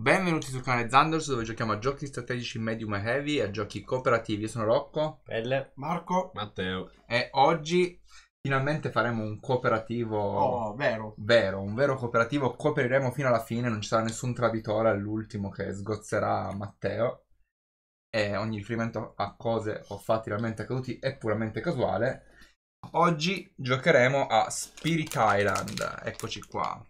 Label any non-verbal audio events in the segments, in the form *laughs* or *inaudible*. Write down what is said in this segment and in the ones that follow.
Benvenuti sul canale Zanders dove giochiamo a giochi strategici medium e heavy e a giochi cooperativi. Io sono Rocco, Pelle, Marco, Matteo e oggi finalmente faremo un cooperativo oh, vero. vero, un vero cooperativo. Coopereremo fino alla fine, non ci sarà nessun traditore all'ultimo che sgozzerà Matteo. E ogni riferimento a cose o fatti realmente accaduti è puramente casuale. Oggi giocheremo a Spirit Island, eccoci qua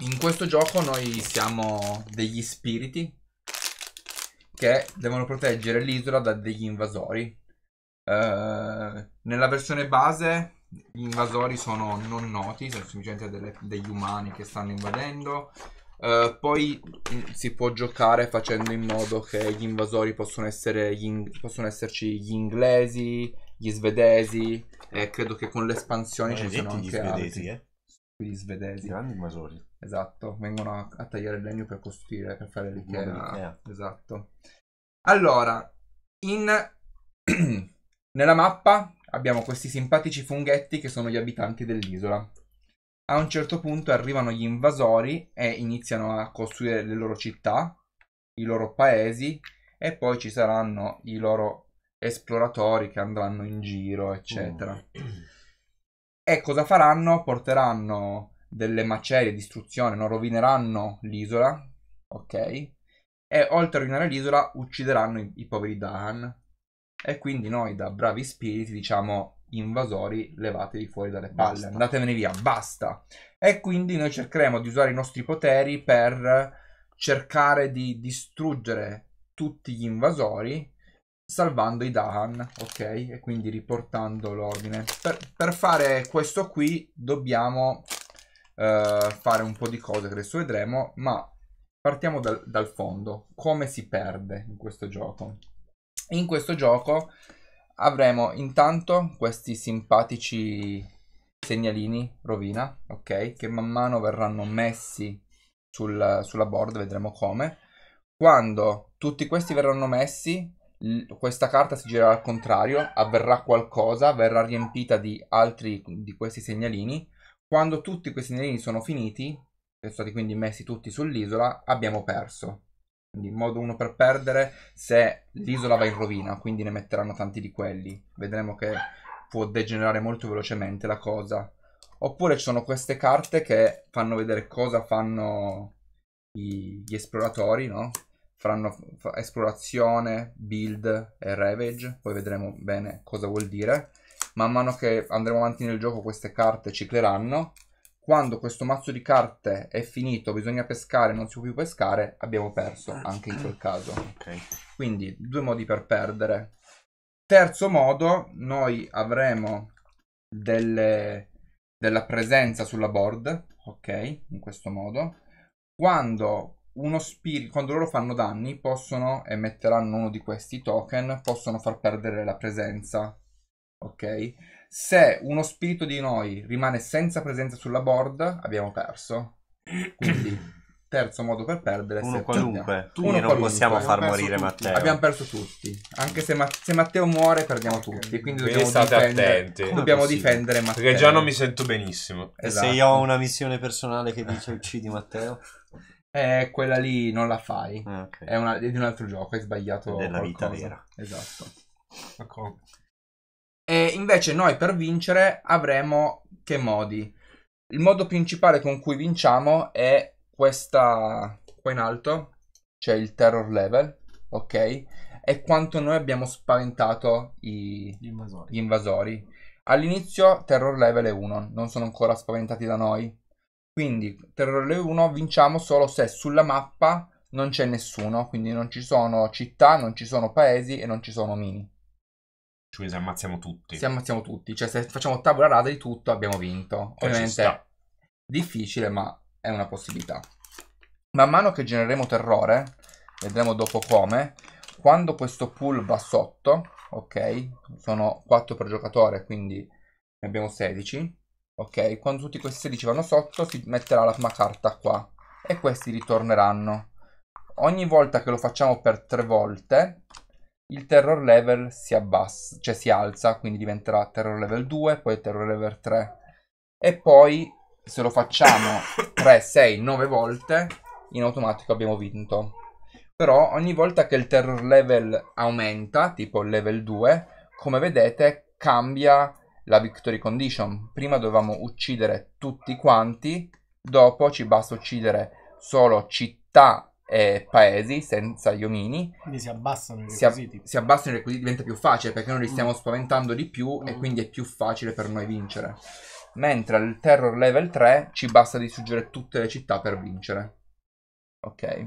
in questo gioco noi siamo degli spiriti che devono proteggere l'isola da degli invasori. Eh, nella versione base gli invasori sono non noti, sono semplicemente delle, degli umani che stanno invadendo. Eh, poi mm, si può giocare facendo in modo che gli invasori possono, essere gli possono esserci gli inglesi, gli svedesi e credo che con l'espansione ci siano anche gli svedesi, altri. Eh? Gli svedesi. Grandi invasori. Esatto, vengono a, a tagliare il legno per costruire, per fare l'Ikea. Esatto. Allora, in... *clears throat* nella mappa abbiamo questi simpatici funghetti che sono gli abitanti dell'isola. A un certo punto arrivano gli invasori e iniziano a costruire le loro città, i loro paesi e poi ci saranno i loro esploratori che andranno in giro, eccetera. Mm. *clears throat* E cosa faranno? Porteranno delle macerie, distruzione, non rovineranno l'isola, ok? E oltre a rovinare l'isola uccideranno i, i poveri Dahan. E quindi noi da bravi spiriti diciamo invasori levatevi fuori dalle palle, basta. andatevene via, basta. E quindi noi cercheremo di usare i nostri poteri per cercare di distruggere tutti gli invasori salvando i Dahan, ok? E quindi riportando l'ordine. Per, per, fare questo qui dobbiamo uh, fare un po' di cose che adesso vedremo, ma partiamo dal, dal, fondo. Come si perde in questo gioco? In questo gioco avremo intanto questi simpatici segnalini rovina, ok? Che man mano verranno messi sul, sulla board, vedremo come. Quando tutti questi verranno messi, questa carta si girerà al contrario, avverrà qualcosa, verrà riempita di altri di questi segnalini quando tutti questi nerini sono finiti, sono stati quindi messi tutti sull'isola, abbiamo perso. Quindi modo uno per perdere se l'isola va in rovina, quindi ne metteranno tanti di quelli. Vedremo che può degenerare molto velocemente la cosa. Oppure ci sono queste carte che fanno vedere cosa fanno i, gli esploratori, no? Faranno esplorazione, build e ravage, poi vedremo bene cosa vuol dire man mano che andremo avanti nel gioco queste carte cicleranno. Quando questo mazzo di carte è finito, bisogna pescare, non si può più pescare, abbiamo perso ah, anche in quel caso. Okay. Quindi due modi per perdere. Terzo modo, noi avremo delle, della presenza sulla board, ok, in questo modo. Quando uno spirito, quando loro fanno danni, possono, e metteranno uno di questi token, possono far perdere la presenza ok? Se uno spirito di noi rimane senza presenza sulla board, abbiamo perso. Quindi, *clears throat* terzo modo per perdere uno qualunque. Tu non qualunque. possiamo far morire tutti. Matteo. Abbiamo perso tutti. Anche se, Ma se Matteo muore, perdiamo tutti. Quindi, quindi dobbiamo state difendere, attenti. Dobbiamo difendere Matteo. Perché già non mi sento benissimo. Esatto. E se io ho una missione personale che dice uccidi Matteo? *laughs* Eh, quella lì non la fai. Ah, okay. è, una, è, di un altro gioco, hai sbagliato. È della vita vera. Esatto. D'accordo. E invece noi per vincere avremo che modi? Il modo principale con cui vinciamo è questa qua in alto, cioè il terror level, ok? E quanto noi abbiamo spaventato i, gli invasori. Gli invasori. All'inizio terror level è 1, non sono ancora spaventati da noi. Quindi terror level 1 vinciamo solo se sulla mappa non c'è nessuno, quindi non ci sono città, non ci sono paesi e non ci sono mini. Cioè se ammazziamo tutti. Se ammazziamo tutti, cioè se facciamo tavola rada di tutto abbiamo vinto. Che Ovviamente difficile ma è una possibilità. Man mano che genereremo terrore, vedremo dopo come, quando questo pool va sotto, ok, sono 4 per giocatore quindi ne abbiamo 16, ok, quando tutti questi 16 vanno sotto si metterà la prima carta qua e questi ritorneranno. Ogni volta che lo facciamo per 3 volte il terror level si abbassa, cioè si alza, quindi diventerà terror level 2, poi terror level 3. E poi se lo facciamo 3, 6, 9 volte, in automatico abbiamo vinto. Però ogni volta che il terror level aumenta, tipo level 2, come vedete cambia la victory condition. Prima dovevamo uccidere tutti quanti, dopo ci basta uccidere solo città eh, paesi senza iomini. Quindi si abbassano i requisiti. Si, si abbassano i requisiti, diventa più facile perché noi li stiamo mm. spaventando di più mm. e quindi è più facile per noi vincere. Mentre al terror level 3 ci basta distruggere tutte le città per vincere. Ok.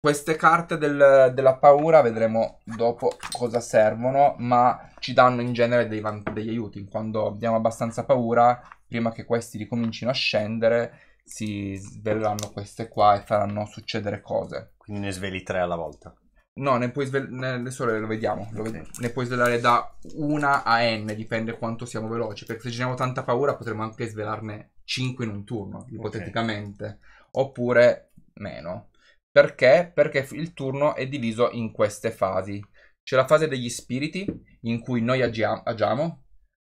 Queste carte del, della paura vedremo dopo cosa servono, ma ci danno in genere dei degli aiuti. Quando abbiamo abbastanza paura, prima che questi ricomincino a scendere, si sveleranno queste qua e faranno succedere cose. Quindi ne sveli tre alla volta. No, ne puoi svelare, adesso lo vediamo, lo okay. ne puoi svelare da una a n, dipende quanto siamo veloci, perché se ci abbiamo tanta paura potremmo anche svelarne 5 in un turno, ipoteticamente, oppure meno. Perché? Perché il turno è diviso in queste fasi. C'è la fase degli spiriti, in cui noi agiamo, agiamo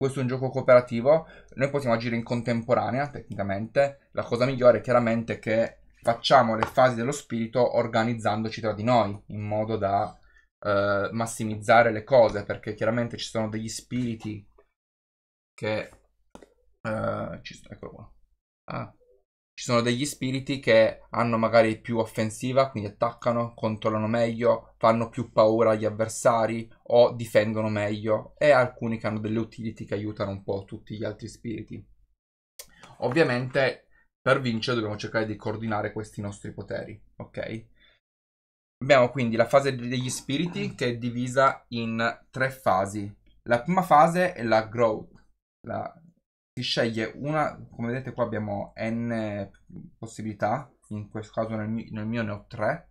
questo è un gioco cooperativo, noi possiamo agire in contemporanea tecnicamente, la cosa migliore è chiaramente che facciamo le fasi dello spirito organizzandoci tra di noi in modo da eh, massimizzare le cose perché chiaramente ci sono degli spiriti che... Eh, ci, eccolo qua. Ah, ci sono degli spiriti che hanno magari più offensiva, quindi attaccano, controllano meglio, fanno più paura agli avversari o difendono meglio e alcuni che hanno delle utility che aiutano un po' tutti gli altri spiriti. Ovviamente per vincere dobbiamo cercare di coordinare questi nostri poteri, ok? Abbiamo quindi la fase degli spiriti che è divisa in tre fasi. La prima fase è la growth, la si sceglie una, come vedete qua abbiamo n possibilità, in questo caso nel mio, nel mio ne ho tre,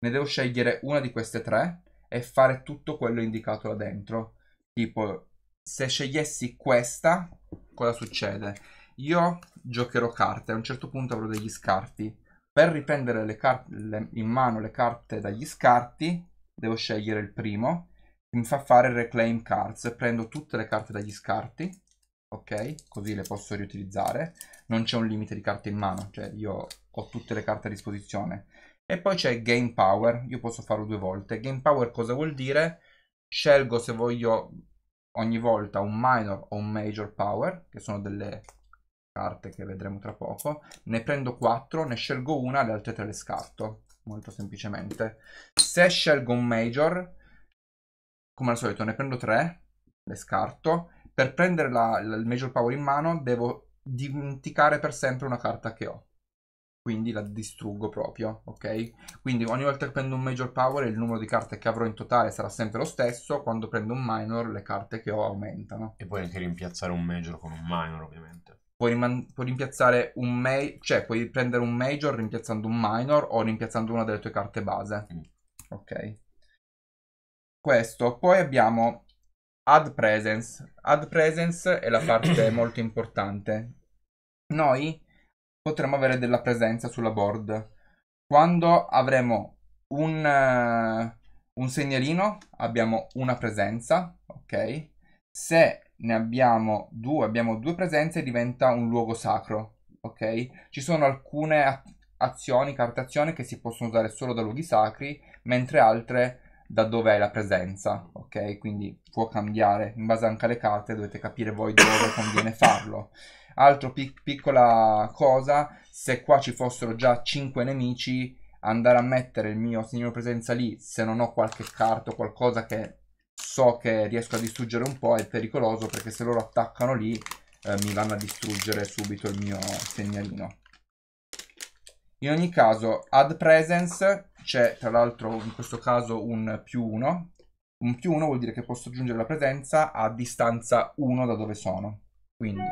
ne devo scegliere una di queste tre e fare tutto quello indicato là dentro. Tipo, se scegliessi questa, cosa succede? Io giocherò carte, a un certo punto avrò degli scarti. Per riprendere le le, in mano le carte dagli scarti, devo scegliere il primo, mi fa fare reclaim cards. Prendo tutte le carte dagli scarti ok? Così le posso riutilizzare. Non c'è un limite di carte in mano, cioè io ho tutte le carte a disposizione. E poi c'è Game Power, io posso farlo due volte. Game Power cosa vuol dire? Scelgo se voglio ogni volta un minor o un major power, che sono delle carte che vedremo tra poco. Ne prendo 4, ne scelgo una, le altre tre le scarto, molto semplicemente. Se scelgo un major, come al solito ne prendo 3, le scarto per prendere la, la, il Major Power in mano devo dimenticare per sempre una carta che ho. Quindi la distruggo proprio, ok? Quindi ogni volta che prendo un Major Power il numero di carte che avrò in totale sarà sempre lo stesso, quando prendo un Minor le carte che ho aumentano. E puoi anche rimpiazzare un Major con un Minor, ovviamente. Puoi, puoi rimpiazzare un Major, cioè puoi prendere un Major rimpiazzando un Minor o rimpiazzando una delle tue carte base. Mm. Ok. Questo. Poi abbiamo ad presence. Ad presence è la parte *clears throat* molto importante. Noi potremo avere della presenza sulla board. Quando avremo un, uh, un segnalino, abbiamo una presenza, ok? Se ne abbiamo due, abbiamo due presenze, diventa un luogo sacro, ok? Ci sono alcune azioni, carte azione che si possono usare solo da luoghi sacri, mentre altre da dove è la presenza, ok? Quindi può cambiare in base anche alle carte, dovete capire voi dove conviene farlo. Altro pic- piccola cosa, se qua ci fossero già 5 nemici, andare a mettere il mio segno presenza lì, se non ho qualche carta o qualcosa che so che riesco a distruggere un po', è pericoloso perché se loro attaccano lì eh, mi vanno a distruggere subito il mio segnalino. In ogni caso, add presence c'è tra l'altro in questo caso un più 1. Un più 1 vuol dire che posso aggiungere la presenza a distanza 1 da dove sono. Quindi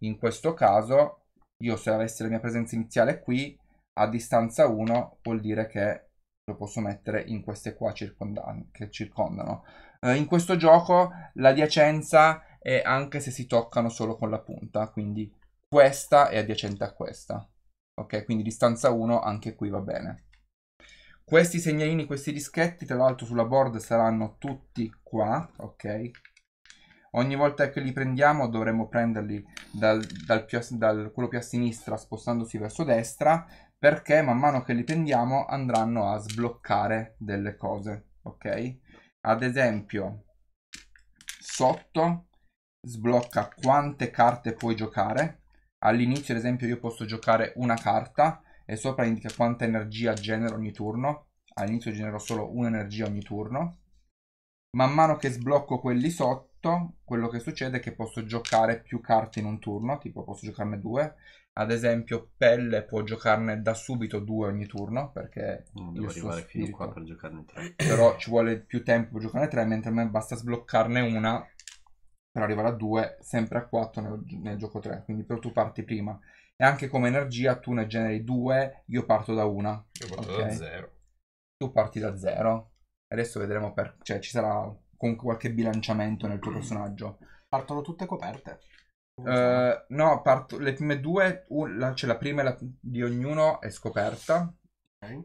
in questo caso io se avessi la mia presenza iniziale qui, a distanza 1 vuol dire che lo posso mettere in queste qua che circondano. Eh, in questo gioco l'adiacenza è anche se si toccano solo con la punta, quindi questa è adiacente a questa. Ok, quindi distanza 1 anche qui va bene. Questi segnalini, questi dischetti, tra l'altro sulla board saranno tutti qua, ok? Ogni volta che li prendiamo dovremmo prenderli dal, dal più, dal, quello più a sinistra spostandosi verso destra perché man mano che li prendiamo andranno a sbloccare delle cose, ok? Ad esempio, sotto sblocca quante carte puoi giocare. All'inizio, ad esempio, io posso giocare una carta, e sopra indica quanta energia genero ogni turno. All'inizio genero solo un'energia ogni turno. Man mano che sblocco quelli sotto, quello che succede è che posso giocare più carte in un turno, tipo posso giocarne due. Ad esempio, Pelle può giocarne da subito due ogni turno, perché non devo arrivare spirito... fino qua per giocarne tre. *clears throat* Però ci vuole più tempo per giocarne tre, mentre a me basta sbloccarne una per arrivare a due, sempre a quattro nel, nel gioco tre. Quindi però tu parti prima e anche come energia tu ne generi due, io parto da una. Io parto okay. da zero. Tu parti da zero. Adesso vedremo per... Cioè ci sarà comunque qualche bilanciamento nel tuo mm. personaggio. Partono tutte coperte. Uh, no, parto, le prime due, una, cioè la prima la, di ognuno è scoperta,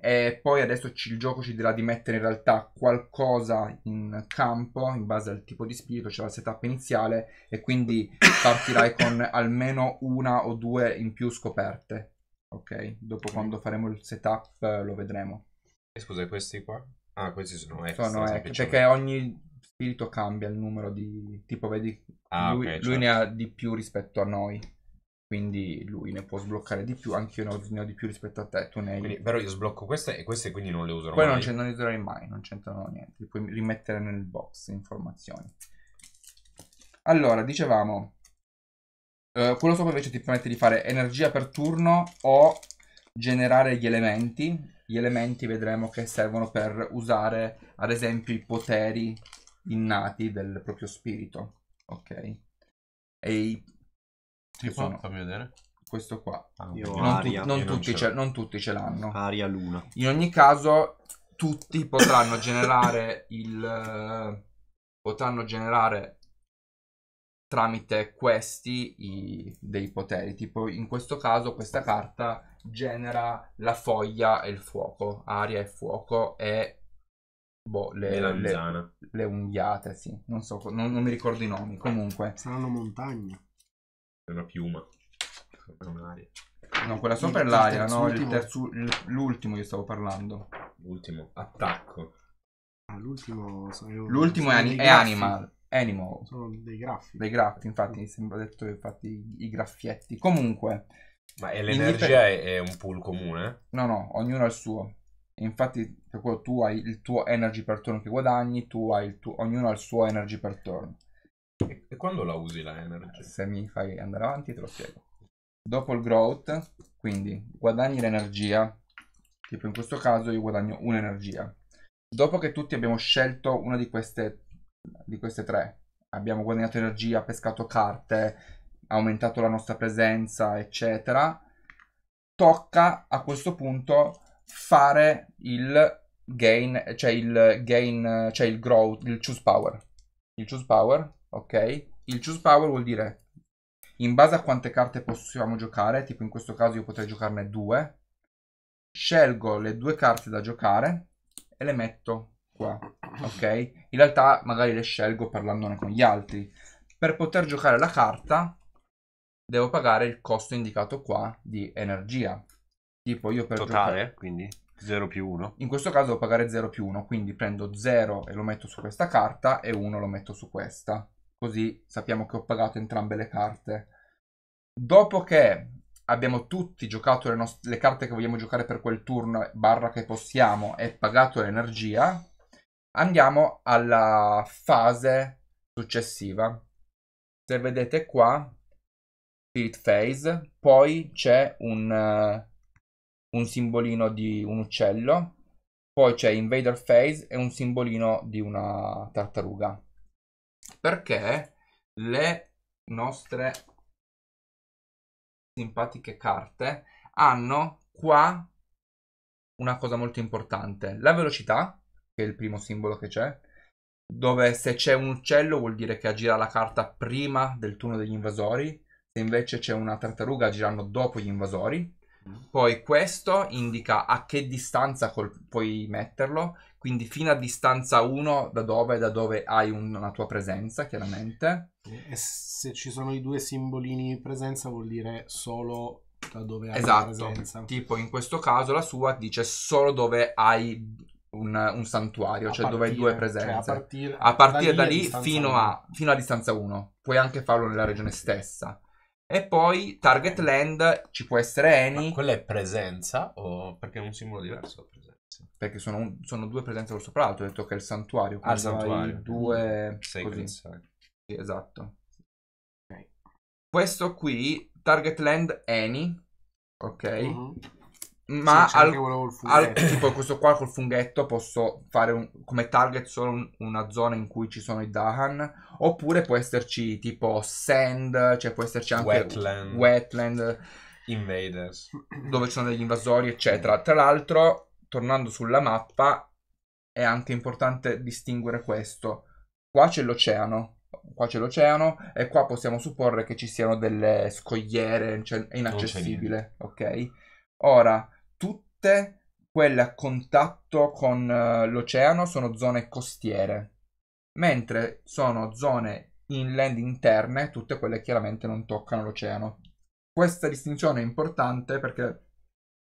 e poi adesso ci, il gioco ci dirà di mettere in realtà qualcosa in campo in base al tipo di spirito, cioè la setup iniziale, e quindi partirai *laughs* con almeno una o due in più scoperte. Ok, dopo okay. quando faremo il setup eh, lo vedremo. E scusa, questi qua? Ah, questi sono extra. Sono extra perché ogni spirito cambia il numero di... tipo vedi, ah, lui, okay, lui certo. ne ha di più rispetto a noi quindi lui ne può sbloccare di più, anch'io ne ho, ne ho di più rispetto a te, tu ne hai... Quindi, però io sblocco queste e queste quindi non le userò Poi mai. Poi non le userai mai, non c'entrano niente, li puoi rimettere nel box informazioni. Allora, dicevamo, eh, quello sopra invece ti permette di fare energia per turno o generare gli elementi. Gli elementi vedremo che servono per usare ad esempio i poteri innati del proprio spirito, ok? E i che sono? Fammi vedere. Questo qua. Ah, non, aria, tu non, tutti non, non tutti ce l'hanno. Aria luna. In ogni caso, tutti potranno generare il... Potranno generare tramite questi i, dei poteri. Tipo in questo caso questa carta genera la foglia e il fuoco, aria e fuoco e boh, le, le, le, unghiate, sì. Non so, non, non mi ricordo i nomi. Comunque. Saranno montagne. È una piuma. È un'aria. No, quella sopra è l'aria, no? Il terzo- l- l'ultimo io stavo parlando. L'ultimo attacco. Ah, l'ultimo sono- L'ultimo è, ani- è Animal. Animal. Sono dei graffi. Dei graffi, infatti, mi sembra detto che fatti i- graffietti. Comunque, Ma è l'energia è, è un pool comune? No, no, ognuno ha il suo. Infatti, per quello tu hai il tuo energy per turno che guadagni, tu hai il tuo, ognuno ha il suo energy per turno. E quando la usi la energy? Se mi fai andare avanti te lo spiego. Dopo il growth, quindi guadagni l'energia, tipo in questo caso io guadagno un'energia. Dopo che tutti abbiamo scelto una di queste, di queste tre, abbiamo guadagnato energia, pescato carte, aumentato la nostra presenza, eccetera, tocca a questo punto fare il gain, cioè il gain, cioè il growth, il choose power. Il choose power ok? Il choose power vuol dire in base a quante carte possiamo giocare, tipo in questo caso io potrei giocarne due, scelgo le due carte da giocare e le metto qua, ok? In realtà magari le scelgo parlandone con gli altri. Per poter giocare la carta devo pagare il costo indicato qua di energia. Tipo io per Totale, giocare... quindi 0 più 1. In questo caso devo pagare 0 più 1, quindi prendo 0 e lo metto su questa carta e 1 lo metto su questa così sappiamo che ho pagato entrambe le carte. Dopo che abbiamo tutti giocato le, nost- le carte che vogliamo giocare per quel turno, barra che possiamo, e pagato l'energia, andiamo alla fase successiva. Se vedete qua, Spirit Phase, poi c'è un, uh, un simbolino di un uccello, poi c'è Invader Phase e un simbolino di una tartaruga perché le nostre simpatiche carte hanno qua una cosa molto importante, la velocità, che è il primo simbolo che c'è, dove se c'è un uccello vuol dire che agirà la carta prima del turno degli invasori, se invece c'è una tartaruga agiranno dopo gli invasori. Mm. Poi questo indica a che distanza col- puoi metterlo quindi fino a distanza 1 da dove, da dove hai un, una tua presenza, chiaramente. E se ci sono i due simbolini presenza vuol dire solo da dove hai esatto. la presenza. Tipo in questo caso la sua dice solo dove hai un, un santuario, a cioè partire, dove hai due presenze. Cioè a, partire, a, partire da lì, da lì fino, a, fino a distanza 1. Puoi anche farlo nella regione stessa. E poi target land ci può essere Any. Ma quella è presenza o perché è un simbolo diverso presenza? Perché sono, sono due presenze uno sopra l'altro, ho detto che è il santuario. quindi Ah, il santuario. Mm. Due... Sacred sì, esatto. Okay. Questo qui, Target Land Any, ok? Uh-huh. Ma sì, al, al, tipo questo qua col funghetto posso fare un, come target solo un, una zona in cui ci sono i Dahan oppure può esserci tipo sand, cioè può esserci anche wetland, wetland invaders dove ci sono degli invasori eccetera. Tra l'altro tornando sulla mappa, è anche importante distinguere questo. Qua c'è l'oceano, qua c'è l'oceano e qua possiamo supporre che ci siano delle scogliere, cioè è inaccessibile, ok? Ora, tutte quelle a contatto con uh, l'oceano sono zone costiere, mentre sono zone inland interne, tutte quelle chiaramente non toccano l'oceano. Questa distinzione è importante perché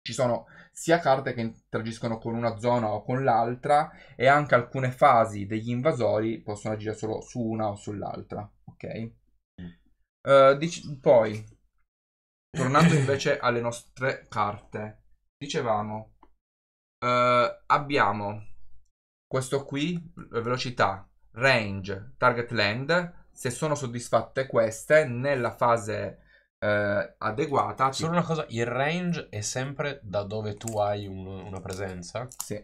ci sono sia carte che interagiscono con una zona o con l'altra e anche alcune fasi degli invasori possono agire solo su una o sull'altra, ok? Uh, mm. eh, dic- poi, tornando *coughs* invece alle nostre carte, dicevamo, uh, abbiamo questo qui, velocità, range, target land, se sono soddisfatte queste, nella fase eh, adeguata. Solo una cosa, il range è sempre da dove tu hai un- una presenza. Sì.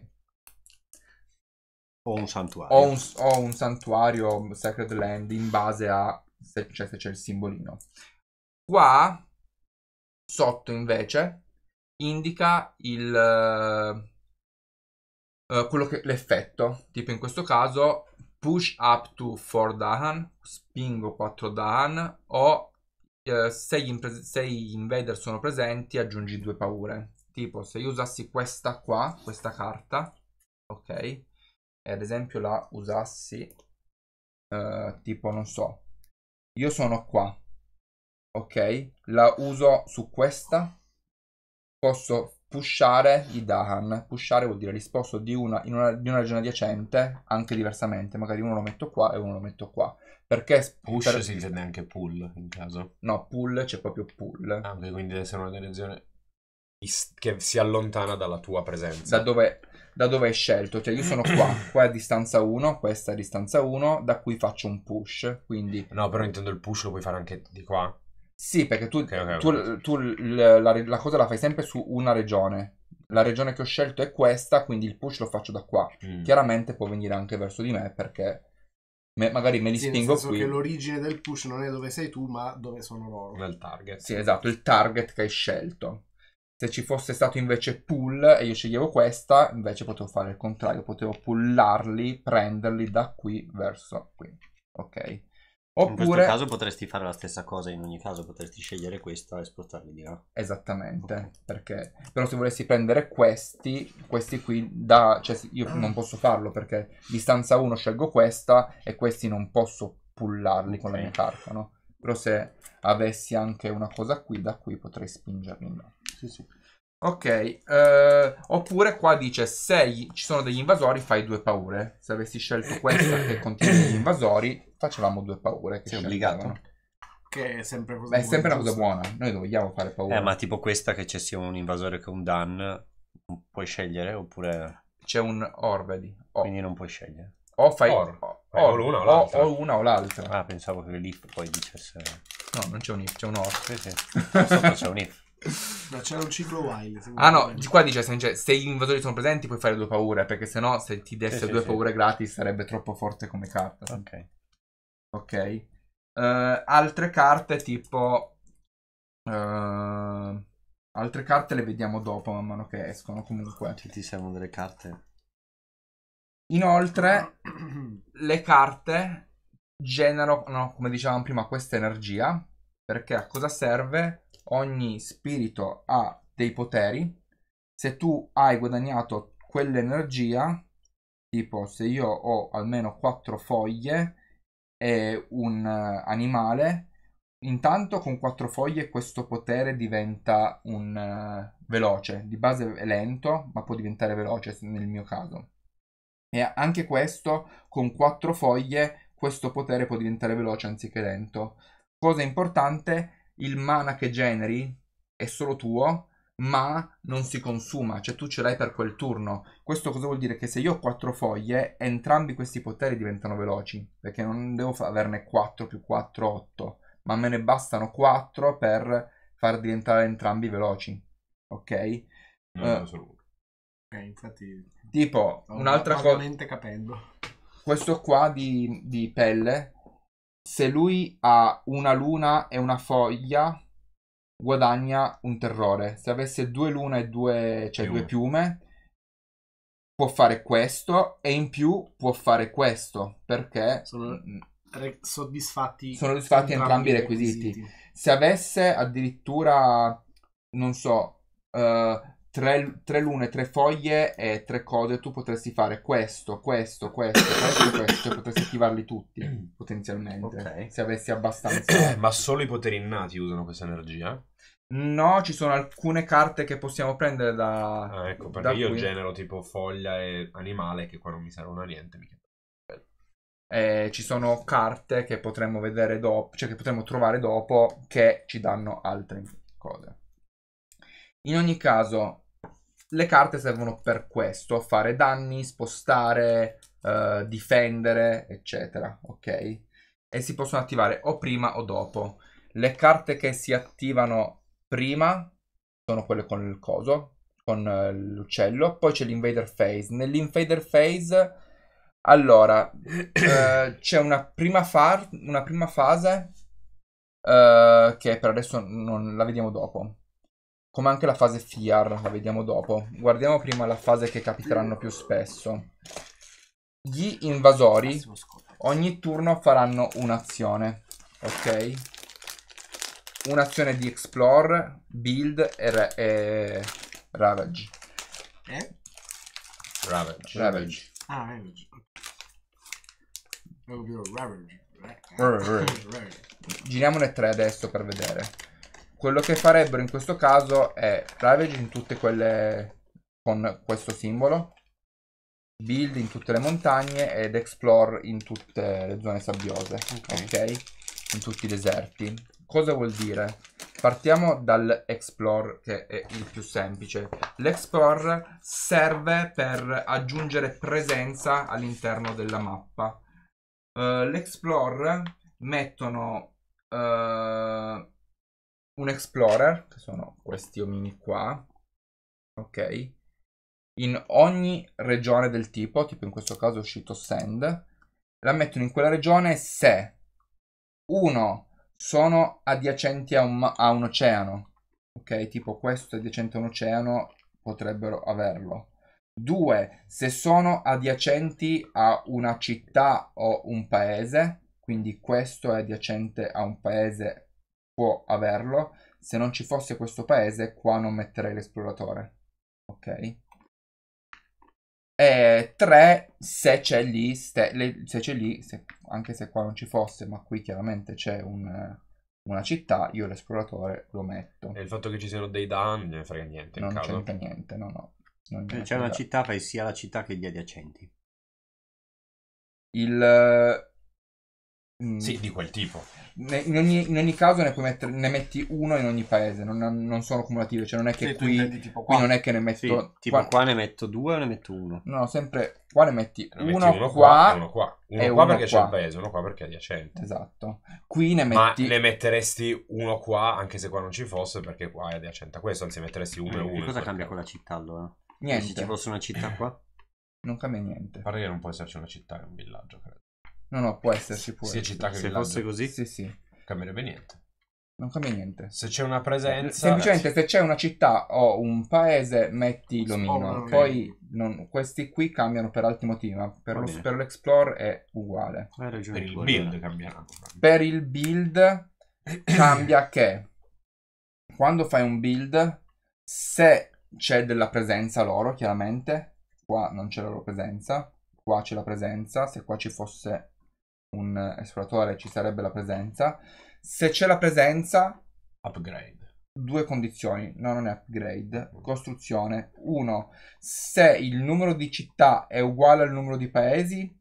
O un santuario. O un, ho un santuario Sacred Land in base a se, cioè, se c'è il simbolino. Qua sotto invece indica il, eh, eh, quello che, l'effetto. Tipo in questo caso push up to 4 Dahan, spingo 4 Dahan o eh, se, gli impre- invader sono presenti aggiungi due paure. Tipo se io usassi questa qua, questa carta, ok? E ad esempio la usassi eh, tipo, non so, io sono qua, ok? La uso su questa, posso pushare i Dahan. Pushare vuol dire risposto di una, in una, di una regione adiacente, anche diversamente. Magari uno lo metto qua e uno lo metto qua. Perché push per... si intende anche pull in caso? No, pull c'è proprio pull. Ah, quindi deve essere una direzione che si allontana dalla tua presenza. Da dove, da dove hai scelto? Cioè, io sono qua, *coughs* qua è a distanza 1, questa è a distanza 1, da cui faccio un push. Quindi... No, però intendo il push lo puoi fare anche di qua. Sì, perché tu, okay, okay, tu, okay. tu la, la cosa la fai sempre su una regione la regione che ho scelto è questa, quindi il push lo faccio da qua. Mm. Chiaramente può venire anche verso di me perché me, magari me li sì, spingo qui. che l'origine del push non è dove sei tu, ma dove sono loro. Nel target. Sì, esatto, il target che hai scelto. Se ci fosse stato invece pull e io sceglievo questa, invece potevo fare il contrario, potevo pullarli, prenderli da qui verso qui. Ok. Oppure... In questo caso potresti fare la stessa cosa, in ogni caso potresti scegliere questa e spostarli di là. Esattamente, perché... Però se volessi prendere questi, questi qui, da... cioè io non posso farlo perché distanza 1 scelgo questa e questi non posso pullarli con okay. la mia carta, no? Però se avessi anche una cosa qui, da qui potrei spingerli in là. Sì, sì. Ok, uh, oppure qua dice se ci sono degli invasori fai due paure. Se avessi scelto questa che contiene gli invasori, facevamo due paure. Che Sei obbligato. Che è sempre, Beh, è sempre una cosa buona. Noi vogliamo fare paura. Eh, ma tipo questa che c'è sia un invasore che un Dan, puoi scegliere oppure... C'è un or, vedi. O. Quindi non puoi scegliere. O fai... Or. O, o, l'una, o, l'altra. o una o l'altra. Ah, pensavo che l'if poi dicesse... No, non c'è un if, c'è un or. Sì, sì. Sotto c'è un if. No, c'era un ciclo wild. Ah no, qua dice cioè, se gli invasori sono presenti puoi fare due paure, perché sennò se ti desse sì, due sì, paure sì. gratis sarebbe troppo forte come carta. Ok. Ok. Uh, altre carte tipo... Uh, altre carte le vediamo dopo man mano che escono comunque. Ci ti servono delle carte. Inoltre *clears throat* le carte generano, no, come dicevamo prima, questa energia perché a cosa serve? Ogni spirito ha dei poteri. Se tu hai guadagnato quell'energia, tipo se io ho almeno quattro foglie e un eh, animale, intanto con quattro foglie questo potere diventa un uh, veloce. Di base è lento, ma può diventare veloce nel mio caso. E anche questo, con quattro foglie, questo potere può diventare veloce anziché lento. Cosa importante, il mana che generi è solo tuo, ma non si consuma, cioè tu ce l'hai per quel turno. Questo cosa vuol dire? Che se io ho quattro foglie, entrambi questi poteri diventano veloci, perché non devo averne 4 più 4, 8, ma me ne bastano 4 per far diventare entrambi veloci, ok? No, uh, ok, infatti... Tipo, un'altra cosa... capendo. Questo qua di, di pelle se lui ha una luna e una foglia, guadagna un terrore. Se avesse due lune e due, cioè piume. due piume, può fare questo e in più può fare questo perché sono re- soddisfatti, sono soddisfatti entrambi, entrambi i requisiti. requisiti. Se avesse addirittura, non so, uh, tre, tre, lune, tre foglie e tre code, tu potresti fare questo, questo, questo, questo, questo, e potresti attivarli tutti, *coughs* potenzialmente, okay. se avessi abbastanza. *coughs* Ma solo i poteri innati usano questa energia? No, ci sono alcune carte che possiamo prendere da. Ah, ecco, perché io qui. genero tipo foglia e animale che qua non mi servono a niente. Mi eh, ci sono carte che potremmo vedere dopo, cioè che potremmo trovare dopo che ci danno altre cose. In ogni caso, le carte servono per questo, fare danni, spostare, eh, difendere, eccetera, ok? E si possono attivare o prima o dopo. Le carte che si attivano prima sono quelle con il coso, con eh, l'uccello, poi c'è l'invader phase. Nell'invader phase, allora, *coughs* eh, c'è una prima, far, una prima fase eh, che per adesso non la vediamo dopo come anche la fase fear, la vediamo dopo. Guardiamo prima la fase che capiteranno più spesso. Gli invasori ogni turno faranno un'azione, ok? Un'azione di Explore, Build e, ra e... Ravage. Eh? Ravage. Ravage. Ah, Ravage. Eh? *laughs* Ravage. Giriamone tre adesso per vedere quello che farebbero in questo caso è Ravage in tutte quelle con questo simbolo, Build in tutte le montagne ed Explore in tutte le zone sabbiose, ok? okay? In tutti i deserti. Cosa vuol dire? Partiamo dall'Explore che è il più semplice. L'Explore serve per aggiungere presenza all'interno della mappa. Uh, L'Explore mettono... Uh, un explorer, che sono questi omini qua, ok, in ogni regione del tipo, tipo in questo caso è uscito sand, la mettono in quella regione se uno sono adiacenti a un, a un oceano, ok, tipo questo è adiacente a un oceano, potrebbero averlo. Due, se sono adiacenti a una città o un paese, quindi questo è adiacente a un paese può averlo. Se non ci fosse questo paese, qua non metterei l'esploratore. Ok? E 3 se c'è lì, le, se c'è lì se, anche se qua non ci fosse, ma qui chiaramente c'è un, una città, io l'esploratore lo metto. E il fatto che ci siano dei danni non frega niente. Non c'entra niente, no, no. Non cioè, c'è una città, fai sia la città che gli adiacenti. Il, Mm. Sì, di quel tipo. In ogni, in ogni caso ne, mettere, ne, metti uno in ogni paese, non, non sono cumulative, cioè non è che sì, qui, tipo qua. qui non è che ne metto... Sì, tipo qua... qua... ne metto due o ne metto uno? No, sempre qua ne metti, ne metti uno, uno, qua, uno qua, uno qua uno perché qua. c'è un paese, uno qua perché è adiacente. Esatto. Qui ne metti... Ma ne metteresti uno qua anche se qua non ci fosse perché qua è adiacente a questo, anzi metteresti uno e uno. E cosa cambia con la città allora? Niente. Se ci fosse una città qua? Non cambia niente. Pare che non può esserci una città, è un villaggio, credo. No, no, può esserci pure. Sia città che Se villaggio. fosse così, Sì, sì. cambierebbe niente. Non cambia niente. Se c'è una presenza... Semplicemente se c'è una città o un paese metti l'omino, Oh, poi non- questi qui cambiano per altri motivi, ma per, lo, per l'Explore è uguale. Hai ragione. Per il build cambierà. Per il build *clears throat* cambia che quando fai un build, se c'è della presenza loro, chiaramente, qua non c'è la loro presenza, qua c'è la presenza, se qua ci fosse un esploratore ci sarebbe la presenza. Se c'è la presenza... Upgrade. Due condizioni, no, non è upgrade. Costruzione. Uno, se il numero di città è uguale al numero di paesi,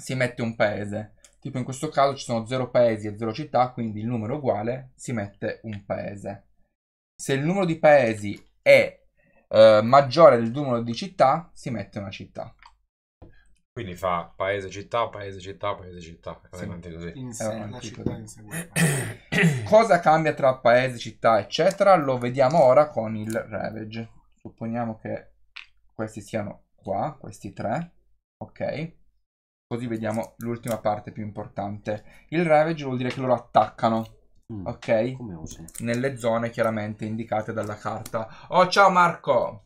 si mette un paese. Tipo in questo caso ci sono zero paesi e zero città, quindi il numero è uguale, si mette un paese. Se il numero di paesi è eh, maggiore del numero di città, si mette una città. Quindi fa paese città, paese città, paese città. Sì. Eh, in sé, è la città in Cosa cambia tra paese, città, eccetera? Lo vediamo ora con il Ravage. Supponiamo che questi siano qua, questi tre. Ok. Così vediamo l'ultima parte più importante. Il Ravage vuol dire che loro attaccano. Mm. Ok? Nelle zone chiaramente indicate dalla carta. Oh, ciao Marco!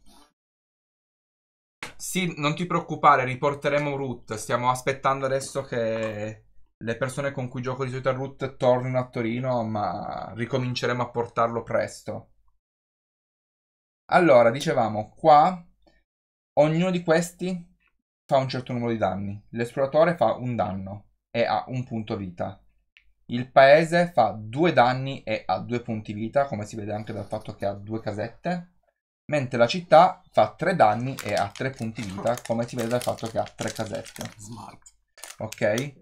Sì, non ti preoccupare, riporteremo Root. Stiamo aspettando adesso che le persone con cui gioco di solito a Root tornino a Torino, ma ricominceremo a portarlo presto. Allora, dicevamo, qua ognuno di questi fa un certo numero di danni. L'esploratore fa un danno e ha un punto vita. Il paese fa due danni e ha due punti vita, come si vede anche dal fatto che ha due casette mentre la città fa 3 danni e ha 3 punti vita, ah. come si vede dal fatto che ha 3 casette. Smart. Ok?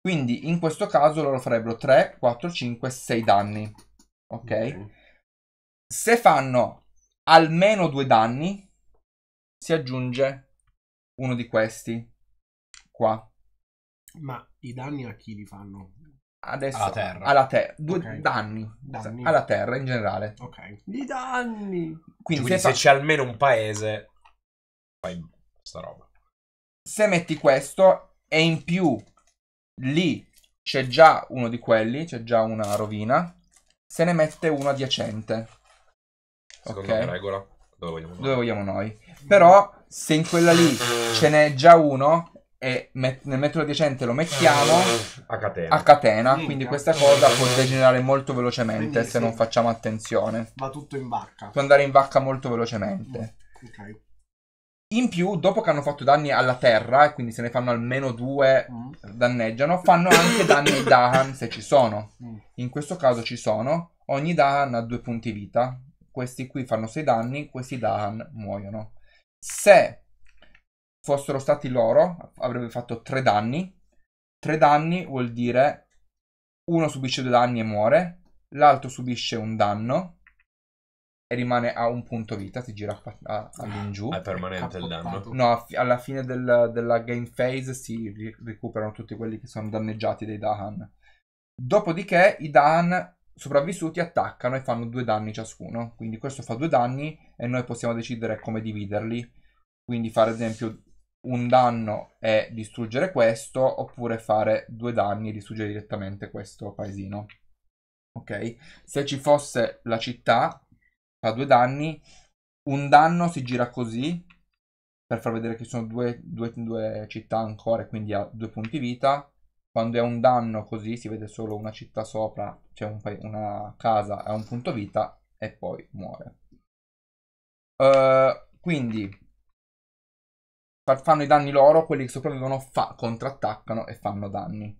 Quindi in questo caso loro farebbero 3, 4, 5, 6 danni. Ok? okay. Se fanno almeno 2 danni, si aggiunge uno di questi qua. Ma i danni a chi li fanno? adesso alla terra, alla ter- due okay. danni, danni, alla terra in generale. Ok. Di danni. Quindi, Quindi se, se c'è almeno un paese fai sta roba. Se metti questo e in più lì c'è già uno di quelli, c'è già una rovina, se ne mette uno adiacente. Secondo okay. regola dove vogliamo, dove vogliamo noi. Però se in quella lì ce n'è già uno e met- nel metro adiacente lo mettiamo eh, a catena, a catena quindi questa cosa eh, può eh. degenerare molto velocemente se non facciamo attenzione. Va tutto in vacca. Può andare in vacca molto velocemente. Mm, ok. In più, dopo che hanno fatto danni alla terra, e quindi se ne fanno almeno due mm. danneggiano, fanno anche danni ai Dahan se ci sono. Mm. In questo caso ci sono. Ogni Dahan ha due punti vita. Questi qui fanno sei danni, questi Dahan muoiono. Se fossero stati loro, avrebbe fatto tre danni. Tre danni vuol dire uno subisce due danni e muore, l'altro subisce un danno e rimane a un punto vita, si gira all'ingiù. Ah, è permanente il danno? No, alla fine del, della game phase si recuperano tutti quelli che sono danneggiati dai Dahan. Dopodiché i Dahan sopravvissuti attaccano e fanno due danni ciascuno, quindi questo fa due danni e noi possiamo decidere come dividerli, quindi fare ad esempio un danno e distruggere questo, oppure fare due danni e distruggere direttamente questo paesino. Ok? Se ci fosse la città, fa due danni, un danno si gira così, per far vedere che sono due, due, due città ancora e quindi ha due punti vita. Quando è un danno così si vede solo una città sopra, cioè un una casa a un punto vita e poi muore. Uh, quindi fanno i danni loro, quelli che sopravvivono fa- contrattaccano e fanno danni.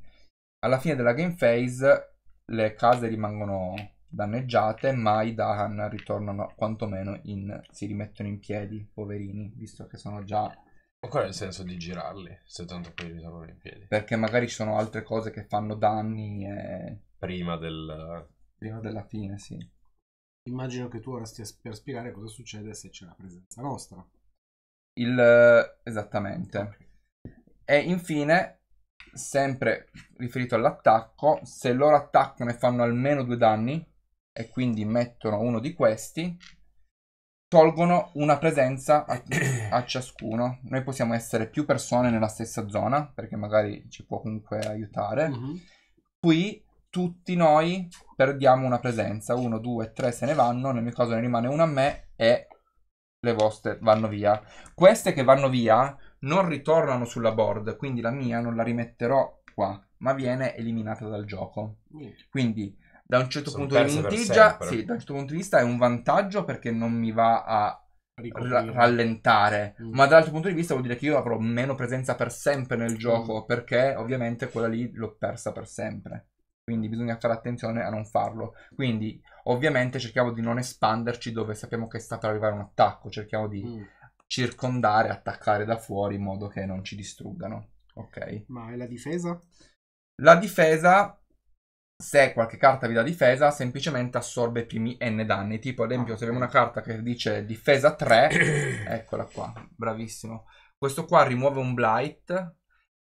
Alla fine della game phase le case rimangono danneggiate, ma i Dahan ritornano quantomeno in... si rimettono in piedi, poverini, visto che sono già... Ma qual è il senso di girarli, se tanto poi ritornano in piedi? Perché magari ci sono altre cose che fanno danni e... Prima del... Prima della fine, sì. Immagino che tu ora stia per spiegare cosa succede se c'è la presenza nostra. Il, esattamente. E infine, sempre riferito all'attacco, se loro attaccano e fanno almeno due danni, e quindi mettono uno di questi, tolgono una presenza a, *clears throat* a, ciascuno. Noi possiamo essere più persone nella stessa zona, perché magari ci può comunque aiutare. Mm-hmm. Qui tutti noi perdiamo una presenza, uno, due, tre se ne vanno, nel mio caso ne rimane uno a me e le vostre vanno via. Queste che vanno via non ritornano sulla board, quindi la mia non la rimetterò qua, ma viene eliminata dal gioco. Quindi da un certo, punto di, vintigia, sì, da un certo punto di vista è un vantaggio perché non mi va a Ricoprire. rallentare, mm. ma dall'altro punto di vista vuol dire che io avrò meno presenza per sempre nel mm. gioco mm. perché ovviamente quella lì l'ho persa per sempre. Quindi bisogna fare attenzione a non farlo. Quindi Ovviamente cerchiamo di non espanderci dove sappiamo che sta per arrivare un attacco, cerchiamo di mm. circondare, attaccare da fuori in modo che non ci distruggano. Ok. Ma è la difesa? La difesa, se qualche carta vi dà difesa, semplicemente assorbe i primi n danni. Tipo, ad esempio, ah, se abbiamo una carta che dice difesa 3, *coughs* eccola qua, bravissimo. Questo qua rimuove un blight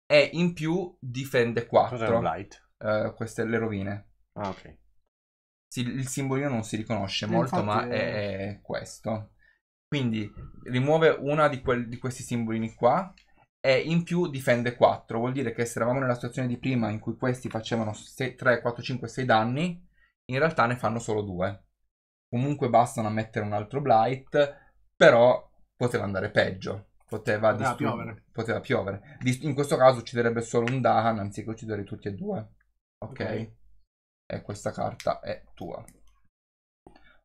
e in più difende 4. Cos'è un blight? Uh, queste le rovine. Ah, ok si, il simbolino non si riconosce eh, molto, Infatti, ma è, è, questo. Quindi rimuove una di, quel, di questi simbolini qua e in più difende 4. Vuol dire che se eravamo nella situazione di prima in cui questi facevano 6, 3, 4, 5, 6 danni, in realtà ne fanno solo 2. Comunque bastano a mettere un altro blight, però poteva andare peggio. Poteva, distru- piovere. Poteva piovere. in questo caso ucciderebbe solo un Dahan anziché uccidere tutti e due. Ok. okay e questa carta è tua.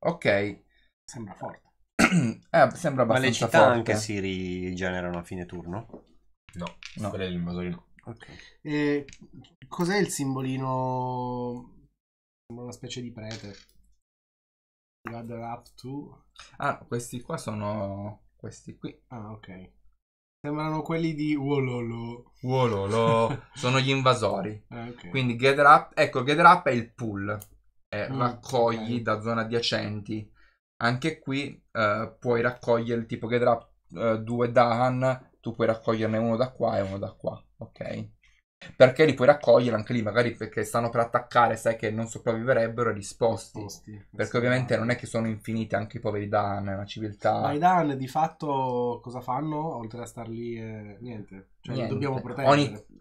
Ok. Sembra forte. *clears throat* eh, sembra abbastanza forte. Ma le città forte. anche si rigenerano a fine turno? No, no. quelle dell'invasore no. Okay. Eh, cos'è il simbolino? Sembra una specie di prete. Gather up to. Ah, questi qua sono questi qui. Ah, ok. Sembrano quelli di Wololo. Wololo. *laughs* sono gli invasori. Eh, okay. Quindi Gather Up. Ecco, Gather Up è il pull. Eh, mm, raccogli okay. da zone adiacenti. Anche qui eh, puoi raccogliere tipo Gather Up 2 eh, Dahan. Tu puoi raccoglierne uno da qua e uno da qua. Ok perché li puoi raccogliere anche lì, magari perché stanno per attaccare, sai che non sopravviverebbero e disposti. Posti, perché ovviamente non è che sono infinite anche i poveri Dan, è una civiltà. Ma i Dan di fatto cosa fanno oltre a star lì? E... Niente. Cioè, Niente. dobbiamo proteggere.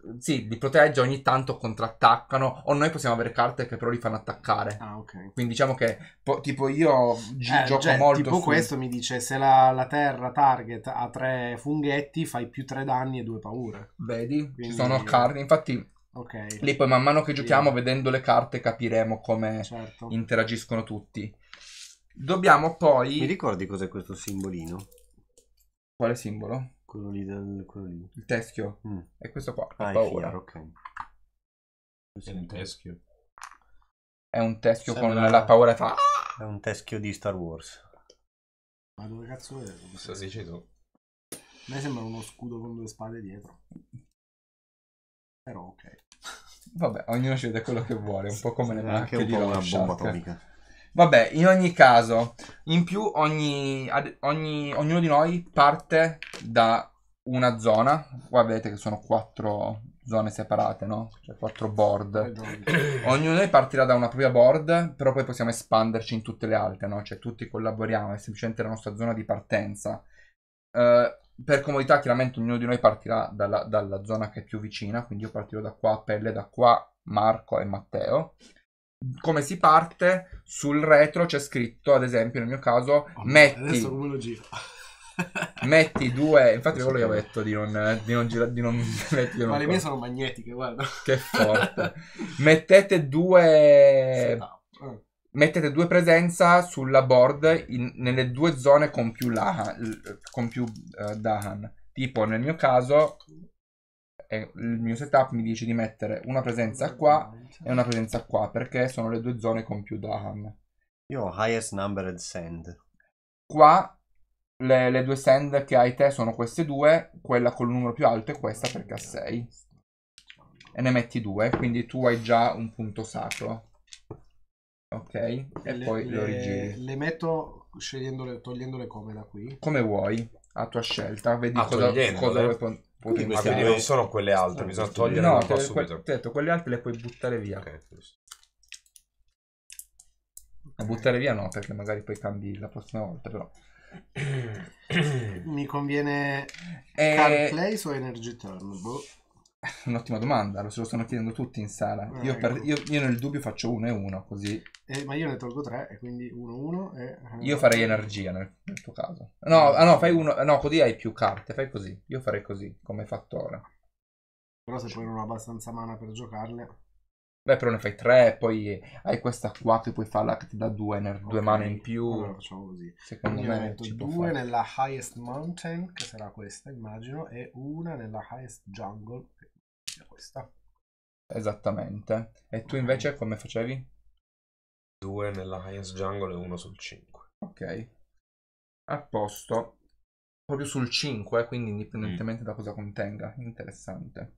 Ogni, sì, li protegge, ogni tanto contrattaccano. O noi possiamo avere carte che però li fanno attaccare. Ah, ok. Quindi diciamo che, po- tipo, io gi- eh, gioco cioè, molto. Tipo, su... questo mi dice: se la, la, terra target ha tre funghetti, fai più tre danni e due paure. Vedi? Quindi... Ci sono carte. Infatti, Okay. Lì poi man mano che giochiamo, yeah. vedendo le carte, capiremo come certo. interagiscono tutti. Dobbiamo poi. Mi ricordi cos'è questo simbolino? Quale simbolo? Quello lì, del, quello lì. Il teschio? Mm. È questo qua. Ah, paura. Fiero, ok. Questo è un teschio. È un teschio Sembra... con la paura fa. È un teschio di Star Wars. Ma dove cazzo è? Questo dici tu. A me sembra uno scudo con due spade dietro. Però ok. Vabbè, ognuno sceglie quello che vuole, un po' come le sì, macchine anche un di una bomba atomica. Vabbè, in ogni caso, in più ogni, ogni, ognuno di noi parte da una zona. Qua vedete che sono quattro zone separate, no? Cioè quattro board. Ognuno di noi partirà da una propria board, però poi possiamo espanderci in tutte le altre, no? Cioè tutti collaboriamo, è semplicemente la nostra zona di partenza. Uh, per comodità, chiaramente ognuno di noi partirà dalla, dalla, zona che è più vicina, quindi io partirò da qua, Pelle, da qua, Marco e Matteo come si parte, sul retro c'è scritto, ad esempio, nel mio caso, oh, metti... Adesso come lo giro? *laughs* metti due infatti quello io ho detto di non, di non girare di non *laughs* mettere ma le mie sono magnetiche guarda che forte *laughs* mettete due mm. mettete due presenza sulla board in, nelle due zone con più, lahan, con più uh, dahan tipo nel mio caso il mio setup mi dice di mettere una presenza qua e una presenza qua perché sono le due zone con più Daham. Io ho highest numbered send. Qua le, le, due send che hai te sono queste due, quella con il numero più alto e questa perché ha 6. E ne metti due, quindi tu hai già un punto sacro. Ok, e, le, poi le, lo rigiri. Le metto togliendole come da qui? Come vuoi, a tua scelta. Vedi ah, cosa, cosa vuoi... Quindi queste ah, non sono quelle altre, bisogna togliere no, qua subito. Que- detto, quelle altre le puoi buttare via. Ok, giusto. A buttare via no, perché magari poi cambi la prossima volta, però. *coughs* Mi conviene e... Eh, CarPlay o Energy Turn? Boh. *laughs* Un'ottima domanda, se lo stanno chiedendo tutti in sala. Eh, io, per, ecco. io, io, nel dubbio faccio 1 e 1, così. Eh, ma io ne tolgo 3, e quindi 1 e 1. Eh, io farei energia nel, nel tuo caso. No, eh, ah, no, fai uno... No, così hai più carte, fai così. Io farei così, come hai fatto ora. Però se poi non ho abbastanza mana per giocarle... Beh, però ne fai 3, poi hai questa qua che puoi farla che ti dà 2 okay. due in più. Allora facciamo così. Secondo Io me metto 2 nella highest mountain, che sarà questa, immagino, e una nella highest jungle, testa. Esattamente. E tu invece come facevi? Due nella highest jungle e uno sul 5. Ok. A posto. Proprio sul 5, quindi indipendentemente mm. da cosa contenga. Interessante.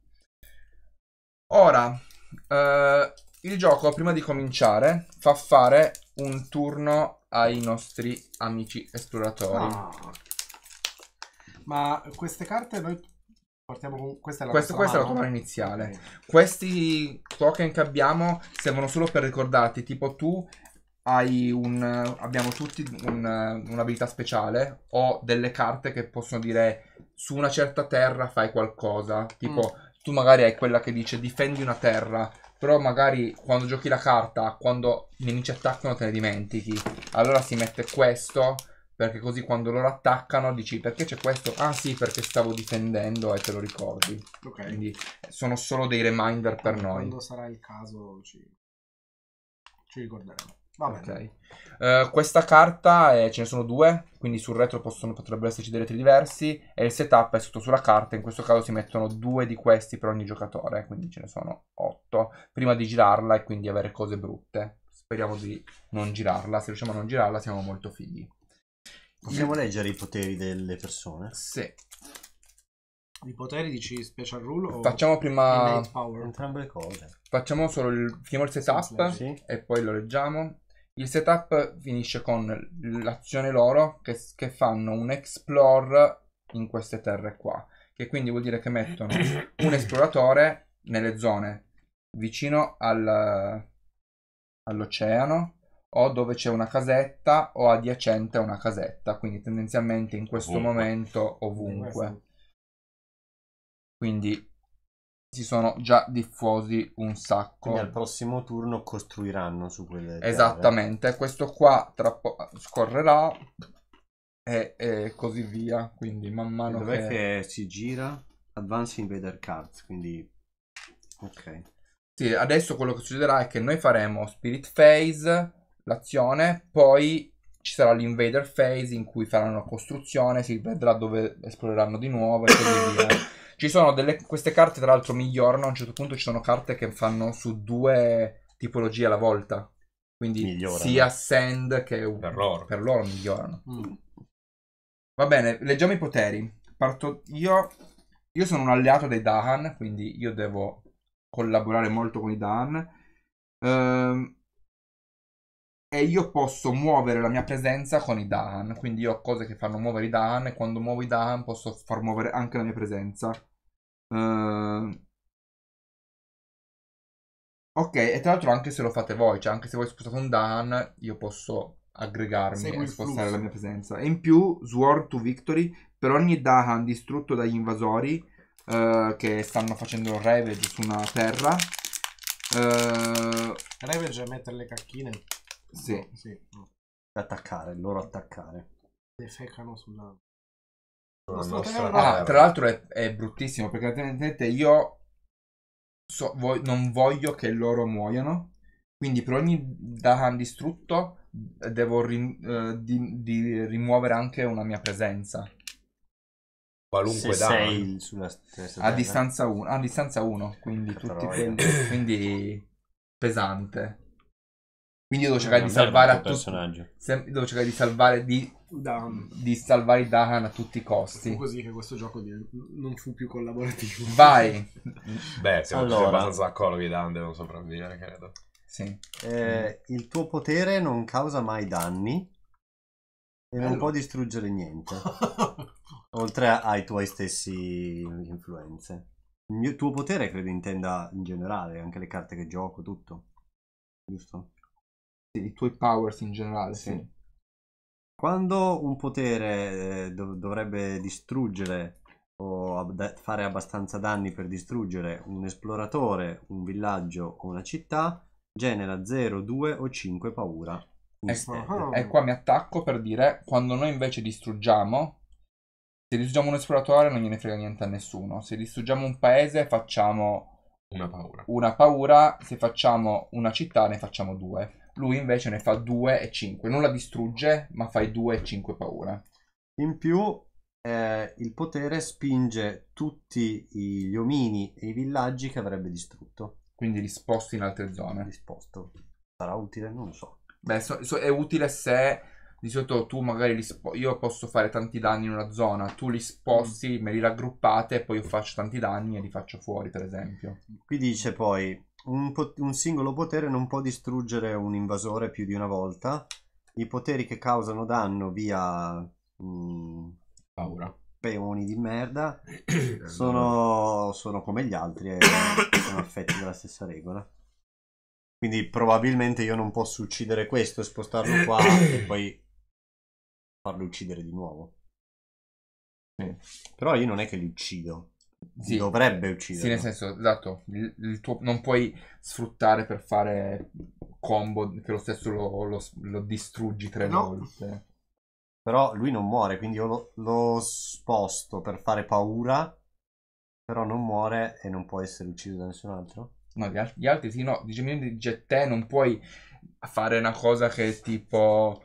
Ora, eh, il gioco prima di cominciare fa fare un turno ai nostri amici esploratori. Ah. Ma queste carte noi Partiamo con questa è la, Questo, questa è la tua mano iniziale. Okay. Questi token che abbiamo servono solo per ricordarti, tipo tu hai un abbiamo tutti un, un'abilità speciale o delle carte che possono dire su una certa terra fai qualcosa, tipo mm. tu magari hai quella che dice difendi una terra, però magari quando giochi la carta, quando i nemici attaccano te ne dimentichi. Allora si mette questo perché così quando loro attaccano dici perché c'è questo? Ah sì, perché stavo difendendo e eh, te lo ricordi. Ok. Quindi eh, sono solo dei reminder per noi. Quando sarà il caso ci, ci ricorderemo. Va bene. Okay. Uh, questa carta eh, ce ne sono due, quindi sul retro possono, potrebbero esserci dei retri diversi e il setup è sotto sulla carta, in questo caso si mettono due di questi per ogni giocatore, quindi ce ne sono otto, prima di girarla e quindi avere cose brutte. Speriamo di non girarla, se riusciamo a non girarla siamo molto figli. Possiamo leggere i poteri delle persone? Sì. I poteri dici special rule o Facciamo prima power? entrambe le cose? Facciamo solo il, prima il setup Sì. e poi lo leggiamo. Il setup finisce con l'azione loro che, che fanno un explore in queste terre qua, che quindi vuol dire che mettono un esploratore nelle zone vicino al- all'oceano o dove c'è una casetta o adiacente a una casetta, quindi tendenzialmente in questo ovunque. momento ovunque. Eh, quindi si sono già diffusi un sacco. Quindi al prossimo turno costruiranno su quelle. Esattamente, questo qua tra po- scorrerà e, e, così via. Quindi man mano. dov'è che... che si gira? Advance Invader Cards, quindi ok. Sì, adesso quello che succederà è che noi faremo Spirit Phase, l'azione, poi ci sarà l'invader phase in cui faranno costruzione, si vedrà dove esploreranno di nuovo e così *coughs* via. Ci sono delle, queste carte, tra l'altro, migliorano. A un certo punto ci sono carte che fanno su due tipologie alla volta. Quindi migliorano. sia Sand che per loro, per loro migliorano. Mm. Va bene, leggiamo i poteri. Parto io. Io sono un alleato dei Dahan, quindi io devo collaborare molto con i Dahan. Ehm, e io posso muovere la mia presenza con i Dahan, quindi io ho cose che fanno muovere i Dahan e quando muovo i Dahan posso far muovere anche la mia presenza. Uh... Ok, e tra l'altro anche se lo fate voi, cioè anche se voi spostate un Dahan, io posso aggregarmi Segui e spostare la mia presenza. E in più, Sword to Victory, per ogni Dahan distrutto dagli invasori uh, che stanno facendo Ravage su una terra... Uh... Ravage è mettere le cacchine. Sì. sì. Attaccare, loro attaccare. Defecano sulla... Ah, tra l'altro è, è, bruttissimo perché attendete io so, vo non voglio che loro muoiano. Quindi per ogni Dahan distrutto devo ri eh, di di rimuovere anche una mia presenza. Qualunque Se Dahan. Sulla stessa a, distanza 1 a distanza 1, quindi quindi pesante. Quindi devo eh, cercare di salvare a tutti. Sem- devo cercare di salvare di, di salvare i Dahan a tutti i costi. Fu così che questo gioco non fu più collaborativo. Vai. *laughs* Beh, siamo allora. abbastanza d'accordo che i Dahan devono sopravvivere, credo. Sì. Eh, Il tuo potere non causa mai danni e non può distruggere niente. *laughs* oltre ai tuoi stessi influenze. Il mio, tuo potere credo intenda in generale, anche le carte che gioco, tutto. Giusto? i tuoi powers in generale. Sì. sì. Quando un potere eh, dov- dovrebbe distruggere o ab- fare abbastanza danni per distruggere un esploratore, un villaggio o una città, genera 0, 2 o 5 paura. e ecco, qua eh, ecco, mi attacco per dire quando noi invece distruggiamo, se distruggiamo un esploratore non gliene frega niente a nessuno, se distruggiamo un paese facciamo una paura, una paura se facciamo una città ne facciamo due. Lui invece ne fa 2 e 5. Non la distrugge, ma fai 2 e 5 paura. In più, eh, il potere spinge tutti gli omini e i villaggi che avrebbe distrutto. Quindi li sposti in altre zone. Risposto. Sarà utile? Non lo so. Beh, so, so, è utile se di solito tu magari li sposti. Io posso fare tanti danni in una zona, tu li sposti, mm. me li raggruppate e poi io faccio tanti danni e li faccio fuori, per esempio. Qui dice poi un, un singolo potere non può distruggere un invasore più di una volta. I poteri che causano danno via mh, mm, paura peoni di merda *coughs* sono, sono come gli altri e sono affetti dalla stessa regola. Quindi probabilmente io non posso uccidere questo, spostarlo qua e poi farlo uccidere di nuovo. Però io non è che li uccido, sì. dovrebbe uccidere. Sì, nel senso, esatto, il, il tuo, non puoi sfruttare per fare combo che lo stesso lo, lo, lo distruggi tre no. volte. Però lui non muore, quindi io lo, lo, sposto per fare paura, però non muore e non può essere ucciso da nessun altro. No, gli, altri sì, no, dice, di te non puoi fare una cosa che tipo...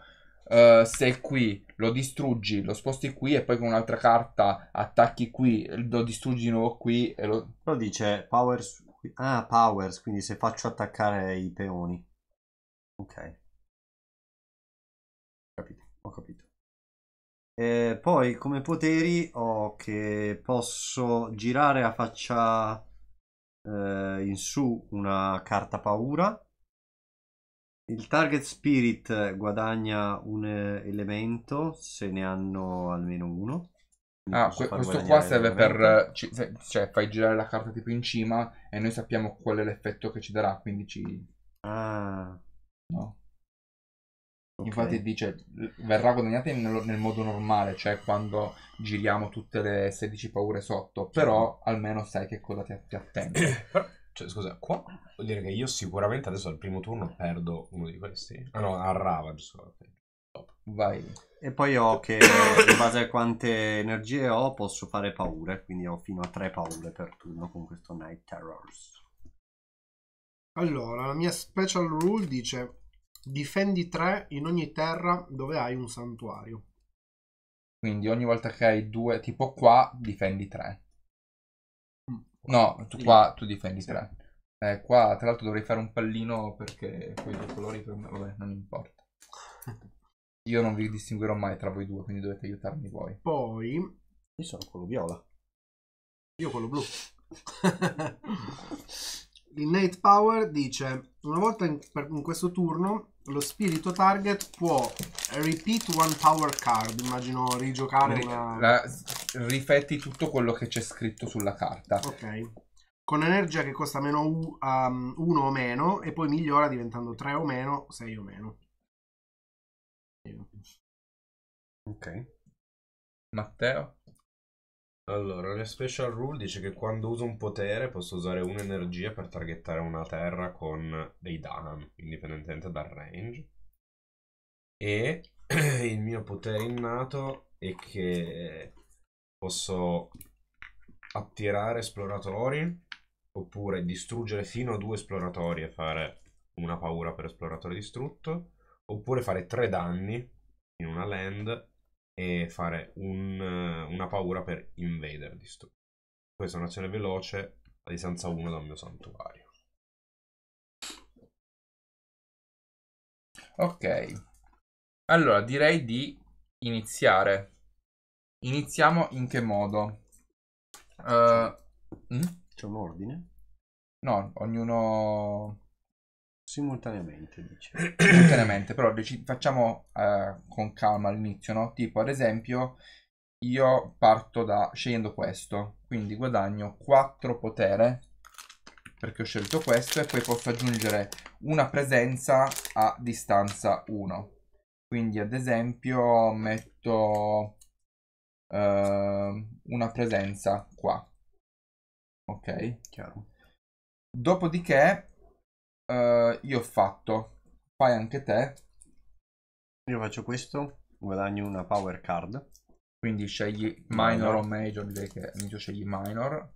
Eh, se è qui lo distruggi, lo sposti qui e poi con un'altra carta attacchi qui, lo distruggi di nuovo qui e lo... Però dice powers... Ah, powers, quindi se faccio attaccare i peoni. Ok. Capito, ho capito. E poi come poteri ho che posso girare a faccia eh, in su una carta paura il target spirit guadagna un eh, elemento se ne hanno almeno uno. Quindi ah, que- questo qua serve per... Eh, ci, se, cioè, fai girare la carta tipo in cima e noi sappiamo qual è l'effetto che ci darà, quindi ci... Ah. No. Okay. Infatti dice, verrà guadagnata nel, nel, modo normale, cioè quando giriamo tutte le 16 paure sotto, però certo. almeno sai che cosa ti, ti attende. *clears throat* Cioè, scusa, qua vuol dire che io sicuramente adesso al primo turno perdo uno di questi. Ah no, a Rava, giusto. Vai. E poi ho che in base a quante energie ho posso fare paure, quindi ho fino a tre paure per turno con questo Night Terrors. Allora, la mia special rule dice difendi tre in ogni terra dove hai un santuario. Quindi ogni volta che hai due, tipo qua, difendi tre. No, tu qua tu difendi sì. tre. Eh, qua tra l'altro dovrei fare un pallino perché poi due colori per me, vabbè, non importa. *laughs* Io non vi distinguerò mai tra voi due, quindi dovete aiutarmi voi. Poi... Io sono quello viola. Io quello blu. *laughs* Il Nate Power dice, una volta in, per, in questo turno lo spirito target può repeat one power card, immagino rigiocare Ri, una... la, rifetti tutto quello che c'è scritto sulla carta. Ok. Con energia che costa meno 1 um, o meno e poi migliora diventando 3 o meno, 6 o meno. Ok. Matteo? Allora, la special rule dice che quando uso un potere posso usare un'energia per targettare una terra con dei Dahan, indipendentemente dal range. E *clears throat* il mio potere innato è che posso attirare esploratori oppure distruggere fino a due esploratori e fare una paura per esploratore distrutto oppure fare tre danni in una land e fare un, eh, una paura per invader distrutto. Questa è un'azione veloce a distanza 1 dal mio santuario. Ok, allora direi di iniziare. Iniziamo in che modo? Uh, C'è mm? un ordine? No, ognuno Simultaneamente, dice. *clears throat* Simultaneamente, però dec- facciamo uh, con calma all'inizio, no? Tipo, ad esempio, io parto da scegliendo questo, quindi guadagno 4 potere perché ho scelto questo e poi posso aggiungere una presenza a distanza 1. Quindi ad esempio metto uh, una presenza qua. Ok? Chiaro. Dopodiché uh, io ho fatto. Fai anche te. Io faccio questo, guadagno una power card. Quindi scegli minor, minor. o major, direi che amico scegli minor.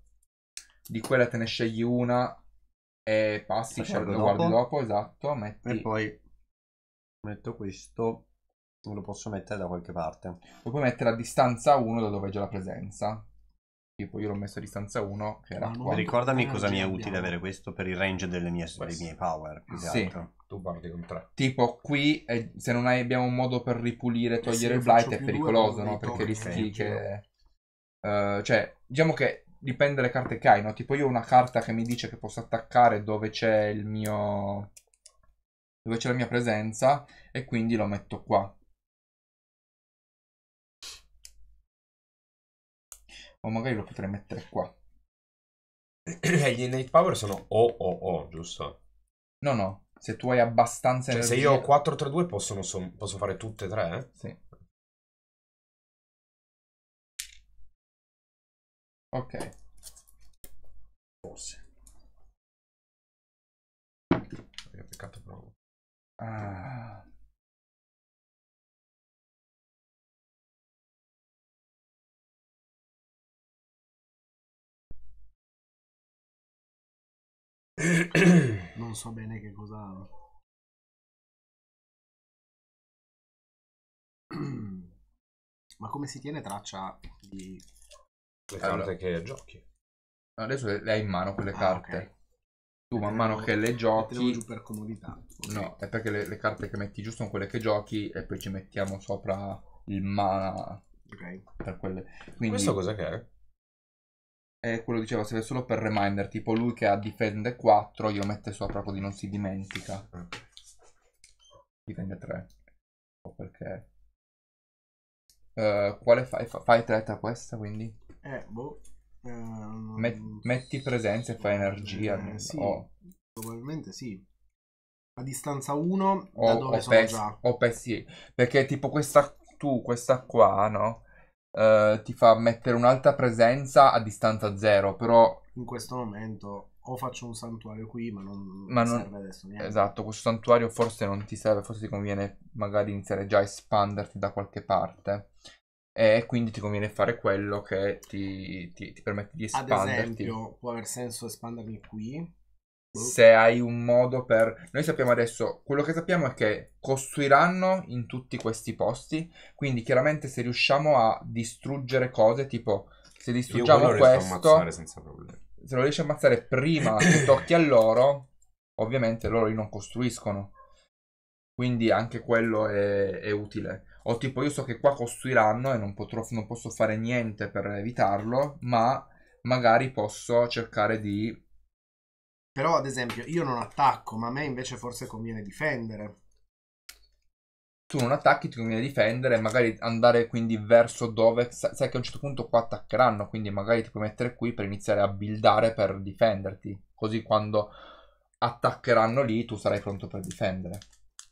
Di quella te ne scegli una e passi, lo guardi, guardi dopo, esatto. Metti... E poi metto questo, lo posso mettere da qualche parte. Lo puoi mettere a distanza 1 da dove c'è la presenza. Tipo, io l'ho messo a distanza 1, che era qua. Ricordami ah, cosa mi è utile avere questo per il range delle mie, dei miei power, più sì. altro. Tu guardi con 3. Tipo, qui, eh, se non hai, abbiamo un modo per ripulire, eh togliere il blight è pericoloso, no? Perché rischi che... Uh, cioè, diciamo che dipende dalle carte che hai, no? Tipo, io ho una carta che mi dice che posso attaccare dove c'è il mio... dove c'è la mia presenza, e quindi lo metto qua. O magari lo potrei mettere qua. *clears throat* E Gli innate power sono O, O, O, giusto? No, no. Se tu hai abbastanza cioè, energia... se io ho 4, 3, 2 possono, son, posso fare tutte e tre? Eh? Sì. Ok. Forse. Peccato però. Ah. non so bene che cosa ma come si tiene traccia di le carte allora. che giochi adesso le hai in mano quelle ah, carte okay. tu man mano che le giochi giù per comodità okay. no è perché le, le, carte che metti giù sono quelle che giochi e poi ci mettiamo sopra il mana ok per quelle Quindi... questo cosa che è? E quello diceva serve solo per reminder, tipo lui che ha difende 4, glielo mette sopra così non si dimentica. Difende 3. O perché... Uh, quale fai? Fai 3 a questa quindi? Eh, boh. Uh, Met- metti presenza e fai eh, energia. Eh, sì, oh. Probabilmente sì. A distanza 1 o, da dove o sono pes- già. O pes- sì. Perché tipo questa tu, questa qua, no? Eh, ti fa mettere un'altra presenza a distanza zero, però... In questo momento o faccio un santuario qui, ma non, ma non serve adesso niente. Esatto, questo santuario forse non ti serve, forse ti conviene magari iniziare già a espanderti da qualche parte. E quindi ti conviene fare quello che ti, ti, ti permette di espanderti. Ad esempio, può aver senso espandermi qui, Boh. se hai un modo per... Noi sappiamo adesso, quello che sappiamo è che costruiranno in tutti questi posti, quindi chiaramente se riusciamo a distruggere cose, tipo se distruggiamo Io questo... Se lo riesci a ammazzare prima *coughs* che tocchi a loro, ovviamente loro li non costruiscono. Quindi anche quello è, è, utile. O tipo io so che qua costruiranno e non, potrò, non posso fare niente per evitarlo, ma magari posso cercare di però, ad esempio, io non attacco, ma a me invece forse conviene difendere. Tu non attacchi, ti conviene difendere, magari andare quindi verso dove... Sai che a un certo punto qua attaccheranno, quindi magari ti puoi mettere qui per iniziare a buildare per difenderti. Così quando attaccheranno lì tu sarai pronto per difendere.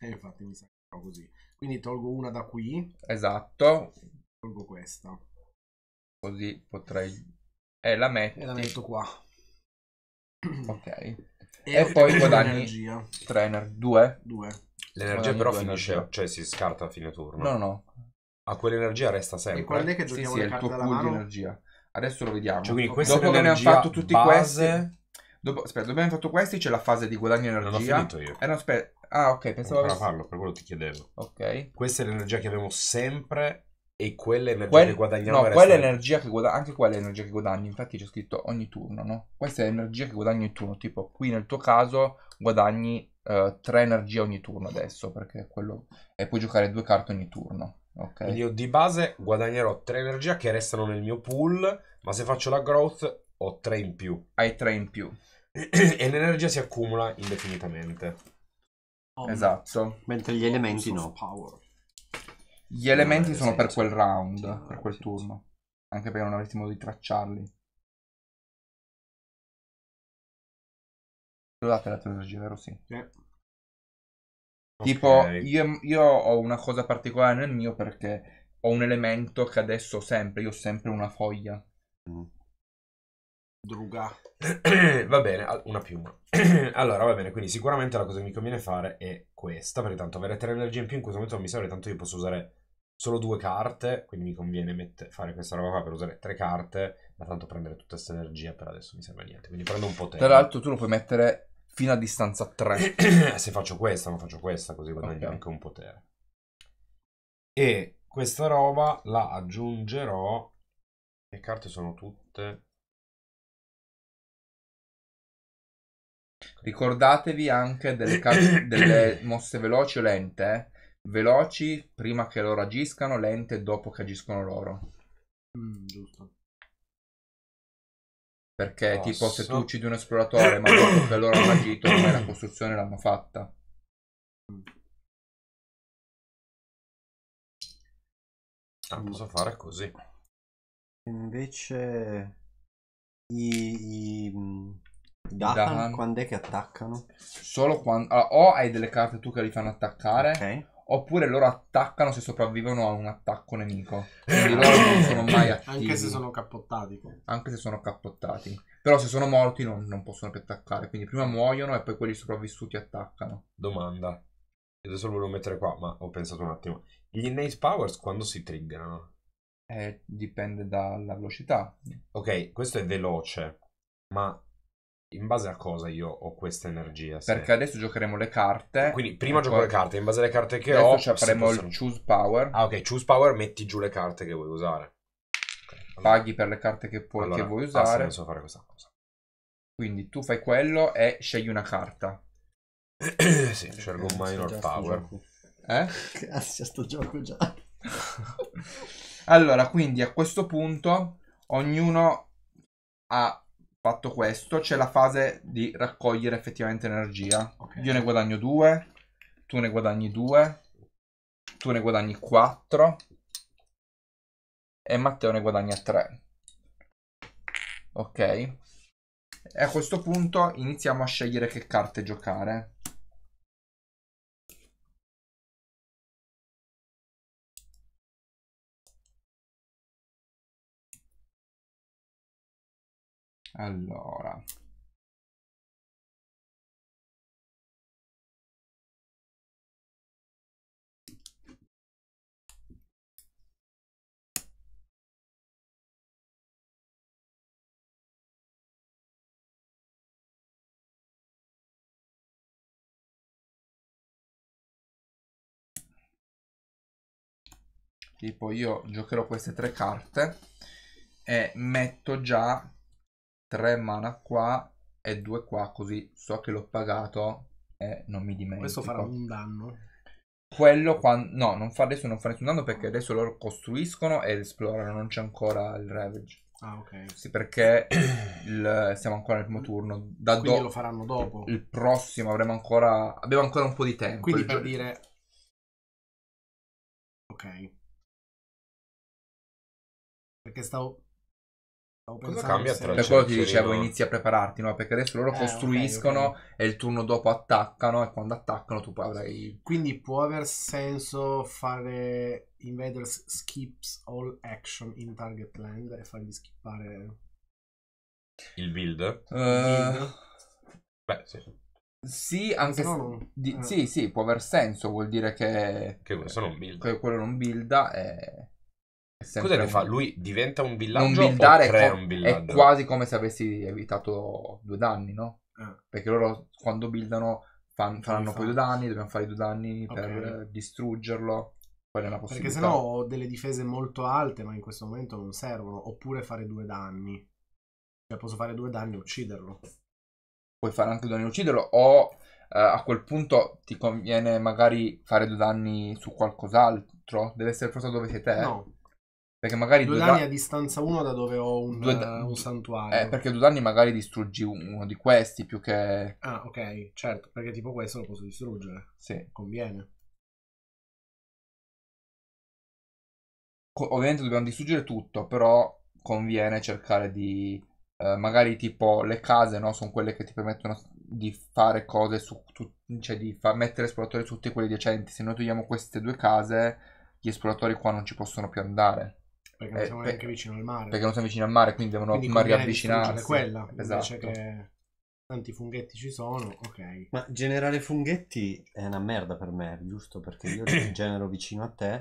E infatti mi sa che fa così. Quindi tolgo una da qui. Esatto. Tolgo questa. Così potrei... E la metto... E la metto qua. Ok. E, e poi guadagni 3 energie. 2? 2. L'energia però finisce, energia. cioè si scarta a fine turno. No, no. A ah, quell'energia resta sempre. E quando è che giochiamo sì, sì, il tuo pool di energia. Adesso lo vediamo. Cioè, quindi Dopo che abbiamo fatto tutti base... questi... Dopo, aspetta, dopo abbiamo fatto questi c'è la fase di guadagno energia. Non l'ho finito io. Eh, no, aspetta. Ah, ok, pensavo... avessi... farlo, per quello ti chiedevo. Ok. Questa è l'energia che abbiamo sempre e quell'energia quel, che guadagniamo No, resta... energia che guadagni, anche quella è energia che guadagni, infatti c'è scritto ogni turno, no? Questa è l'energia che guadagni ogni turno, tipo qui nel tuo caso guadagni uh, eh, 3 energie ogni turno adesso, perché quello... e puoi giocare due carte ogni turno. Okay. Quindi io di base guadagnerò 3 energie che restano nel mio pool, ma se faccio la growth ho 3 in più. Hai 3 in più. *clears throat* e l'energia si accumula indefinitamente. Oh, esatto. Mentre gli elementi no. Power. Gli elementi sono per quel round, no, per quel turno. Anche perché non avresti modo di tracciarli. Scusate la trilogia, vero? Sì. Yeah. Tipo, okay. io, io, ho una cosa particolare nel mio perché ho un elemento che adesso ho sempre, io ho sempre una foglia. Mm. Druga. *clears throat* va bene, una piuma. *clears throat* allora, va bene, quindi sicuramente la cosa che mi conviene fare è questa, perché tanto avere tre energie in più in questo momento non mi serve, tanto io posso usare solo due carte, quindi mi conviene mette- fare questa roba qua per usare tre carte, ma tanto prendere tutta questa energia per adesso mi serve a niente, quindi prendo un potere. l'altro tu lo puoi mettere fino a distanza 3. *clears throat* Se faccio questa, non faccio questa, così guadagno okay. anche un potere. E questa roba la aggiungerò... Le carte sono tutte... Ricordatevi anche delle, delle mosse veloci o lente, eh? veloci prima che loro agiscano, lente dopo che agiscono loro. Mm, giusto. Perché Posso. tipo se tu uccidi un esploratore ma dopo che loro hanno agito, ormai la costruzione l'hanno fatta. Mm. Ah, posso fare così. Invece i, i, mm, Dahan, Dahan. quando è che attaccano? Solo quando allora, ah, o hai delle carte tu che li fanno attaccare Ok oppure loro attaccano se sopravvivono a un attacco nemico. Eh. Quindi loro non sono mai attivi. Anche se sono cappottati. Anche se sono cappottati. Però se sono morti non, non possono più attaccare. Quindi prima muoiono e poi quelli sopravvissuti attaccano. Domanda. Adesso lo volevo mettere qua, ma ho pensato un attimo. Gli innate powers quando si triggerano? Eh, dipende dalla velocità. Ok, questo è veloce, ma in base a cosa io ho questa energia? Se... Perché adesso giocheremo le carte. Quindi prima gioco poi... le carte, in base alle carte che adesso ho. Adesso faremo possono... il choose power. Ah, ok, choose power, metti giù le carte che vuoi usare. Okay, allora. Paghi per le carte che, puoi, allora, che vuoi usare. Ah, fare questa cosa. Quindi tu fai quello e scegli una carta. *clears throat* sì, scelgo un minor power. Eh? Grazie *laughs* a sto gioco già. *laughs* allora, quindi a questo punto ognuno ha fatto questo, c'è la fase di raccogliere effettivamente energia. Okay. Io ne guadagno 2, tu ne guadagni 2, tu ne guadagni 4 e Matteo ne guadagna 3. Ok? E a questo punto iniziamo a scegliere che carte giocare. Allora. tipo io giocherò queste tre carte e metto già 3 mana qua e 2 qua, così so che l'ho pagato e non mi dimentico. Questo farà un danno. Quello quando... No, non fa adesso non fa nessun danno perché adesso loro costruiscono ed esplorano, non c'è ancora il Ravage. Ah, ok. Sì, perché il, siamo ancora nel primo turno. Da Quindi do... lo faranno dopo. Il prossimo avremo ancora... Abbiamo ancora un po' di tempo. Quindi per gioco. dire... Ok. Perché stavo Cosa cambia tra Per quello ti dicevo, inizi a prepararti, no? Perché adesso loro eh, costruiscono okay, okay. e il turno dopo attaccano e quando attaccano tu poi avrai... Quindi può aver senso fare Invaders skips all action in target land e fargli skippare... Il build? Uh... build. Beh, sì. Sì, anche se, non... di... eh. sì, sì, può aver senso, vuol dire che, che, se non builda. quello non builda e Cos'è che fa? Lui diventa un villaggio non buildare è, co- un villaggio? è quasi come se avessi evitato due danni, no? Eh. Perché loro quando buildano fan, faranno poi due danni, dobbiamo fare due danni okay. per distruggerlo. Perché sennò ho delle difese molto alte, ma in questo momento non servono. Oppure fare due danni. Cioè posso fare due danni e ucciderlo. Puoi fare anche due danni e ucciderlo o... Uh, a quel punto ti conviene magari fare due danni su qualcos'altro? Deve essere forse dove sei te. No, perché magari due, due danni da... a distanza uno da dove ho un, da... un santuario. Eh, perché due danni magari distruggi uno di questi più che. Ah, ok, certo, perché tipo questo lo posso distruggere. Sì. Conviene. Co- ovviamente dobbiamo distruggere tutto, però conviene cercare di. Eh, magari tipo le case, no? Sono quelle che ti permettono di fare cose su. Tu... cioè di far mettere esploratori su tutti quelli decenti. Se noi togliamo queste due case, gli esploratori qua non ci possono più andare. Perché eh, non eh, siamo neanche vicino al mare. Perché non siamo vicino al mare, quindi devono quindi prima riavvicinarsi. quella, esatto. invece che tanti funghetti ci sono, ok. Ma generare funghetti è una merda per me, giusto? Perché io li *coughs* genero vicino a te.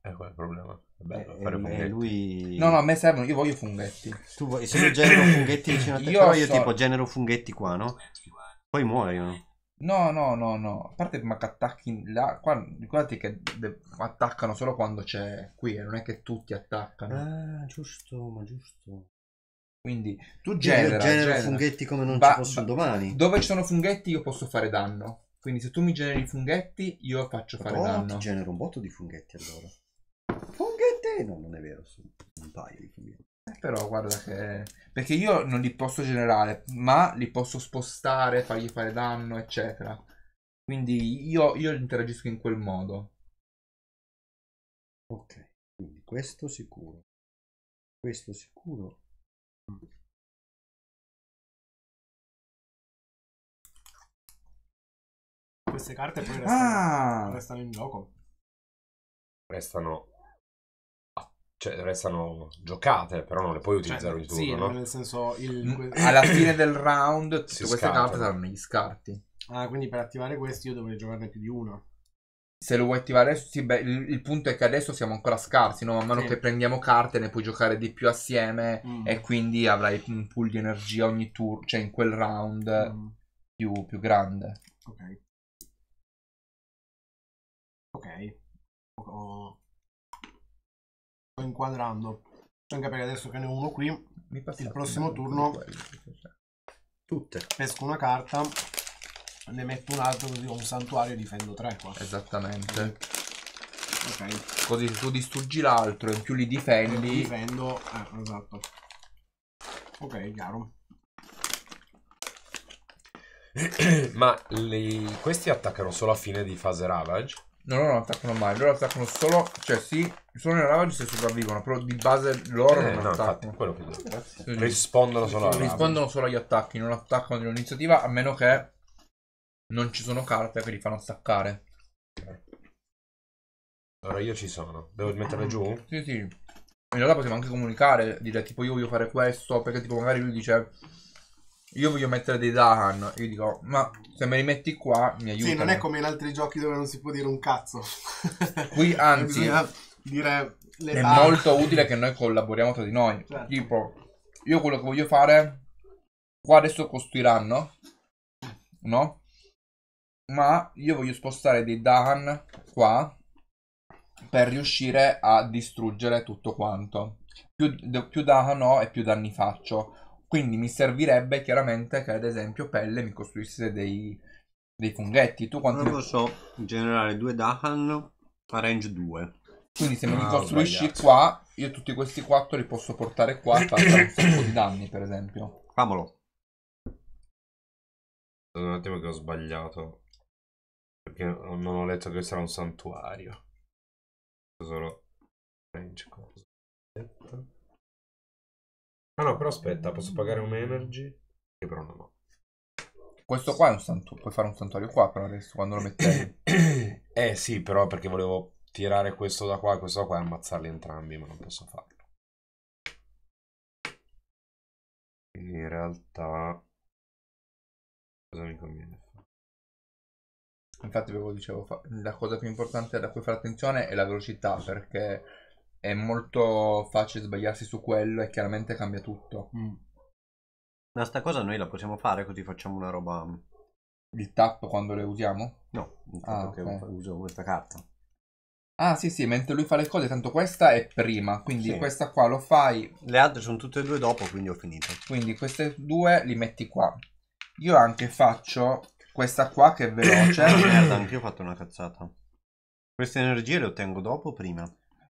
e eh, qual è il problema? È eh, bello eh, fare eh, funghetti. Lui... No, no, a me servono, io voglio funghetti. Tu vuoi, se io genero funghetti vicino a te, *coughs* io però io so... tipo genero funghetti qua, no? Poi muoiono. No, no, no, no. A parte ma che attacchi là. Qua, ricordati che de- attaccano solo quando c'è qui, e eh, non è che tutti attaccano. Ah, giusto, ma giusto. Quindi tu genera, io genero genera. funghetti come non ba- ci fossero domani. Dove ci sono funghetti io posso fare danno. Quindi se tu mi generi funghetti io faccio ma fare oh, danno. Ti genero un botto di funghetti allora. Funghetti? No, non è vero, sono un paio di funghetti. Eh, però guarda che... Perché io non li posso generare, ma li posso spostare, fargli fare danno, eccetera. Quindi io, io interagisco in quel modo. Ok, quindi questo sicuro. Questo sicuro. Queste carte poi restano, ah! restano in gioco. Restano cioè, restano giocate, però non le puoi cioè, utilizzare cioè, in turno, sì, no? nel senso... Il... Mm, *coughs* alla fine del round tutte queste scartano. carte saranno gli scarti. Ah, quindi per attivare questi io dovrei giocarne più di uno. Se lo vuoi attivare adesso, sì, beh, il, il, punto è che adesso siamo ancora scarsi, no? Man mano sì. che prendiamo carte ne puoi giocare di più assieme mm. e quindi avrai un pool di energia ogni turno, cioè in quel round mm. più, più grande. Ok. Ok. Oh sto inquadrando. Anche perché adesso che ne ho uno qui, il prossimo turno Tutte. pesco una carta, ne metto un altro così ho un santuario e difendo tre qua. Esattamente. ok Così se tu distruggi l'altro e più li difendi... Difendo, eh, esatto. Ok, chiaro. *clears throat* Ma li... questi attaccano solo a fine di fase Ravage? No, loro non attaccano mai, loro attaccano solo, cioè sì, solo nella ravage se sopravvivono, però di base loro eh, non no, attaccano. Quello che... Rispondono solo alla Rispondono alla solo agli attacchi, non attaccano l'iniziativa a meno che non ci sono carte che li fanno staccare. Allora io ci sono, devo metterle giù? Sì, sì. In realtà possiamo anche comunicare, dire tipo io voglio fare questo, perché tipo magari lui dice io voglio mettere dei Dahan. Io dico, ma se me li metti qua mi aiuta. Sì, non è come in altri giochi dove non si può dire un cazzo. *laughs* Qui *laughs* anzi, dire, le è molto utile che noi collaboriamo tra di noi. Certo. Tipo, io quello che voglio fare. Qua adesso costruiranno, no? Ma io voglio spostare dei Dahan qua per riuscire a distruggere tutto quanto. Più, più Dahan ho e più danni faccio quindi mi servirebbe chiaramente che ad esempio Pelle mi costruisse dei, dei funghetti. Tu quanti... Non lo so, in generale due Dahan a range 2. Quindi se me li oh, costruisci sbagliato. qua, io tutti questi quattro li posso portare qua e fare un sacco di danni per esempio. Famolo. Un attimo che ho sbagliato. Perché non ho letto che sarà un santuario. Solo range qua. Ah no, però aspetta, posso pagare un energy? Che però non ho. Questo qua è un santuario, puoi fare un santuario qua però adesso quando lo metti. *coughs* eh sì, però perché volevo tirare questo da qua e questo da qua e ammazzarli entrambi, ma non posso farlo. in realtà cosa mi conviene fare? Infatti ve lo dicevo, la cosa più importante da cui fare attenzione è la velocità perché è molto facile sbagliarsi su quello e chiaramente cambia tutto. Mm. Ma sta cosa noi la possiamo fare così facciamo una roba... Mm. Il tap quando le usiamo? No, intanto ah, che okay. uso questa carta. Ah sì sì, mentre lui fa le cose, tanto questa è prima, quindi sì. questa qua lo fai... Le altre sono tutte e due dopo, quindi ho finito. Quindi queste due li metti qua. Io anche faccio questa qua che è veloce. *coughs* Merda, anch'io ho fatto una cazzata. Queste energie le ottengo dopo o prima?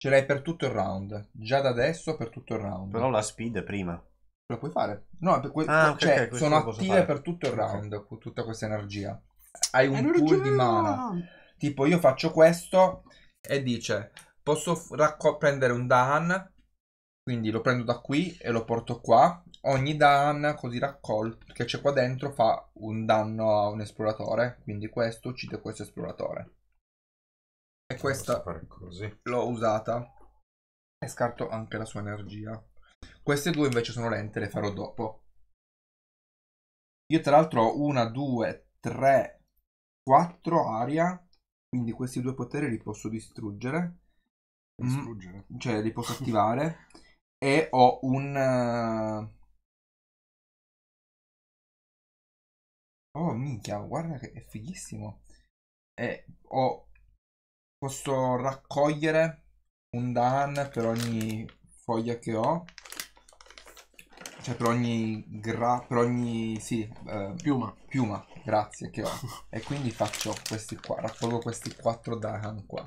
Ce l'hai per tutto il round. Già da adesso per tutto il round. Però la speed è prima. Lo puoi fare. No, que- ah, cioè, okay, sono attive per tutto il round. Okay. Tutta questa energia. Hai un energia! pool di mana. Tipo, io faccio questo e dice: Posso racco- prendere un Dahan. Quindi lo prendo da qui e lo porto qua. Ogni Dahan così raccolto che c'è qua dentro fa un danno a un esploratore. Quindi questo uccide questo esploratore questa l'ho usata e scarto anche la sua energia. Queste due invece sono lente, le farò dopo. Io tra l'altro ho una, due, tre, quattro aria, quindi questi due poteri li posso distruggere. Mm, distruggere? Mm, cioè li posso *laughs* attivare. e ho un... Eh, oh minchia, guarda che è fighissimo. E ho posso raccogliere un dan per ogni foglia che ho cioè per ogni gra per ogni sì eh, piuma piuma grazie che ho *laughs* e quindi faccio questi qua raccolgo questi quattro dahan qua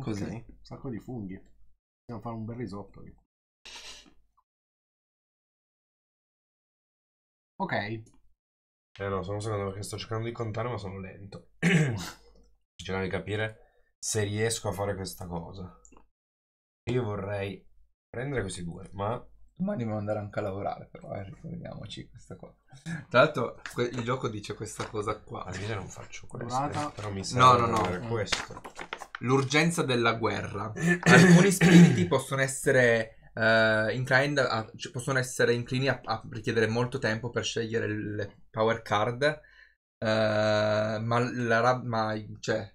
così okay. un sacco di funghi dobbiamo fare un bel risotto qui. ok eh no sono un secondo perché sto cercando di contare ma sono lento *clears throat* cercare di capire se riesco a fare questa cosa. Io vorrei prendere questi due, ma... Domani devo andare anche a lavorare, però eh, ricordiamoci questa cosa. Tra l'altro il gioco dice questa cosa qua. Alla fine non faccio questo, eh, però mi serve no, no, no. questo. L'urgenza della guerra. *clears throat* Alcuni spiriti possono essere Uh, inclined a, possono essere inclini a, a, richiedere molto tempo per scegliere le power card. Uh, ma, la, ma cioè,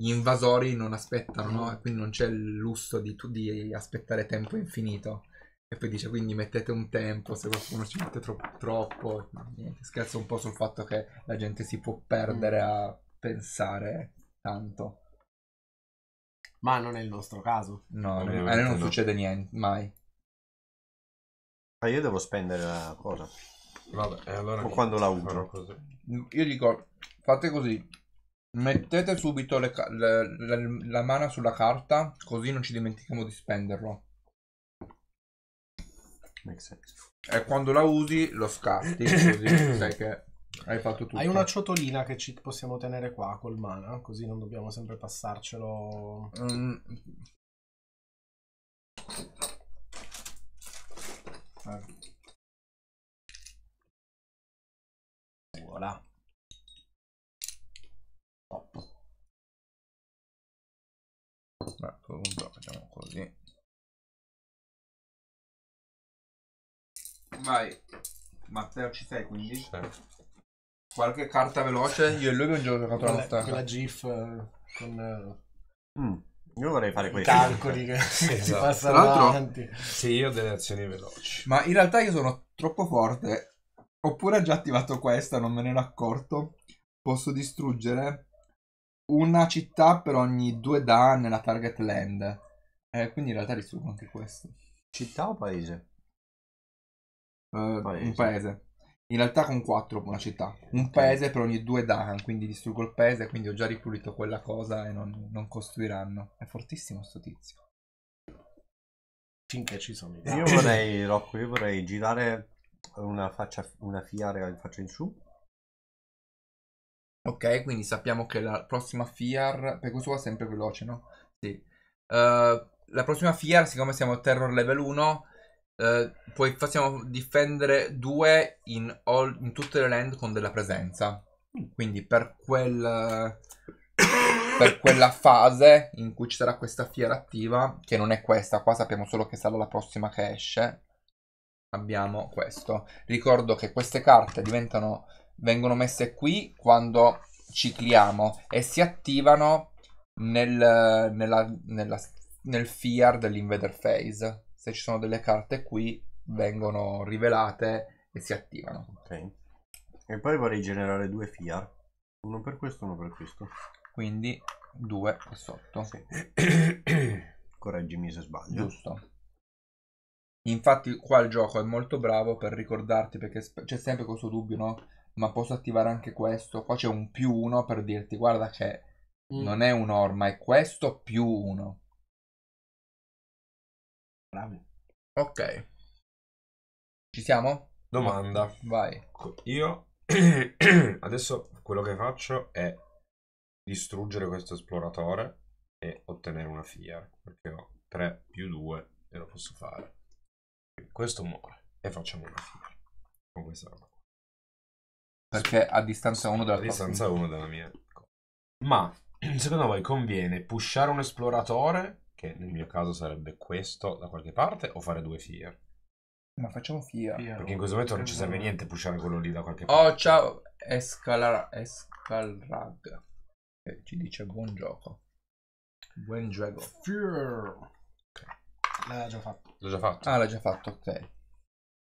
gli invasori non aspettano, no? E quindi non c'è il lusso di, di aspettare tempo infinito. E poi dice quindi mettete un tempo se qualcuno ci mette tro troppo. Niente, scherzo un po' sul fatto che la gente si può perdere mm. a pensare tanto. Ma non è il nostro caso. No, a me non no. succede niente, mai. Ma io devo spendere la cosa. Vabbè, allora o quando la uso. Io dico, fate così, Mettete subito le, le, le, la mano sulla carta, così non ci dimentichiamo di spenderlo. Make sense. E quando la usi lo scarti, così *coughs* sai che hai fatto tutto. Hai una ciotolina che ci possiamo tenere qua col mana, così non dobbiamo sempre passarcelo. Mm. Voilà. Beh, facciamo così. Vai. Matteo ci sei quindi? Sì. Qualche carta veloce? Io e lui abbiamo già giocato la nostra. Quella GIF eh, con eh, Mm, Io vorrei fare i calcoli che *laughs* si esatto. passano avanti. Sì, io ho delle azioni veloci. Ma in realtà io sono troppo forte. Oppure ho già attivato questa, non me ne ero accorto. Posso distruggere una città per ogni due da nella target land. Eh, quindi in realtà distruggo anche questo. Città o paese? Uh, paese? Un paese. In realtà con quattro una città. Un okay. paese per ogni due da quindi distruggo il paese, quindi ho già ripulito quella cosa e non, non costruiranno. È fortissimo sto tizio. Finché ci sono i Io vorrei, Rocco, io vorrei girare una faccia, una fiare in faccia in su Ok, quindi sappiamo che la prossima FIAR, per questo qua è sempre veloce, no? Sì. Uh, la prossima FIAR, siccome siamo Terror Level 1, uh, eh, poi facciamo difendere 2 in, all, in tutte le land con della presenza. Mm. Quindi per quel... per quella fase in cui ci sarà questa fiera attiva, che non è questa, qua sappiamo solo che sarà la prossima che esce, abbiamo questo. Ricordo che queste carte diventano vengono messe qui quando cicliamo e si attivano nel, nella, nella, nel fear dell'invader phase. Se ci sono delle carte qui vengono rivelate e si attivano. Ok. E poi vorrei generare due fear. Uno per questo, uno per questo. Quindi due qua sotto. Sì. *coughs* Correggimi se sbaglio. Giusto. Infatti qua il gioco è molto bravo per ricordarti perché c'è sempre questo dubbio, no? ma posso attivare anche questo. Qua c'è un più uno per dirti, guarda che mm. non è un'orma, è questo più uno. Bravi. Ok. Ci siamo? Domanda. Vai. Io *clears throat* adesso quello che faccio è distruggere questo esploratore e ottenere una FIAR. perché ho 3 più 2 e lo posso fare. Questo muore e facciamo una FIAR. con questa roba perché a distanza 1 dalla a distanza 1 dalla mia. Ma *clears throat* secondo voi conviene pushare un esploratore, che nel mio caso sarebbe questo da qualche parte, o fare due fear? Ma facciamo fear. Perché in questo momento non ci serve niente pushare quello lì da qualche oh, parte. Oh, ciao, Escalar- Escalrag. Che eh, ci dice buon gioco. Buon gioco. Fear. Okay. L'ha già fatto. L'ho già fatto. Ah, l'ha già fatto, ok.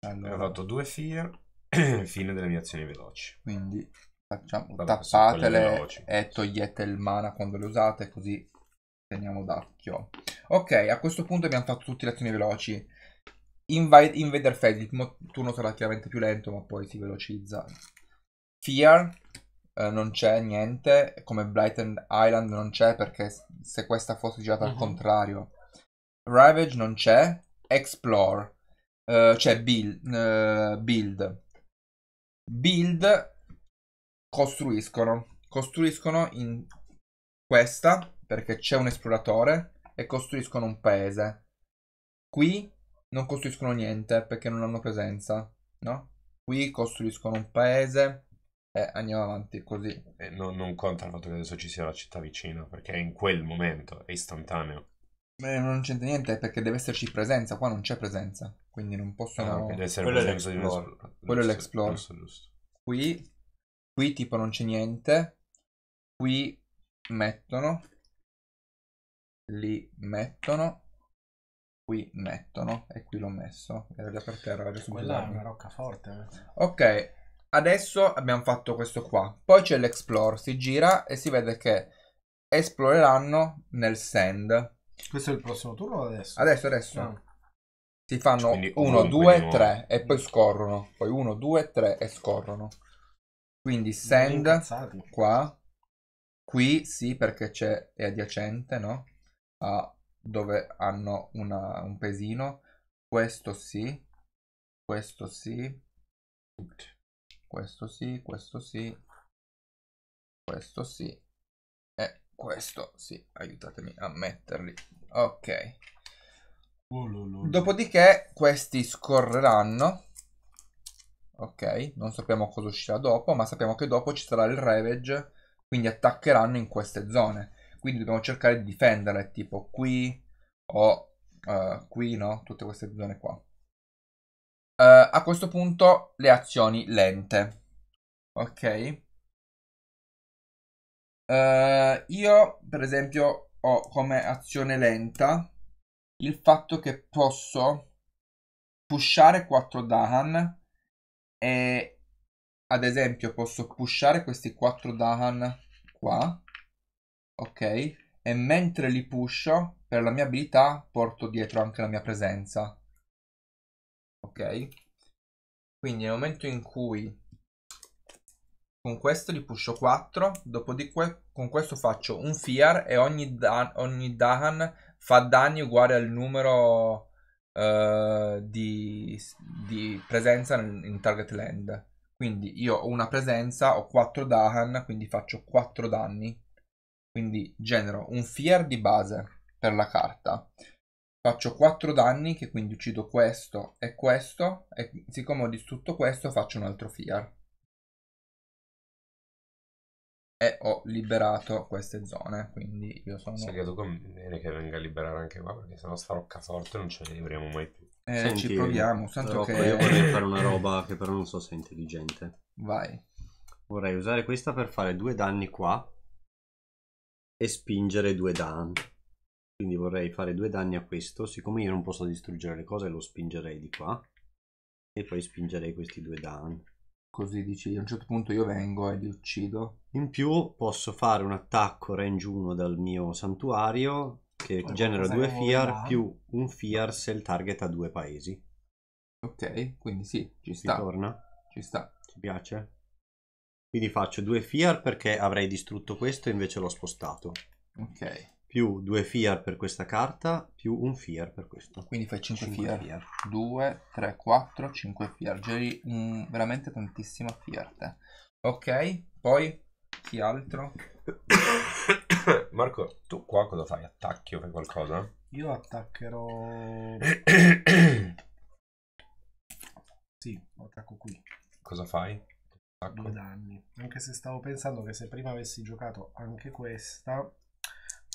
Allora. Ho fatto due Fear. *clears throat* fine delle mie azioni veloci. Quindi facciamo, tappatele e togliete il mana quando le usate, così teniamo d'occhio. Ok, a questo punto abbiamo fatto tutte le azioni veloci. Invader Fade, il primo turno sarà chiaramente più lento, ma poi si velocizza. Fear, eh, non c'è niente, come Blighted Island non c'è, perché se questa fosse girata uh -huh. al mhm. contrario. Ravage non c'è, Explore, eh, c'è build, eh, build, build costruiscono. Costruiscono in questa perché c'è un esploratore e costruiscono un paese. Qui non costruiscono niente perché non hanno presenza, no? Qui costruiscono un paese e andiamo avanti così. E non, non conta il fatto che adesso ci sia la città vicina perché è in quel momento, è istantaneo. Beh, non c'entra niente perché deve esserci presenza, qua non c'è presenza, quindi non ah, possono... Ah, okay. deve essere Quello è l'explore. Quello, Quello è l'explore. Giusto, giusto. Qui, qui tipo non c'è niente, qui mettono, Li mettono, qui mettono e qui l'ho messo. Era già per terra, era già Quella è una roccaforte. Eh. Ok, adesso abbiamo fatto questo qua. Poi c'è l'explore, si gira e si vede che esploreranno nel sand questo è il prossimo turno o adesso? Adesso, adesso. No. Ah. Si fanno 1, 2, 3 e poi scorrono. Poi 1, 2, 3 e scorrono. Quindi send qua. Qui sì perché c'è, è adiacente, no? A dove hanno una, un pesino. Questo sì. Questo sì. Questo sì, questo sì. Questo sì questo, sì, aiutatemi a metterli. Ok. Oh, Dopodiché questi scorreranno. Ok, non sappiamo cosa uscirà dopo, ma sappiamo che dopo ci sarà il Ravage, quindi attaccheranno in queste zone. Quindi dobbiamo cercare di difenderle, tipo qui o uh, qui, no? Tutte queste zone qua. Uh, a questo punto le azioni lente. Ok? Uh, io, per esempio, ho come azione lenta il fatto che posso pushare 4 Dahan e, ad esempio, posso pushare questi 4 Dahan qua, ok? E mentre li pusho, per la mia abilità, porto dietro anche la mia presenza, ok? Quindi nel momento in cui con questo li pusho 4, dopodiché con questo faccio un fear e ogni, da ogni Dahan fa danni uguali al numero uh, di, di, presenza in target land. Quindi io ho una presenza, ho 4 Dahan, quindi faccio 4 danni. Quindi genero un fear di base per la carta. Faccio 4 danni che quindi uccido questo e questo e siccome ho distrutto questo faccio un altro fear e ho liberato queste zone. Quindi io sono. Sai che tu conviene che venga a liberare anche qua, perché sennò starò cazzoforte non ce ne liberiamo mai più. Eh, Senti, ci proviamo. Santo che. Io *laughs* vorrei fare una roba che però non so se è intelligente. Vai. Vorrei usare questa per fare due danni qua e spingere due danni. Quindi vorrei fare due danni a questo. Siccome io non posso distruggere le cose, lo spingerei di qua. E poi spingerei questi due danni. Così dici, a un certo punto io vengo e li uccido. In più posso fare un attacco range 1 dal mio santuario che Poi genera due fear più un fear se il target ha due paesi. Ok, quindi sì, ci sta. Ritorna? Ci sta. Ti piace? Quindi faccio due fear perché avrei distrutto questo e invece l'ho spostato. Ok. Più due fear per questa carta, più un fear per questo. Quindi fai 5, fear. 2, 3, 4, 5 fear. Geri veramente tantissima fear te. Ok, poi chi altro? *coughs* Marco, tu qua cosa fai? Attacchi o fai qualcosa? Io attaccherò... *coughs* sì, attacco qui. Cosa fai? Attacco. Due danni. Anche se stavo pensando che se prima avessi giocato anche questa,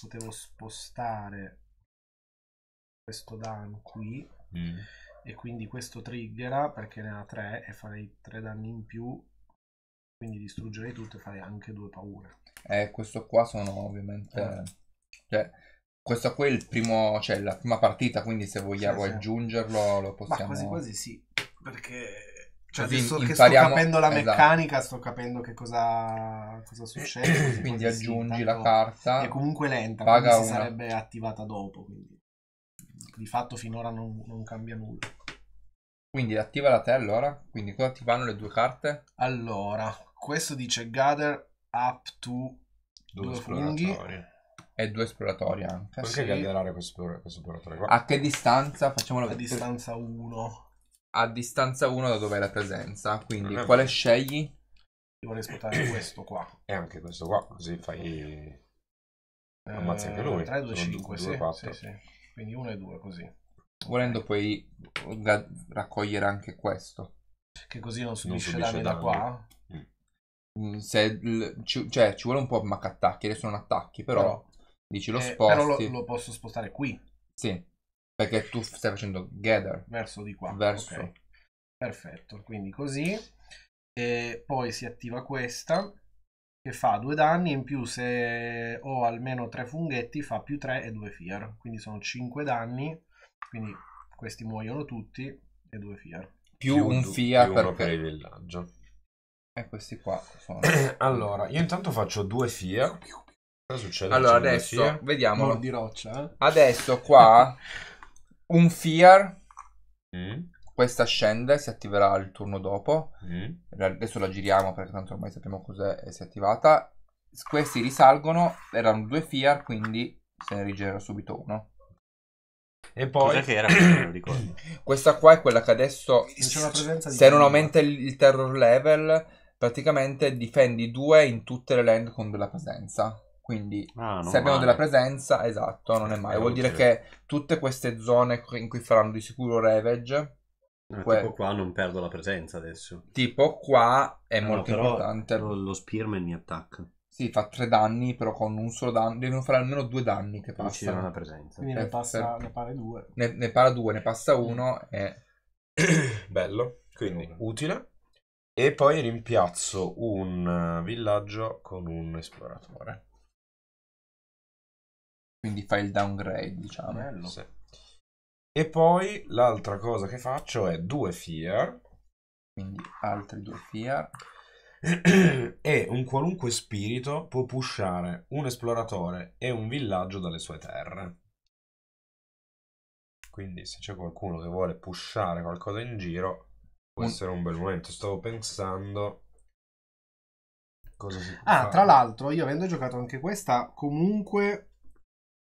potevo spostare questo danno qui mm. e quindi questo triggera perché ne ha 3 e farei 3 danni in più quindi distruggere tutto e farei anche due paure. Eh, questo qua sono ovviamente... Eh. Cioè, questo qua è il primo, cioè la prima partita, quindi se vogliamo sì, sì. aggiungerlo lo possiamo... Ma quasi quasi sì, perché cioè, cioè adesso impariamo... sto capendo la esatto. meccanica, esatto. sto capendo che cosa, cosa succede. Eh, quindi aggiungi sì, la carta. È comunque lenta, paga una... sarebbe attivata dopo. Quindi. Di fatto finora non, non, cambia nulla. Quindi attiva la te allora? Quindi cosa ti vanno le due carte? Allora, questo dice gather up to due, due funghi. E due esploratori anche. Perché sì. gatherare questo, questo esploratore qua? A che distanza? Facciamolo a vedere. A distanza 1. A distanza 1 da dove è la presenza. Quindi quale bello. scegli? vorrei rispettare *clears throat* questo qua. E anche questo qua, così fai... Eh, ammazzi anche lui. 3, 2, 5, 2, 4. Sì, sì. Quindi 1 e 2 così. Volendo puoi raccogliere anche questo. Che così non subisce, non subisce danni, danni da qua. Mm. Mm, se, ci, cioè, ci vuole un po' attacchi adesso non attacchi, però, però dici lo eh, sposti. Però lo, lo, posso spostare qui. Sì, perché tu stai facendo gather. Verso di qua. Verso. Okay. Perfetto, quindi così. E poi si attiva questa, che fa due danni, in più se ho almeno tre funghetti fa più tre e due fear. Quindi sono cinque danni, quindi questi muoiono tutti e due fear. Più, più un, un fear per, per il villaggio. E questi qua sono. *clears throat* allora, io intanto faccio due fear. Cosa succede? Allora, adesso vediamo. di roccia. Eh? Adesso qua *laughs* un fear. Mm. Questa scende, si attiverà il turno dopo. Mm. Adesso la giriamo perché tanto ormai sappiamo cos'è e si è attivata. Questi risalgono, erano due fear, quindi se ne rigenera subito uno. E poi... Era, *clears throat* questa qua è quella che adesso... Se non aumenta il terror level praticamente difendi due in tutte le land con della presenza. Quindi ah, se abbiamo male. della presenza, esatto, non è mai. Vuol dire che tutte queste zone in cui faranno di sicuro Ravage Ma eh, que- tipo qua non perdo la presenza adesso. Tipo qua è eh, no, molto importante. Lo, lo Spearman mi attacca. Sì, fa tre danni, però con un solo danno. Devono fare almeno due danni che passano. Uccidono la presenza. Quindi ne, eh, passa, per... ne pare due. Ne, ne para due, ne passa mm. uno e... *coughs* Bello, quindi utile. E poi rimpiazzo un eh, villaggio con un esploratore. Quindi fai il downgrade, diciamo. Bello. Sì. E poi l'altra cosa che faccio è due fear. Quindi altri due fear. *clears throat* e un qualunque spirito può pushare un esploratore e un villaggio dalle sue terre. Quindi se c'è qualcuno che vuole pushare qualcosa in giro, Può essere un bel momento. Stavo pensando. Cosa si ah, fare. tra l'altro, io avendo giocato anche questa, comunque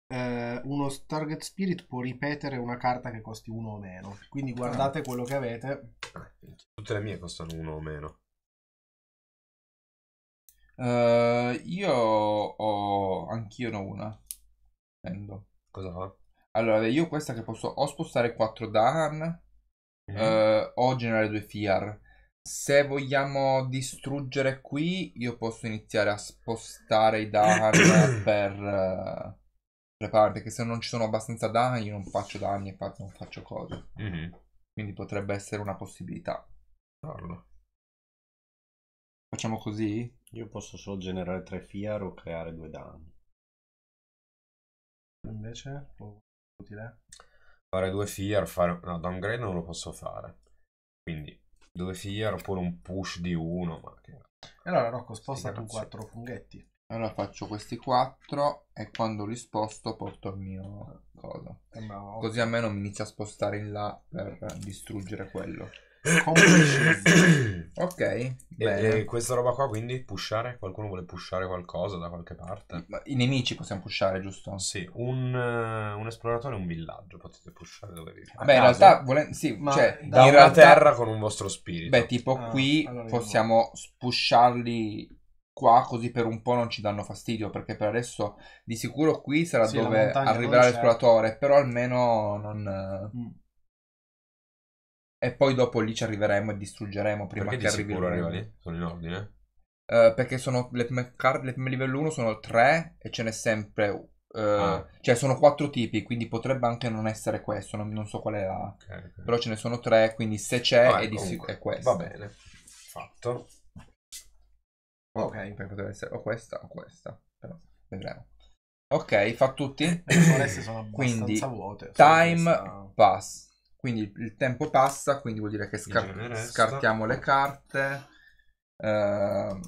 eh, uno Target Spirit può ripetere una carta che costi uno o meno. Quindi ah. guardate ah. quello che avete. Tutte le mie costano uno o meno. Uh, io ho anch'io ne ho una. Prendo. Cosa fa? Allora, io questa che posso o spostare 4 Dan uh, o generare due FIAR. Se vogliamo distruggere qui, io posso iniziare a spostare i danni *coughs* per uh, eh, parte, che se non ci sono abbastanza danni io non faccio danni e non faccio cose. Mm-hmm. Quindi potrebbe essere una possibilità. Farlo. Facciamo così? Io posso solo generare tre FIAR o creare due danni. Invece? Oh, utile? fare due fear, fare... No, downgrade non lo posso fare. Quindi due fear oppure un push di uno. Ma che... Allora Rocco, sposta tu quattro funghetti. Allora faccio questi quattro e quando li sposto porto il mio cosa. Così almeno mi inizia a spostare in là per distruggere quello. *coughs* ok, e, bene. E questa roba qua quindi pushare? Qualcuno vuole pushare qualcosa da qualche parte? Ma I nemici possiamo pushare, giusto? Sì, un, eh, un esploratore e un villaggio potete pushare dove vi Beh, in realtà, volen- sì, Ma cioè, da una realtà... terra con un vostro spirito. Beh, tipo ah, qui allora possiamo pusharli qua così per un po' non ci danno fastidio perché per adesso di sicuro qui sarà sì, dove arriverà l'esploratore, però almeno non... Mm e poi dopo lì ci arriveremo e distruggeremo prima perché che arrivi il arriva lì? Sono in ordine? Uh, perché sono le prime, car- le prime livello 1 sono 3 e ce n'è sempre. Uh, ah. Cioè sono 4 tipi, quindi potrebbe anche non essere questo. Non, non so qual è la. Okay, okay. Però ce ne sono 3, quindi se c'è Vabbè, è, di sic- è questo. Va bene, fatto. Ok, potrebbe essere o questa o questa. Però vedremo. Ok, fa tutti. Eh, quindi, vuote, time questa... pass. Quindi il tempo passa, quindi vuol dire che scar scartiamo le carte. Eh,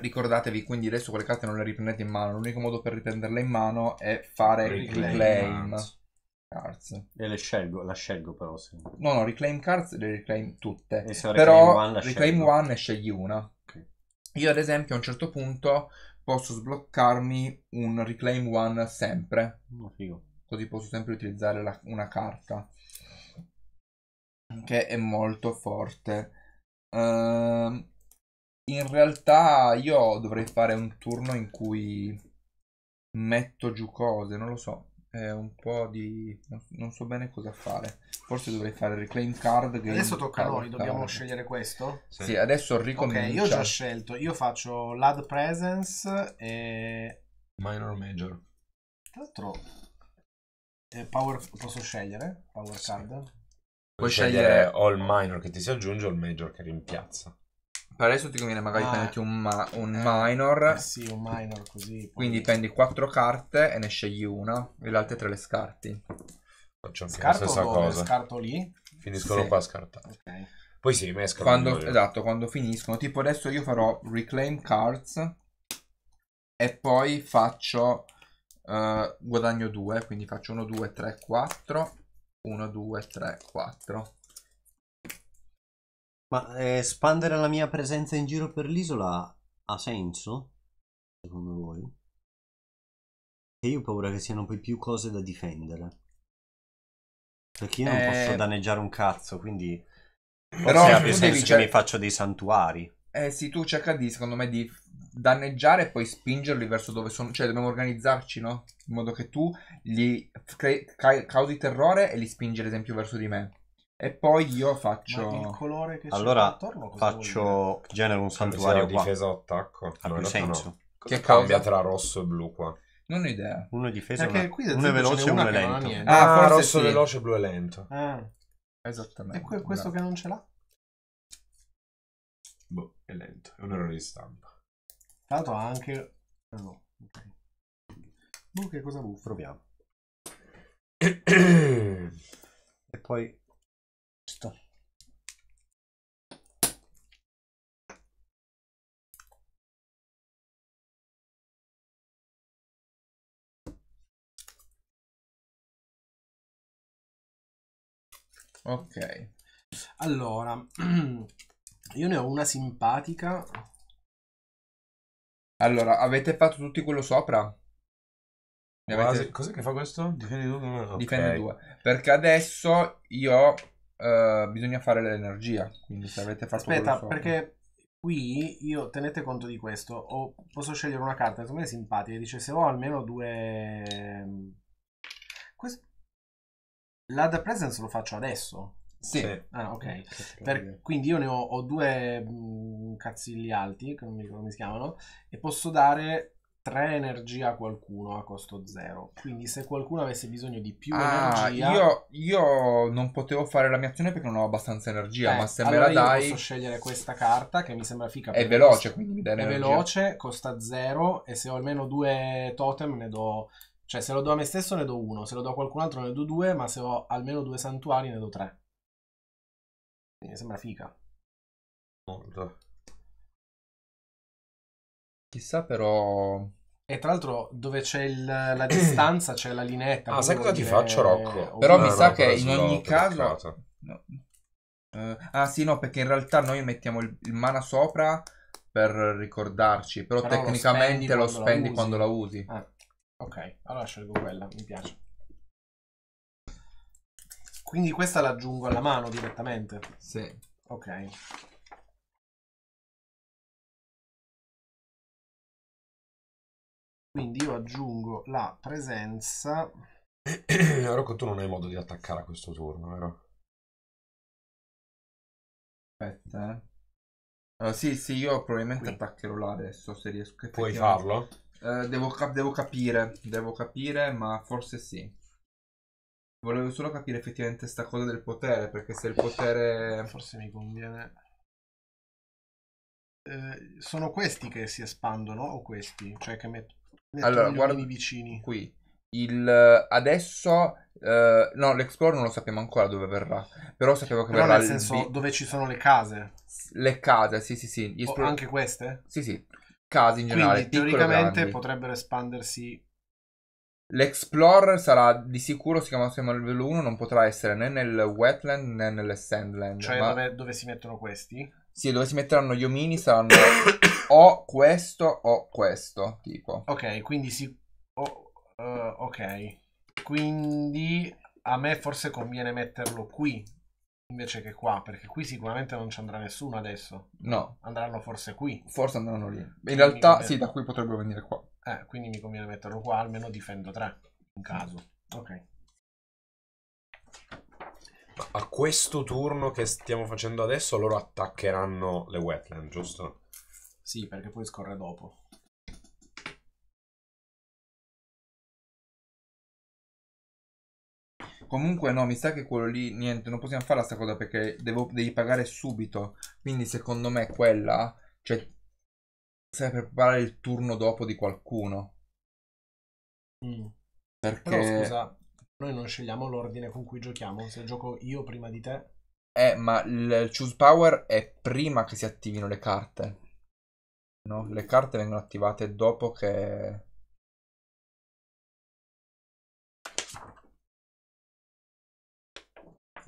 ricordatevi quindi adesso quelle carte non le riprendete in mano. L'unico modo per riprenderle in mano è fare reclaim. reclaim. Cards. E le scelgo, la scelgo però sì. No, no, reclaim cards le reclaim tutte. Reclaim però one reclaim one ne scegli una. Okay. Io ad esempio a un certo punto posso sbloccarmi un reclaim one sempre. Oh, Così posso sempre utilizzare la, una carta che è molto forte. Uh, in realtà io dovrei fare un turno in cui metto giù cose, non lo so. È un po' di... non so bene cosa fare. Forse dovrei fare reclaim card. Adesso tocca a noi, dobbiamo card. scegliere questo? Sì. sì, adesso ricomincio. Ok, io ho già scelto. Io faccio LAD Presence e... Minor Major. Tra l'altro... Eh, power... posso scegliere? Power sì. Puoi scegliere o il minor che ti si aggiunge o il major che rimpiazza. Per adesso ti conviene magari ah, prenderti un, ma un eh, minor. Eh sì, un minor così. Quindi prendi quattro carte e ne scegli una e le altre tre le scarti. Faccio anche la stessa cosa. Scarto lì? Finiscono sì. qua a scartare. Poi si mescolano. Quando, esatto, quando finiscono. Tipo adesso io farò reclaim cards e poi faccio uh, guadagno 2, quindi faccio 1, 2, 3, 4 1, 2, 3, 4. Ma eh, espandere la mia presenza in giro per l'isola ha senso? Secondo voi? E io ho paura che siano poi più cose da difendere. Perché io non eh... posso danneggiare un cazzo, quindi... Però Forse ha più senso devi... che mi faccio dei santuari. Eh sì, tu cerca di, secondo me, di danneggiare e poi spingerli verso dove sono. Cioè, dobbiamo organizzarci, no? In modo che tu gli cre- ca- causi terrore e li spingi, ad esempio, verso di me. E poi io faccio. Ma il colore che allora, attorno, faccio. Genero un santuario. Qua. difesa o attacco. Ha più senso. No. Che cambia causa? tra rosso e blu qua. Non ho idea. Uno è difesa, Perché una... qui uno è veloce e uno è lento. Ah, ah, forse rosso sì. veloce, blu è lento. Ah. Esattamente. E questo bravo. che non ce l'ha? Boh, è lento. È un errore di stampa. Tra l'altro ha anche... Ah no, ok. Boh, che cosa vuoi? Proviamo. e poi... Questo. Ok. Allora, *clears throat* io ne ho una simpatica allora, avete fatto tutti quello sopra? Avete... Cos'è che fa questo? Difende 2? Okay. Difende 2. Perché adesso io... Eh, bisogna fare l'energia. Quindi se avete fatto Aspetta, quello sopra... perché... Qui io tenete conto di questo, o posso scegliere una carta, secondo me è simpatica, dice se ho almeno due... Ehm, questo... L'ad presence lo faccio adesso, sì, sì. Ah, ok. Per, quindi io ne ho, ho due mh, mm, cazzilli alti, che non mi ricordo come si chiamano, e posso dare tre energie a qualcuno a costo zero. Quindi se qualcuno avesse bisogno di più ah, energia... Io, io non potevo fare la mia azione perché non ho abbastanza energia, eh, ma se allora me la dai... posso scegliere questa carta che mi sembra fica. È veloce, costa... quindi mi dai energia. È veloce, costa zero e se ho almeno due totem ne do... Cioè se lo do a me stesso ne do uno, se lo do a qualcun altro ne do due, ma se ho almeno due santuari ne do tre. Mi eh, sembra fica. Molto. Chissà però... E tra l'altro dove c'è il- la *clears throat* distanza c'è la linetta. Ah, sai cosa ti faccio, Rocco? Però mi sa che in ogni caso- No. Eh, ah sì, no, perché in realtà noi mettiamo il, il mana sopra per ricordarci, però, Però lo tecnicamente spendi lo quando la spendi usi. quando la usi. Ah, ok, allora scelgo quella, mi piace. Quindi questa l'aggiungo alla mano direttamente? Sì. Ok. Quindi io aggiungo la presenza... Rocco, *clears throat* tu non hai modo di attaccare a questo turno, vero? Aspetta, Uh, sì, sì, io probabilmente Qui. attaccherò là adesso, se riesco. Puoi farlo? Uh, devo, cap devo capire, devo capire, ma forse sì. Volevo solo capire effettivamente sta cosa del potere, perché se il potere... Forse mi conviene... Eh, sono questi che si espandono o questi? Cioè che met- mettono allora, gli guarda, vicini? Qui. Il, adesso uh, no l'explore non lo sappiamo ancora dove verrà però sapevo che però verrà nel senso il... dove ci sono le case le case sì sì sì esplor... anche queste sì sì case in generale quindi teoricamente potrebbero espandersi L'Explorer sarà di sicuro, si chiama sempre il livello 1, non potrà essere né nel wetland né nelle sandland. Cioè ma... dove, dove, si mettono questi? Sì, dove si metteranno gli omini saranno *coughs* o questo o questo tipo. Ok, quindi si... Oh, uh, ok, quindi a me forse conviene metterlo qui invece che qua, perché qui sicuramente non ci andrà nessuno adesso. No. Andranno forse qui. Forse andranno lì. In quindi realtà sì, da qui potrebbero venire qua. Eh, quindi mi conviene metterlo qua, almeno difendo 3, in caso. Ok. A questo turno che stiamo facendo adesso loro attaccheranno le wetland, giusto? Sì, perché poi scorre dopo. Comunque no, mi sa che quello lì, niente, non possiamo fare sta cosa perché devo, devi pagare subito. Quindi secondo me quella, cioè sai, per preparare il turno dopo di qualcuno. Mm. Perché... Però scusa, noi non scegliamo l'ordine con cui giochiamo. Se gioco io prima di te... Eh, ma il choose power è prima che si attivino le carte. No, mm. le carte vengono attivate dopo che...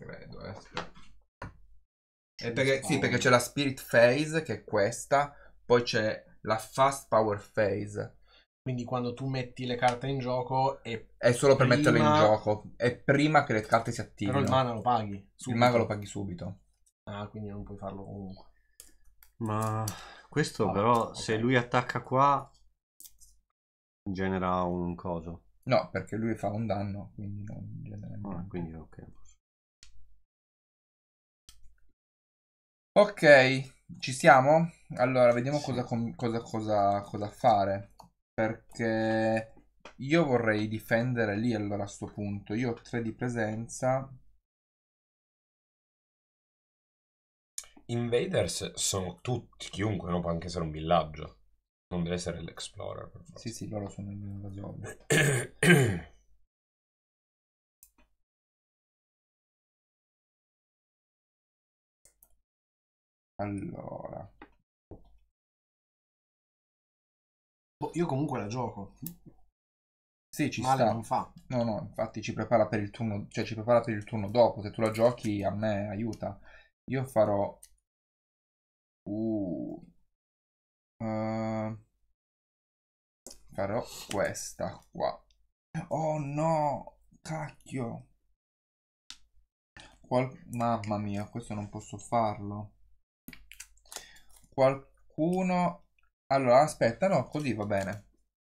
Credo, eh. eh choose perché, sì, perché c'è la spirit phase che è questa, poi c'è la fast power phase. Quindi quando tu metti le carte in gioco è, è solo per metterle in gioco, è prima che le carte si attivino. Però il mana lo paghi. Subito. Il mana lo paghi subito. Ah, quindi non puoi farlo comunque. Ma questo ah, però, okay. se lui attacca qua, genera un coso. No, perché lui fa un danno, quindi non genera ah, niente. Ah, quindi ok. Ok. Ci siamo? Allora, vediamo sì. cosa, cosa, cosa, cosa fare. Perché io vorrei difendere lì allora a sto punto. Io ho 3 di presenza. Invaders sono tutti, chiunque, no? può anche essere un villaggio. Non deve essere l'Explorer. Sì, sì, loro sono invasioni. *clears throat* Allora. Boh, io comunque la gioco. Sì, ci Male sta. non fa. No, no, infatti ci prepara per il turno, cioè ci prepara per il turno dopo. Se tu la giochi a me aiuta. Io farò uh, uh, farò questa qua. Oh no, cacchio. Qual... Mamma mia, questo non posso farlo qualcuno... Allora, aspetta, no, così va bene.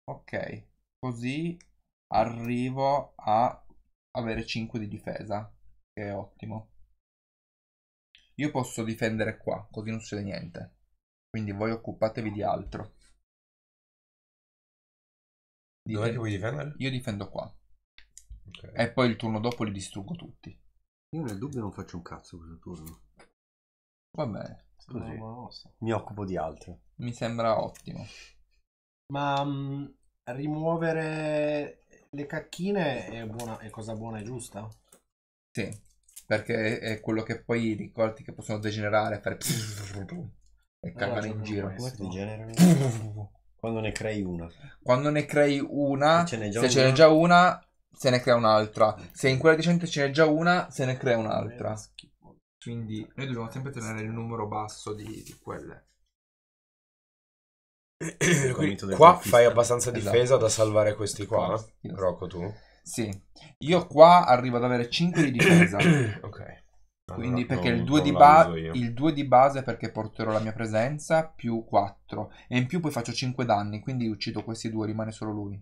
Ok, così arrivo a avere 5 di difesa, che è ottimo. Io posso difendere qua, così non succede niente. Quindi voi occupatevi di altro. Dov'è che vuoi difendere? Io difendo qua. Okay. E poi il turno dopo li distruggo tutti. Io nel dubbio non faccio un cazzo questo turno. Va bene. Così. Mi occupo di altro. Mi sembra ottimo. Ma mh, mm, rimuovere le cacchine è, buona, è cosa buona e giusta? Sì, perché è quello che poi i ricordi che possono degenerare, fare e cagare in giro. Come degenerano? Quando ne crei una. Quando ne crei una, se, ce n'è già, se una... già una, se ne crea un'altra. Se in quella di 100 ce n'è già una, se ne crea un'altra. Quindi noi dobbiamo sempre tenere il numero basso di, di quelle. Quindi, qua fai abbastanza esatto. difesa esatto. da salvare questi qua, eh? yes. Rocco tu? Sì, io qua arrivo ad avere 5 di difesa. *coughs* ok. Quindi allora, perché non, il, 2 di ba- il 2 di base è perché porterò la mia presenza più 4 e in più poi faccio 5 danni, quindi uccido questi due, rimane solo lui.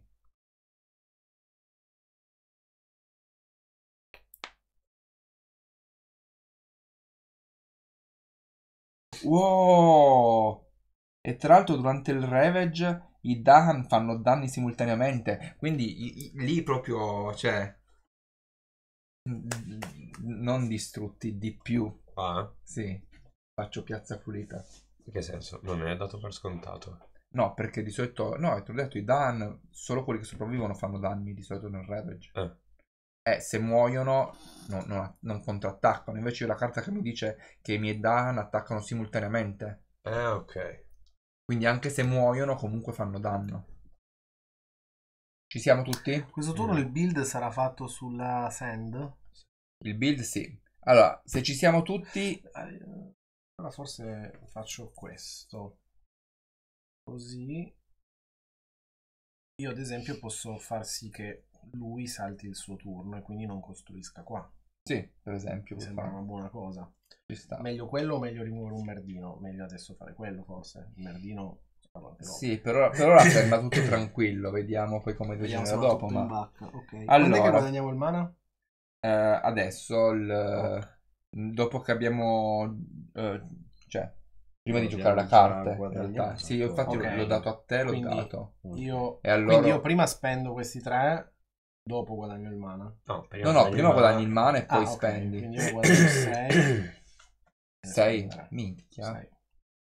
Wow! E tra l'altro durante il Ravage i Dahan fanno danni simultaneamente, quindi i, i, lì proprio, cioè... Non distrutti di più. Ah? Sì, faccio piazza pulita. In che senso? Non è dato per scontato. No, perché di solito, no, ti ho detto, i Dahan, solo quelli che sopravvivono fanno danni di solito nel Ravage. Eh eh, se muoiono non, non, non, contrattaccano. Invece la carta che mi dice che i miei Dan attaccano simultaneamente. Ah, ok. Quindi anche se muoiono comunque fanno danno. Ci siamo tutti? Questo turno mm. il build sarà fatto sulla sand? Il build sì. Allora, se ci siamo tutti... Eh, allora forse faccio questo. Così. Io ad esempio posso far sì che lui salti il suo turno e quindi non costruisca qua. Sì, per esempio. Mi sembra fa. una buona cosa. Meglio quello o meglio rimuovere un merdino? Meglio adesso fare quello forse. Il merdino... Sì, per ora, per ora ferma *laughs* tutto tranquillo, vediamo poi come decidere dopo. Ma... Okay. Allora, Quando è che guadagniamo il mana? Eh, adesso, il... Okay. dopo che abbiamo... Eh, cioè, prima di giocare la carta. Guadagnare. Sì, io infatti okay. l'ho dato a te, l'ho quindi dato. Io, e allora... Quindi io prima spendo questi tre Dopo guadagno il mana. No, prima, no, no, prima guadagni il mana e poi ah, spendi. Okay. Quindi io guadagno 6. 6, minchia.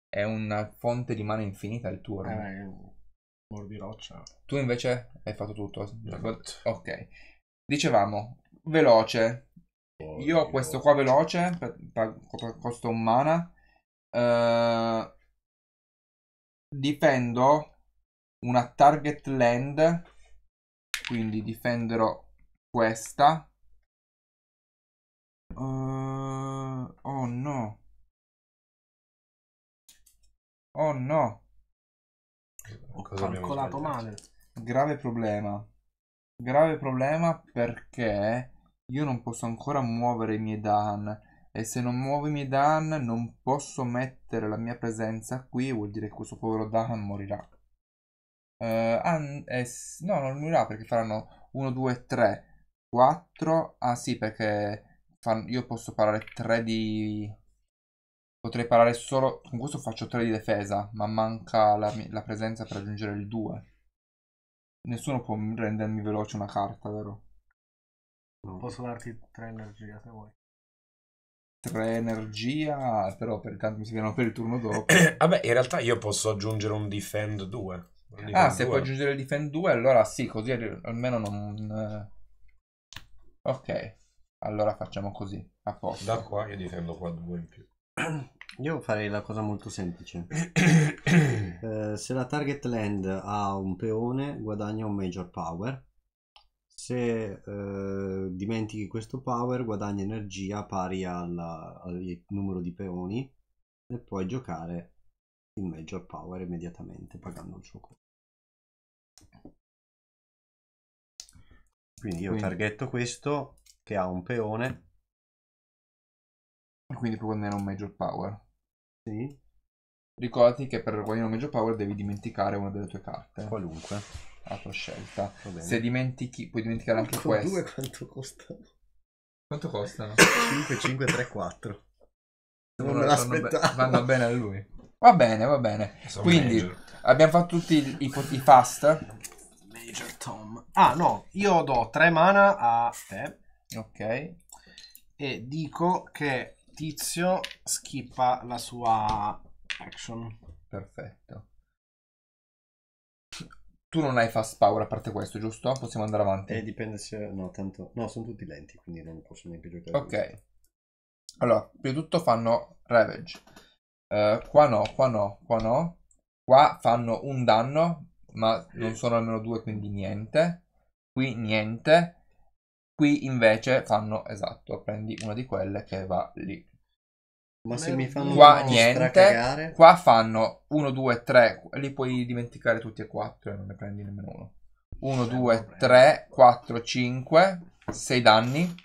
È una fonte di mana infinita il tuo. Eh, mordi roccia. Tu invece hai fatto tutto. Fatto. Ok. Dicevamo, veloce. Oh, io ho questo qua veloce, per, per, costa un mana. Uh, difendo una target land quindi difenderò questa uh, oh no oh no ho Cosa calcolato male grave problema grave problema perché io non posso ancora muovere i miei Dan e se non muovo i miei Dan non posso mettere la mia presenza qui vuol dire che questo povero Dan morirà Uh, and, eh, eh no, non unirà perché faranno 1, 2, 3, 4. Ah sì, perché fan, io posso parlare 3 di... Potrei parlare solo... Con questo faccio 3 di difesa, ma manca la, la presenza per aggiungere il 2. Nessuno può rendermi veloce una carta, vero? Posso darti 3 energia se vuoi. 3 energia, però per tanto mi si serviranno per il turno dopo. *coughs* Vabbè, in realtà io posso aggiungere un defend 2. Ah, se 2. puoi aggiungere il Defend 2, allora sì, così almeno non... Eh, ok, allora facciamo così, a posto. Da qua io difendo qua 2 in più. *clears throat* Io farei la cosa molto semplice. *clears throat* eh, se la target land ha un peone, guadagna un major power. Se eh, dimentichi questo power, guadagna energia pari alla, al numero di peoni e puoi giocare il Major Power immediatamente pagando il suo costo. Quindi io quindi. targhetto questo che ha un peone. Quindi puoi guadagnare un Major Power. Sì. Ricordati che per guadagnare un Major Power devi dimenticare una delle tue carte. Qualunque. A tua scelta. Se dimentichi, puoi dimenticare anche questo. Due quanto costano? Quanto costano? 5, 5, 3, 4. non me l'aspettavo. Vanno bene a lui. Va bene, va bene. Eh, sono Quindi major. abbiamo fatto tutti i, i, i fast. Major Tom. Ah, no, io do 3 mana a te. Ok. E dico che tizio schippa la sua action. Perfetto. Tu non hai fast power a parte questo, giusto? Possiamo andare avanti. Eh, dipende se... No, tanto... No, sono tutti lenti, quindi non posso neanche giocare. Ok. Allora, prima di tutto fanno Ravage eh, qua no, qua no, qua no. Qua fanno un danno, ma non sono almeno due, quindi niente. Qui niente. Qui invece fanno, esatto, prendi una di quelle che va lì. Ma se mi fanno qua niente, qua fanno 1, 2, 3, li puoi dimenticare tutti e quattro e non ne prendi nemmeno uno. 1, 2, 3, 4, 5, 6 danni.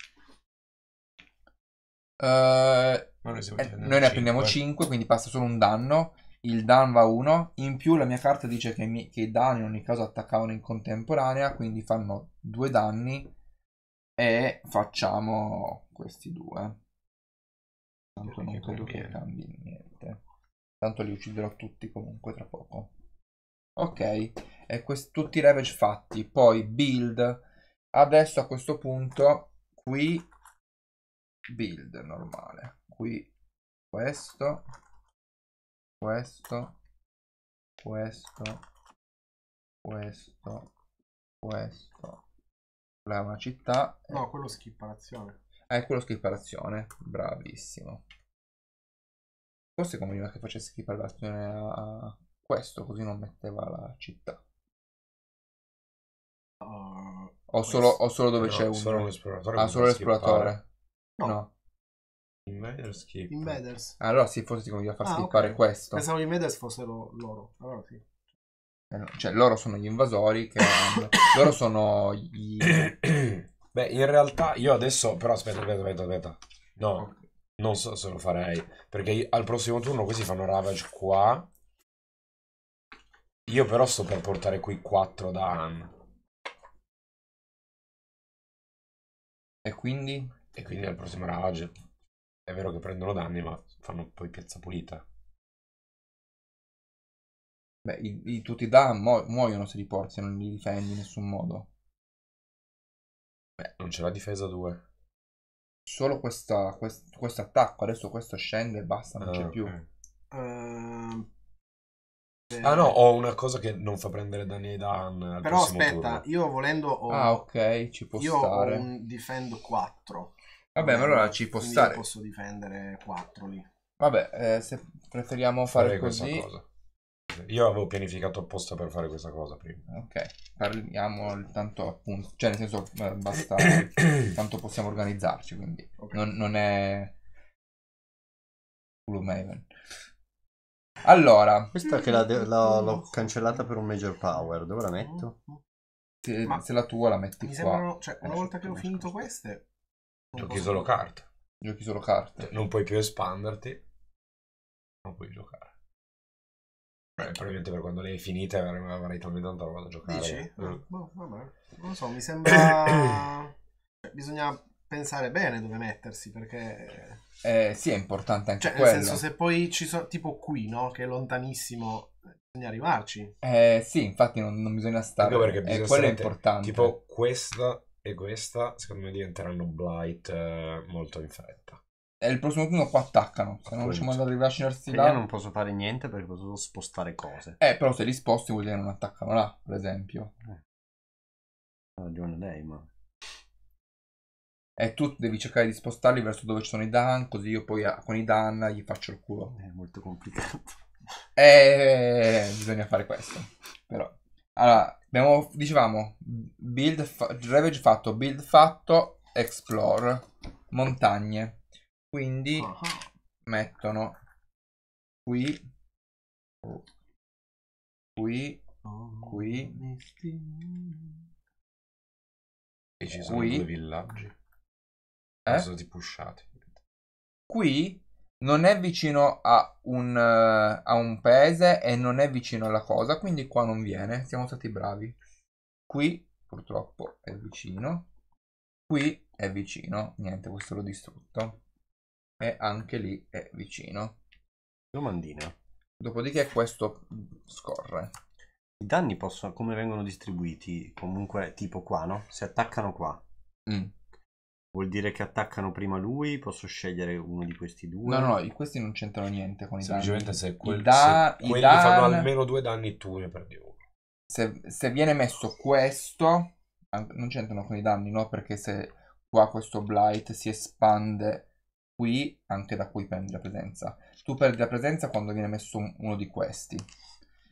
Uh, ma noi, eh, noi ne prendiamo 5, eh. quindi passa solo un danno. Il dan va 1. In più la mia carta dice che, mi, che i danni in ogni caso attaccavano in contemporanea, quindi fanno due danni e facciamo questi due. Tanto non credo che cambi niente. Tanto li ucciderò tutti comunque tra poco. Ok, e quest- tutti i ravage fatti. Poi build. Adesso a questo punto qui build normale qui questo, questo, questo, questo, questo. Quella è una città. No, quello schippa l'azione. Eh, quello schippa l'azione. Bravissimo. Forse conveniva che facesse schippa l'azione a questo, così non metteva la città. Uh, o, solo, o, solo, dove c'è un... Ah, solo l'esploratore. Ah, solo l'esploratore. No. no. Invaders chi? Invaders. Ah, allora sì, forse ti conviene far ah, skippare okay. questo. Pensavo gli Invaders fossero loro. Allora sì. Eh, no. Cioè, loro sono gli invasori che... *coughs* loro sono gli... *coughs* Beh, in realtà io adesso... Però aspetta, aspetta, aspetta, aspetta. No, okay. non so se lo farei. Perché al prossimo turno questi fanno Ravage qua. Io però sto per portare qui 4 da Han. E quindi? E quindi al prossimo Ravage. È vero che prendono danni, ma fanno poi piazza pulita. Beh, i, i tutti da mu- muoiono se li porti, non li difendi in nessun modo. Beh, non c'è la difesa 2. Solo questo quest, attacco, adesso questo scende e basta, non ah, c'è okay. più. Uh, ah no, eh. ho una cosa che non fa prendere danni ai Dan. Però aspetta, turno. io volendo ho... Ah ok, ci può io stare. Io ho un defend 4. Vabbè, ma eh, allora ci può stare. Io posso difendere 4 lì. Vabbè, eh, se preferiamo fare Farei così. Cosa. Io avevo pianificato apposta per fare questa cosa prima. Ok, parliamo tanto appunto, cioè nel senso eh, basta, *coughs* tanto possiamo organizzarci, quindi okay. non, non, è... Allora... Questa che l'ho cancellata per un Major Power, dove la metto? Se, se la tua la metti mi qua. Sembrano, cioè, una eh, volta che ho finito queste, Giochi solo carte. Giochi solo carte. Cioè, non puoi più espanderti. Non puoi giocare. Beh, probabilmente per quando lei è finita avrei talmente tanta roba da giocare. Dici? Mm. Ah, boh, vabbè. Non lo so, mi sembra... *coughs* Cioè, bisogna pensare bene dove mettersi perché... Eh, sì, è importante anche cioè, quello. Nel senso, se poi ci sono... Tipo qui, no? Che è lontanissimo. Bisogna arrivarci. Eh, sì, infatti non, non bisogna stare... Anche perché bisogna eh, quello è importante. Tipo questo e questa secondo me diventeranno blight eh, molto in fretta. E il prossimo turno qua attaccano. Se non riusciamo ad arrivarci verso là. Io non posso fare niente perché posso spostare cose. Eh, però se li sposti vuol dire che non attaccano là, per esempio. Eh. Non ah, ragione lei, ma. E tu devi cercare di spostarli verso dove ci sono i Dan, così io poi ah, con i Dan gli faccio il culo. Eh, è molto complicato. Eh, bisogna fare questo. Però. Allora, abbiamo, dicevamo, build, fa- ravage fatto, build fatto, explore, montagne. Quindi uh-huh. mettono qui, qui, oh, qui, e ci sono qui. due villaggi. Eh? Sono tipo pushati. Qui non è vicino a un, eh, a un paese e non è vicino alla cosa, quindi qua non viene, siamo stati bravi. Qui purtroppo è vicino, qui è vicino, niente questo l'ho distrutto, e anche lì è vicino. Domandina. Dopodiché questo scorre. I danni possono, come vengono distribuiti? Comunque tipo qua, no? Si attaccano qua. Mm. Vuol dire che attaccano prima lui? Posso scegliere uno di questi due? No, no, no, questi non c'entrano niente con i Semplicemente danni. se, quel, I da, quelli dan... fanno almeno due danni tu ne perdi uno. Se, se, viene messo questo, non c'entrano con i danni, no? Perché se qua questo Blight si espande qui, anche da qui prendi la presenza. Tu perdi la presenza quando viene messo uno di questi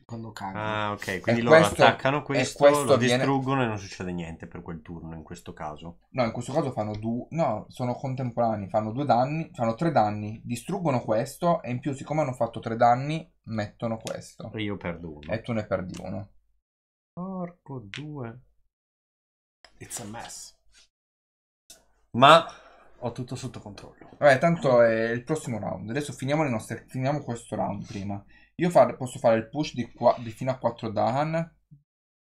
quando cambia. Ah, ok, quindi e loro questo, attaccano questo, questo lo viene... distruggono e non succede niente per quel turno in questo caso. No, in questo caso fanno due, no, sono contemporanei, fanno due danni, fanno tre danni, distruggono questo e in più siccome hanno fatto tre danni mettono questo. E io perdo uno. E tu ne perdi uno. Porco due. It's a mess. Ma ho tutto sotto controllo. Vabbè, tanto è il prossimo round. Adesso finiamo, nostre... finiamo questo round prima. Io far, posso fare il push di, qua, di fino a 4 Dahan,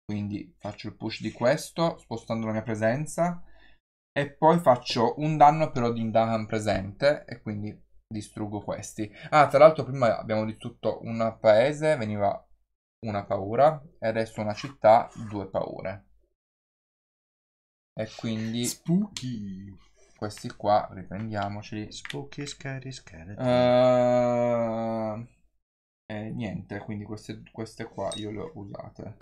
quindi faccio il push di questo, spostando la mia presenza, e poi faccio un danno però di Dahan presente, e quindi distruggo questi. Ah, tra l'altro prima abbiamo distrutto un paese, veniva una paura, e adesso una città, due paure. E quindi... Spooky! Questi qua, riprendiamoci. Spooky, scary, scary. Uh... Eh, niente, quindi queste, queste qua io le ho usate.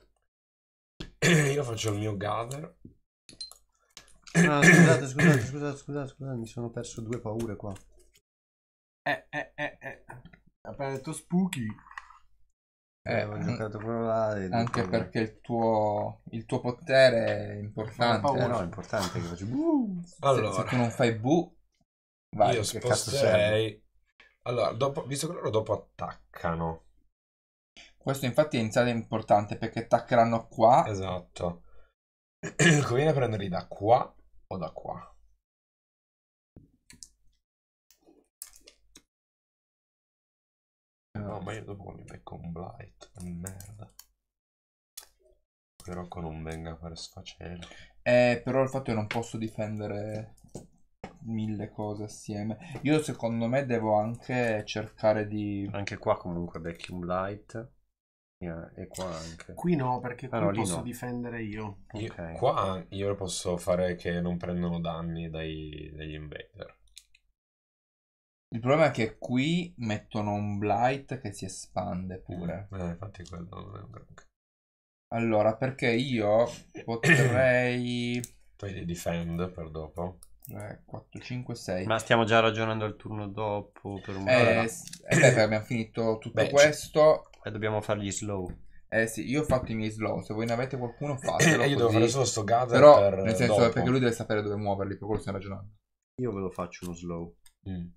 *clears throat* Io faccio il mio gather. Ah, *clears throat* scusate, scusate, scusate, scusate, scusate, mi sono perso due paure qua. Eh, eh, eh, eh. Appena detto spooky. Eh, eh ho giocato proprio là. Anche come... perché il tuo, il tuo potere è importante. Eh, no, è importante che faccio buh. Allora, se, se tu non fai bu, vai, io sposterei allora, dopo, visto che loro dopo attaccano. Questo infatti è iniziale importante perché attaccheranno qua. Esatto. *clears throat* Conviene prenderli da qua o da qua. Eh, no, ma io dopo mi becco un blight, merda. Però che non venga a fare sfacelo. Eh, però il fatto è che non posso difendere mille cose assieme. Io secondo me devo anche cercare di... Anche qua comunque Vacuum Light. Yeah, e qua anche. Qui no, perché qui ah, posso no. difendere io. io okay. Qua io posso fare che non prendono danni dai, dagli invader. Il problema è che qui mettono un blight che si espande pure. eh, eh infatti quello non è un granché. Allora, perché io *coughs* potrei... Poi li defend per dopo. 3, 4, 5, 6. Ma stiamo già ragionando il turno dopo. Per un eh, eh beh, abbiamo finito tutto beh, questo. E dobbiamo fargli slow. Eh sì, io ho fatto i miei slow. Se voi ne avete qualcuno, *clears throat* fatelo. io così. devo fare solo sto gather. Però, per nel senso, dopo. perché lui deve sapere dove muoverli. Per quello stiamo ragionando. Io ve lo faccio uno slow. Mm.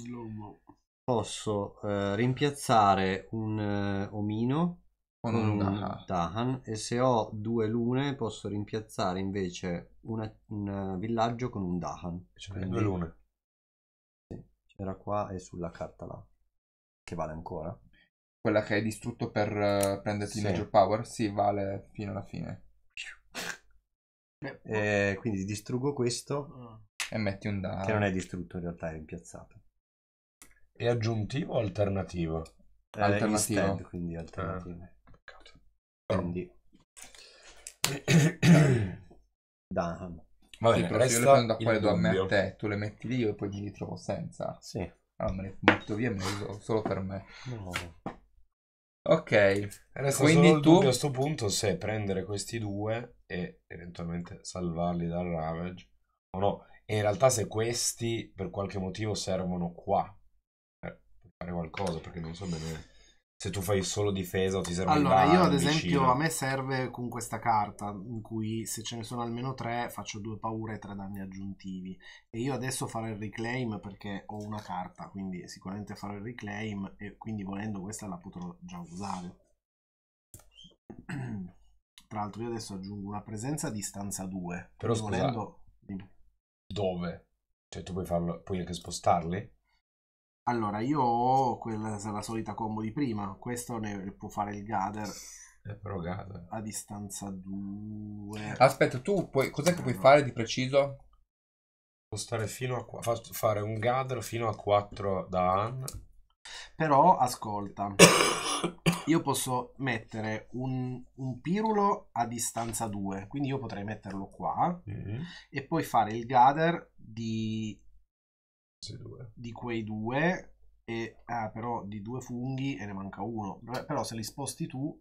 Slow no. Posso eh, rimpiazzare un eh, omino con un Dahan. e se ho due lune posso rimpiazzare invece una, un eh, villaggio con un Dahan. Cioè, due lune. Sì, c'era qua e sulla carta là, che vale ancora. Quella che hai distrutto per uh, prenderti sì. Major Power? Sì, vale fino alla fine. E quindi distruggo questo e metti un Dahan. Che non è distrutto, in realtà è rimpiazzato. È aggiuntivo o alternativo? Eh, Instead, quindi alternative. Ah. Quindi... *coughs* da Va bene, sì, resta le prendo a me a te, tu le metti lì e poi mi ritrovo senza. Sì. Allora ah, me le metto via e me le uso solo per me. No. Ok. Resta Quindi tu... a questo punto se prendere questi due e eventualmente salvarli dal Ravage o no. E in realtà se questi per qualche motivo servono qua eh, per fare qualcosa perché non so bene se tu fai solo difesa o ti serve Allora, bar, io ad esempio vicino. a me serve con questa carta in cui se ce ne sono almeno tre faccio due paure e tre danni aggiuntivi. E io adesso farò il reclaim perché ho una carta, quindi sicuramente farò il reclaim e quindi volendo questa la potrò già usare. *clears throat* Tra l'altro io adesso aggiungo una presenza a distanza 2. Però scusa, volendo... dove? Cioè tu puoi, farlo, puoi anche spostarli? Allora, io ho quella, la solita combo di prima. Questo ne può fare il gather. È però Gader. A distanza 2. Aspetta, tu cos'è che puoi ah. fare di preciso? Spostare fino a qua. Fare un gather fino a 4 da Han. Però, ascolta. io posso mettere un, un, pirulo a distanza 2. Quindi io potrei metterlo qua. Mm -hmm. E poi fare il gather di di quei due e ah, però di due funghi e ne manca uno però se li sposti tu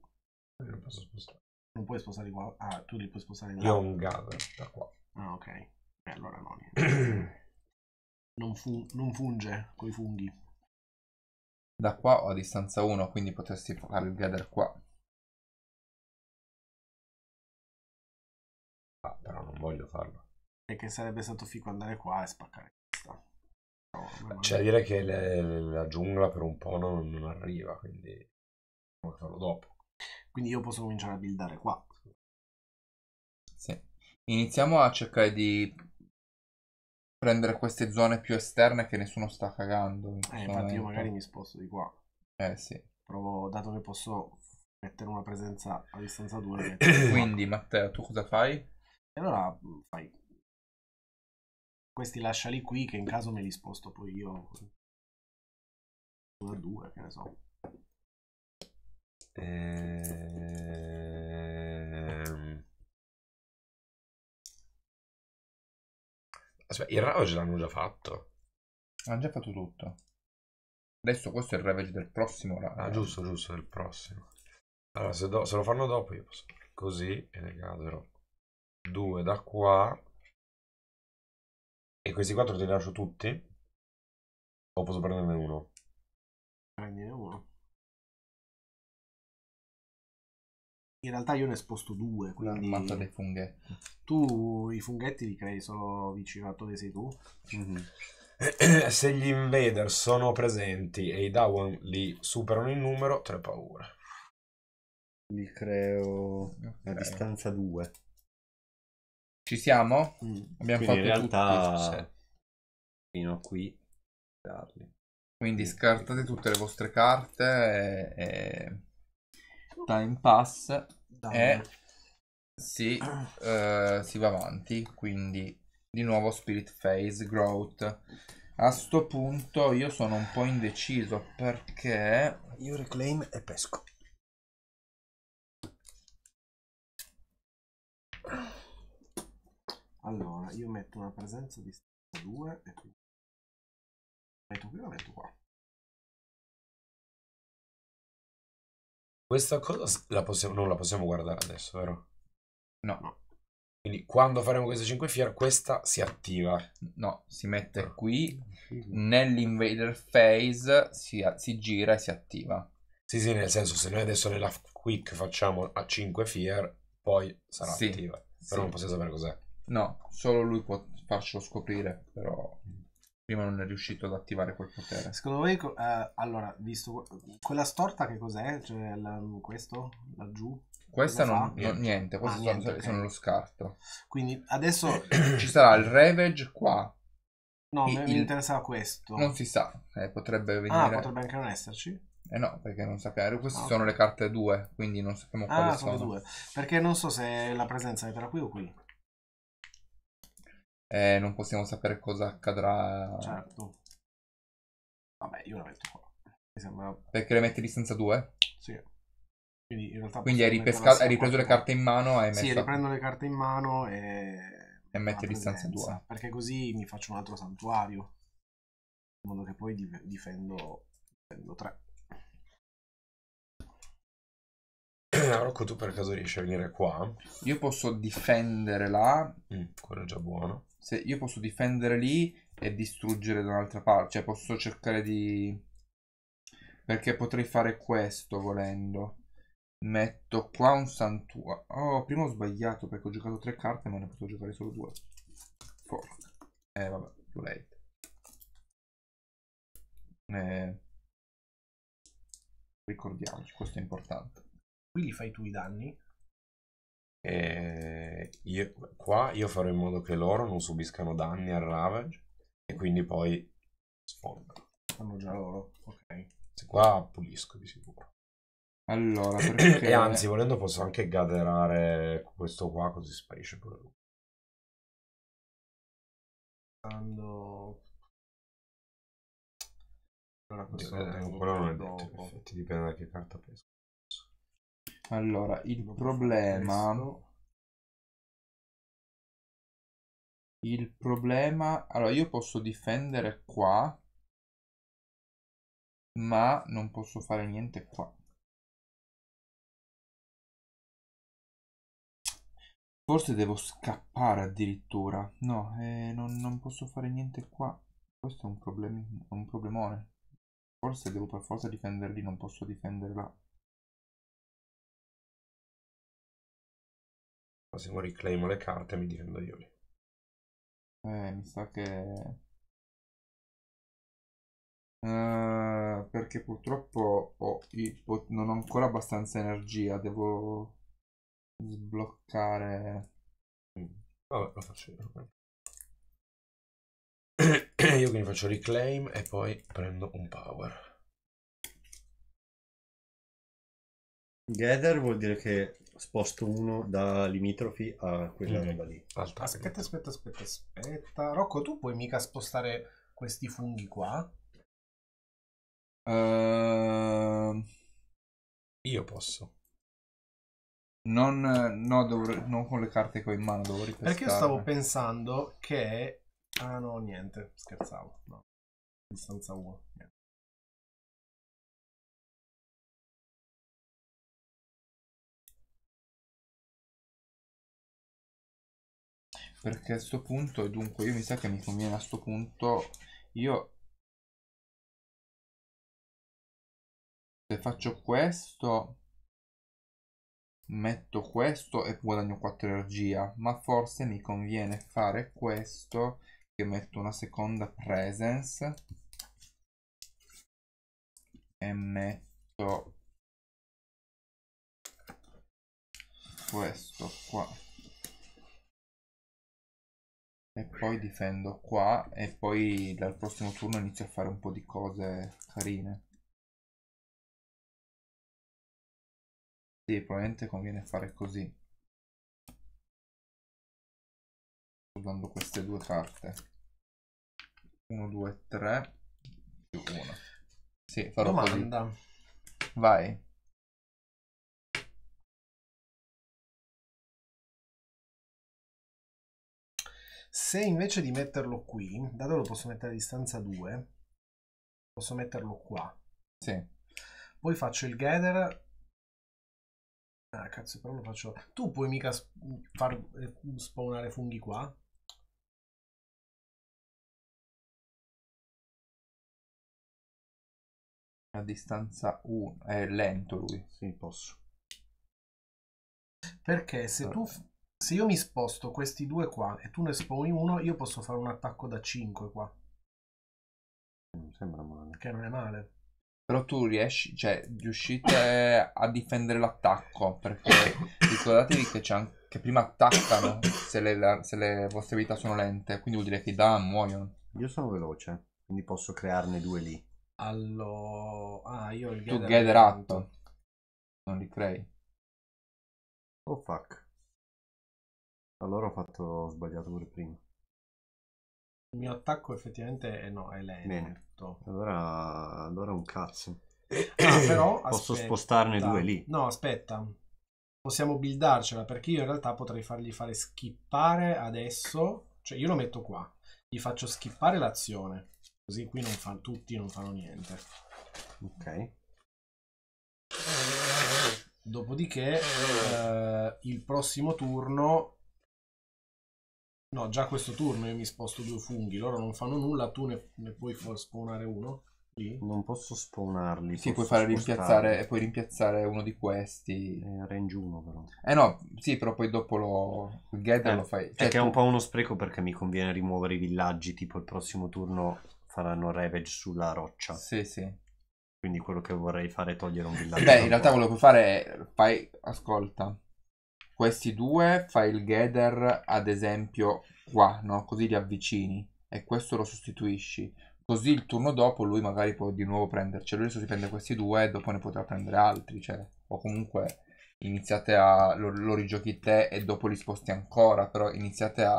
io non posso spostare non puoi spostare qua ah tu li puoi spostare in là io ho un gather da qua ah ok e allora no niente *clears throat* non, fu non funge con i funghi da qua ho a distanza 1 quindi potresti fare il gather qua ah però non voglio farlo e che sarebbe stato fico andare qua e spaccare No, C'è cioè, da dire che le, la giungla per un po' non, non arriva, quindi può farlo dopo. Quindi io posso cominciare a buildare qua. Sì. Iniziamo a cercare di prendere queste zone più esterne che nessuno sta cagando. In eh, infatti momento. io magari mi sposto di qua. Eh sì. Provo, dato che posso mettere una presenza a distanza 2. *coughs* Quindi Matteo, tu cosa fai? E allora mm, fai questi lasciali qui che in caso me li sposto poi io uno a due che ne so ehm... aspetta il ravage l'hanno già fatto hanno già fatto tutto adesso questo è il ravage del prossimo ravage. ah giusto giusto del prossimo allora se, do, se lo fanno dopo io posso così e ne caderò due da qua e questi quattro te li lascio tutti? O posso prenderne uno? Prendine uno. In realtà io ne sposto due, quindi... L'armata dei funghetti. Tu i funghetti li crei solo vicino a dove sei tu. Mm -hmm. *clears throat* Se gli invader sono presenti e i Dawan li superano in numero, tre paure. Li creo okay. a distanza 2. Ci siamo? Mm. Abbiamo Quindi fatto in realtà tutti, fino a qui. Quindi scartate tutte le vostre carte e, e time pass Dai. e si, uh, si va avanti. Quindi di nuovo spirit phase, growth. A sto punto io sono un po' indeciso perché... Io reclaim e pesco. allora io metto una presenza di 2 e quindi la metto qui la metto qua questa cosa la possiamo, non la possiamo guardare adesso vero? no, no. Quindi quando faremo queste 5 fiere, questa si attiva. No, si mette ah. qui, nell'invader phase si, si, gira e si attiva. Sì, sì, nel senso, se noi adesso nella quick facciamo a 5 fear poi sarà sì, attiva. Però sì. non possiamo sapere cos'è. No, solo lui può farcelo scoprire, però prima non è riuscito ad attivare quel potere. Secondo me, eh, allora, visto quella storta che cos'è? Cioè, la, questo laggiù? Questa non, no, niente, queste ah, sono, niente, sono okay. lo scarto. Quindi adesso *clears throat* ci sarà il Ravage qua. No, il, mi, interessava questo. Non si sa, eh, potrebbe ah, venire. Ah, potrebbe anche non esserci. Eh no, perché non sappiamo. Queste ah, sono le carte 2, quindi non sappiamo ah, quali sono. sono 2. Perché non so se la presenza è tra qui o qui eh, non possiamo sapere cosa accadrà. Certo. Vabbè, io la metto qua. Mi sembra... Perché le metti a distanza 2? Sì. Quindi, in realtà Quindi hai, ripesca... hai ripreso le carte in mano e Sì, riprendo le carte in mano e... E metti lì senza due. Perché così mi faccio un altro santuario. In modo che poi dif difendo... difendo tre. *clears throat* Rocco, tu per caso riesci a venire qua? Io posso difendere là. Mm, quello è già buono. Se io posso difendere lì e distruggere da un'altra parte. Cioè, posso cercare di... Perché potrei fare questo volendo. Metto qua un santuario. Oh, prima ho sbagliato perché ho giocato tre carte ma ne potevo giocare solo due. Fork. Eh, vabbè, too Eh, ricordiamoci, questo è importante. Qui li fai tu i danni? Eh, io, qua io farò in modo che loro non subiscano danni al Ravage e quindi poi sfonda. Fanno già loro, ok. Se qua pulisco di sicuro. Allora, *clears throat* perché... e anzi, volendo posso anche gatherare questo qua così sparisce pure lui. Quando... Allora, questo Dio, lo quello non è detto, in effetti dipende da che carta pesco. Allora, il problema... Il problema... Allora, io posso difendere qua, ma non posso fare niente qua. Forse devo scappare addirittura. No, eh, non, non, posso fare niente qua. Questo è un, problemi, un problemone. Forse devo per forza difenderli, non posso difenderla. Massimo riclaimo le carte e mi difendo io lì. Eh, mi sa che... Uh, perché purtroppo ho pot- non ho ancora abbastanza energia, devo sbloccare... Mm, vabbè, lo faccio io. *coughs* io che faccio reclaim e poi prendo un power. Gather vuol dire che sposto uno da limitrofi a quella mm. roba lì. Aspetta, aspetta, aspetta, aspetta, aspetta. Rocco, tu puoi mica spostare questi funghi qua? Uh, io posso. Non, no, dovrei, non con le carte che ho in mano, devo ripestarle. Perché io stavo pensando che... Ah no, niente, scherzavo. No. Distanza 1. Niente. perché a sto punto e dunque io mi sa che mi conviene a sto punto io se faccio questo metto questo e guadagno 4 energia ma forse mi conviene fare questo che metto una seconda presence e metto questo qua e poi difendo qua e poi dal prossimo turno inizio a fare un po' di cose carine. Sì, probabilmente conviene fare così. Usando queste due carte. 1, 2, 3 più 1. Sì, farò Domanda. Così. Vai. Se invece di metterlo qui, dato lo posso mettere a distanza 2, posso metterlo qua. Sì. Poi faccio il gather. Ah, cazzo, però lo faccio... Tu puoi mica far eh, spawnare funghi qua? A distanza 1. È lento lui. Sì, posso. Perché se tu se io mi sposto questi due qua e tu ne esponi uno, io posso fare un attacco da 5 qua. Non mm, sembra male. Che non è male. Però tu riesci, cioè, riuscite a difendere l'attacco, perché ricordatevi che, che prima attaccano se le, se le, vostre vita sono lente, quindi vuol dire che i Dan muoiono. Io sono veloce, quindi posso crearne due lì. Allora... Ah, io il Gather... Tu Gather Up. Non li crei. Oh fuck. Allora ho fatto ho sbagliato pure prima. Il mio attacco effettivamente è, no, è lento. Bene. Allora, allora un cazzo. Ah, però, *coughs* Posso aspetta. spostarne due lì. No, aspetta. Possiamo buildarcela perché io in realtà potrei fargli fare skippare adesso. Cioè io lo metto qua. Gli faccio skippare l'azione. Così qui non fanno tutti, non fanno niente. Ok. Dopodiché eh, il prossimo turno No, già questo turno io mi sposto due funghi, loro non fanno nulla, tu ne, ne puoi spawnare uno lì? Non posso spawnarli. Sì, puoi fare rimpiazzare, puoi rimpiazzare uno di questi. Eh, range 1 però. Eh no, sì, però poi dopo lo... il gather eh, lo fai. Cioè, è che è un po' uno spreco perché mi conviene rimuovere i villaggi, tipo il prossimo turno faranno ravage sulla roccia. Sì, sì. Quindi quello che vorrei fare è togliere un villaggio. Beh, in realtà quello che puoi fare è... Fai... Ascolta questi due fai il gather ad esempio qua, no? Così li avvicini e questo lo sostituisci. Così il turno dopo lui magari può di nuovo prendercelo. Adesso si prende questi due e dopo ne potrà prendere altri. Cioè, o comunque iniziate a. Lo, lo rigiochi te e dopo li sposti ancora. Però iniziate a,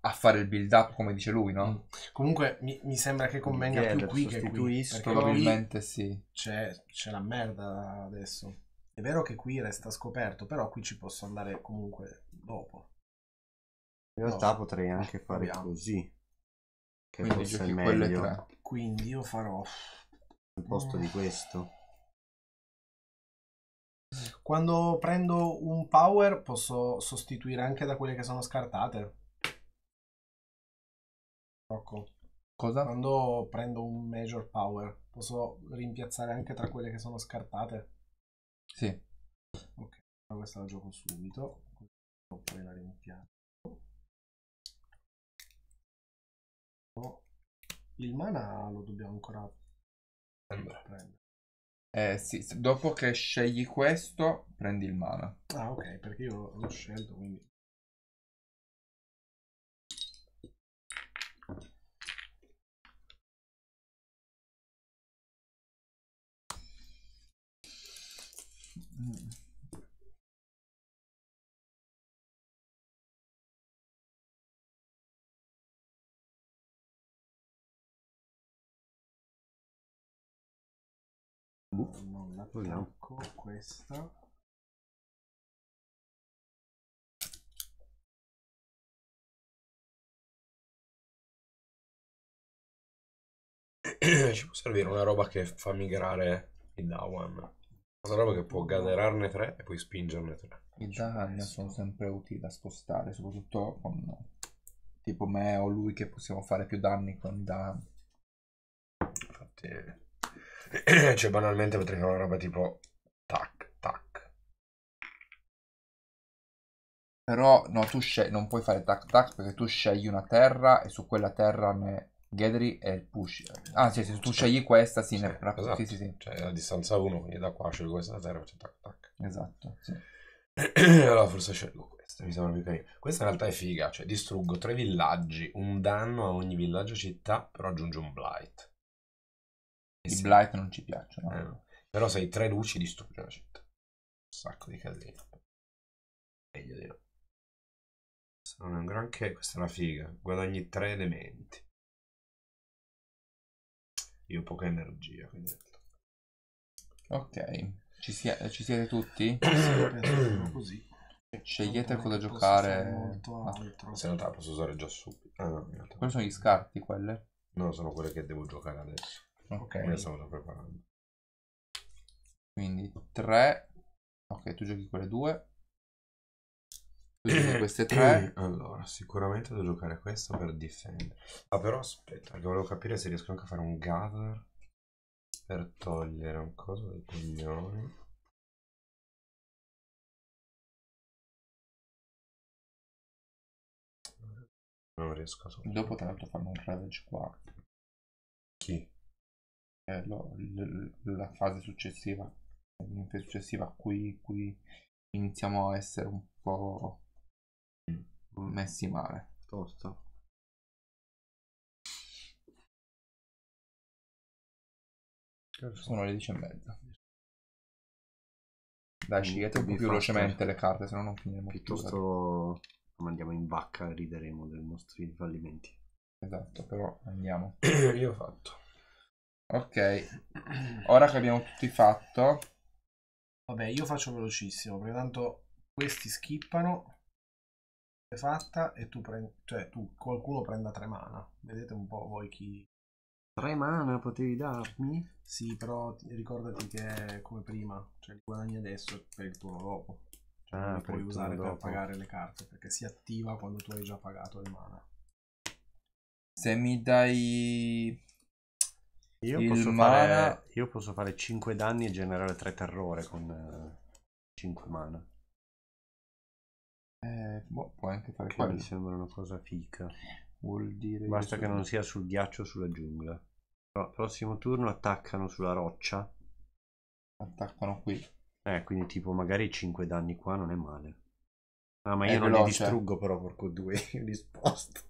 a fare il build up come dice lui, no? Mm. Comunque mi, mi, sembra che convenga più qui che qui. Probabilmente sì. c'è la merda adesso. È vero che qui resta scoperto, però qui ci posso andare comunque dopo. In realtà no. potrei anche fare Proviamo. così. Che Quindi forse è meglio. Tra... Quindi io farò... Al posto mm. di questo. Quando prendo un power posso sostituire anche da quelle che sono scartate. Rocco. Cosa? Quando prendo un major power posso rimpiazzare anche tra quelle che sono scartate. Sì. Ok, questa la gioco subito, poi la rimettiamo. Il mana lo dobbiamo ancora prendere. prendere. Eh sì, dopo che scegli questo, prendi il mana. Ah ok, perché io l'ho scelto, quindi... non la tocco questa *clears throat* ci può servire una roba che fa migrare i Dawan una roba che può gaderarne tre e poi spingerne tre i Dawan sono sempre utili da spostare soprattutto con tipo me o lui che possiamo fare più danni con i Dawan infatti *clears throat* cioè banalmente potrei fare una roba tipo tac, tac. Però no, tu scegli, non puoi fare tac, tac perché tu scegli una terra e su quella terra ne gathery e push. Anzi, ah, sì, se tu scegli questa, sì, sì, ne... esatto. sì, sì, sì. Cioè a distanza 1, quindi da qua scelgo questa terra, faccio tac, tac. Esatto, sì. *clears throat* allora forse scelgo questa, mi sembra più carina. Questa in realtà è figa, cioè distruggo tre villaggi, un danno a ogni villaggio città, però aggiungo un blight. I blight non ci piacciono. Eh. Però se hai tre luci distrugge la città. Un sacco di casino. Meglio di no. Sono un granché, questa è una figa. Guadagni tre elementi. Io ho poca energia, quindi... Ok, ci, sia... ci siete tutti? *coughs* sì, così. Scegliete cosa giocare. Ah. Se no te la posso usare già subito. Ah, no, Quali sono gli scarti quelle? No, sono quelle che devo giocare adesso. Ok. Io stavo preparando. Quindi 3. Ok, tu giochi quelle due. Tu giochi eh, queste eh, tre. Allora, sicuramente devo giocare questo per difendere. Ah, però aspetta, perché volevo capire se riesco anche a fare un gather per togliere un coso dei coglioni. Non riesco a Dopo tra l'altro fanno un ravage 4 eh, lo, l- la fase successiva, la fase successiva qui, qui iniziamo a essere un po' messi male. Tosto. Sono le dieci e mezza. Dai, mm, scegliete un po' più velocemente le carte, se no non finiremo Piuttosto come andiamo in vacca e rideremo dei nostri fallimenti. Esatto, però andiamo. *coughs* Io ho fatto. Ok, ora che abbiamo tutti fatto... Vabbè, io faccio velocissimo, perché tanto questi skippano, è fatta e tu prendi, cioè tu, qualcuno prenda tre mana. Vedete un po' voi chi... Tre mana potevi darmi? Sì, però ricordati che è come prima, cioè li guadagni adesso per il turno dopo. Cioè, ah, li puoi usare dopo. per pagare le carte, perché si attiva quando tu hai già pagato le mana. Se mi dai io, posso, mana... fare, io posso fare 5 danni e generare 3 terrore con 5 eh, mana. Eh, boh, puoi anche fare che quello. Mi sembra una cosa fica. Vuol dire Basta che, che non sia sul ghiaccio o sulla giungla. Però, prossimo turno attaccano sulla roccia. Attaccano qui. Eh, quindi tipo magari 5 danni qua non è male. Ah, ma è io veloce. non li distruggo però porco due, io *laughs* li sposto.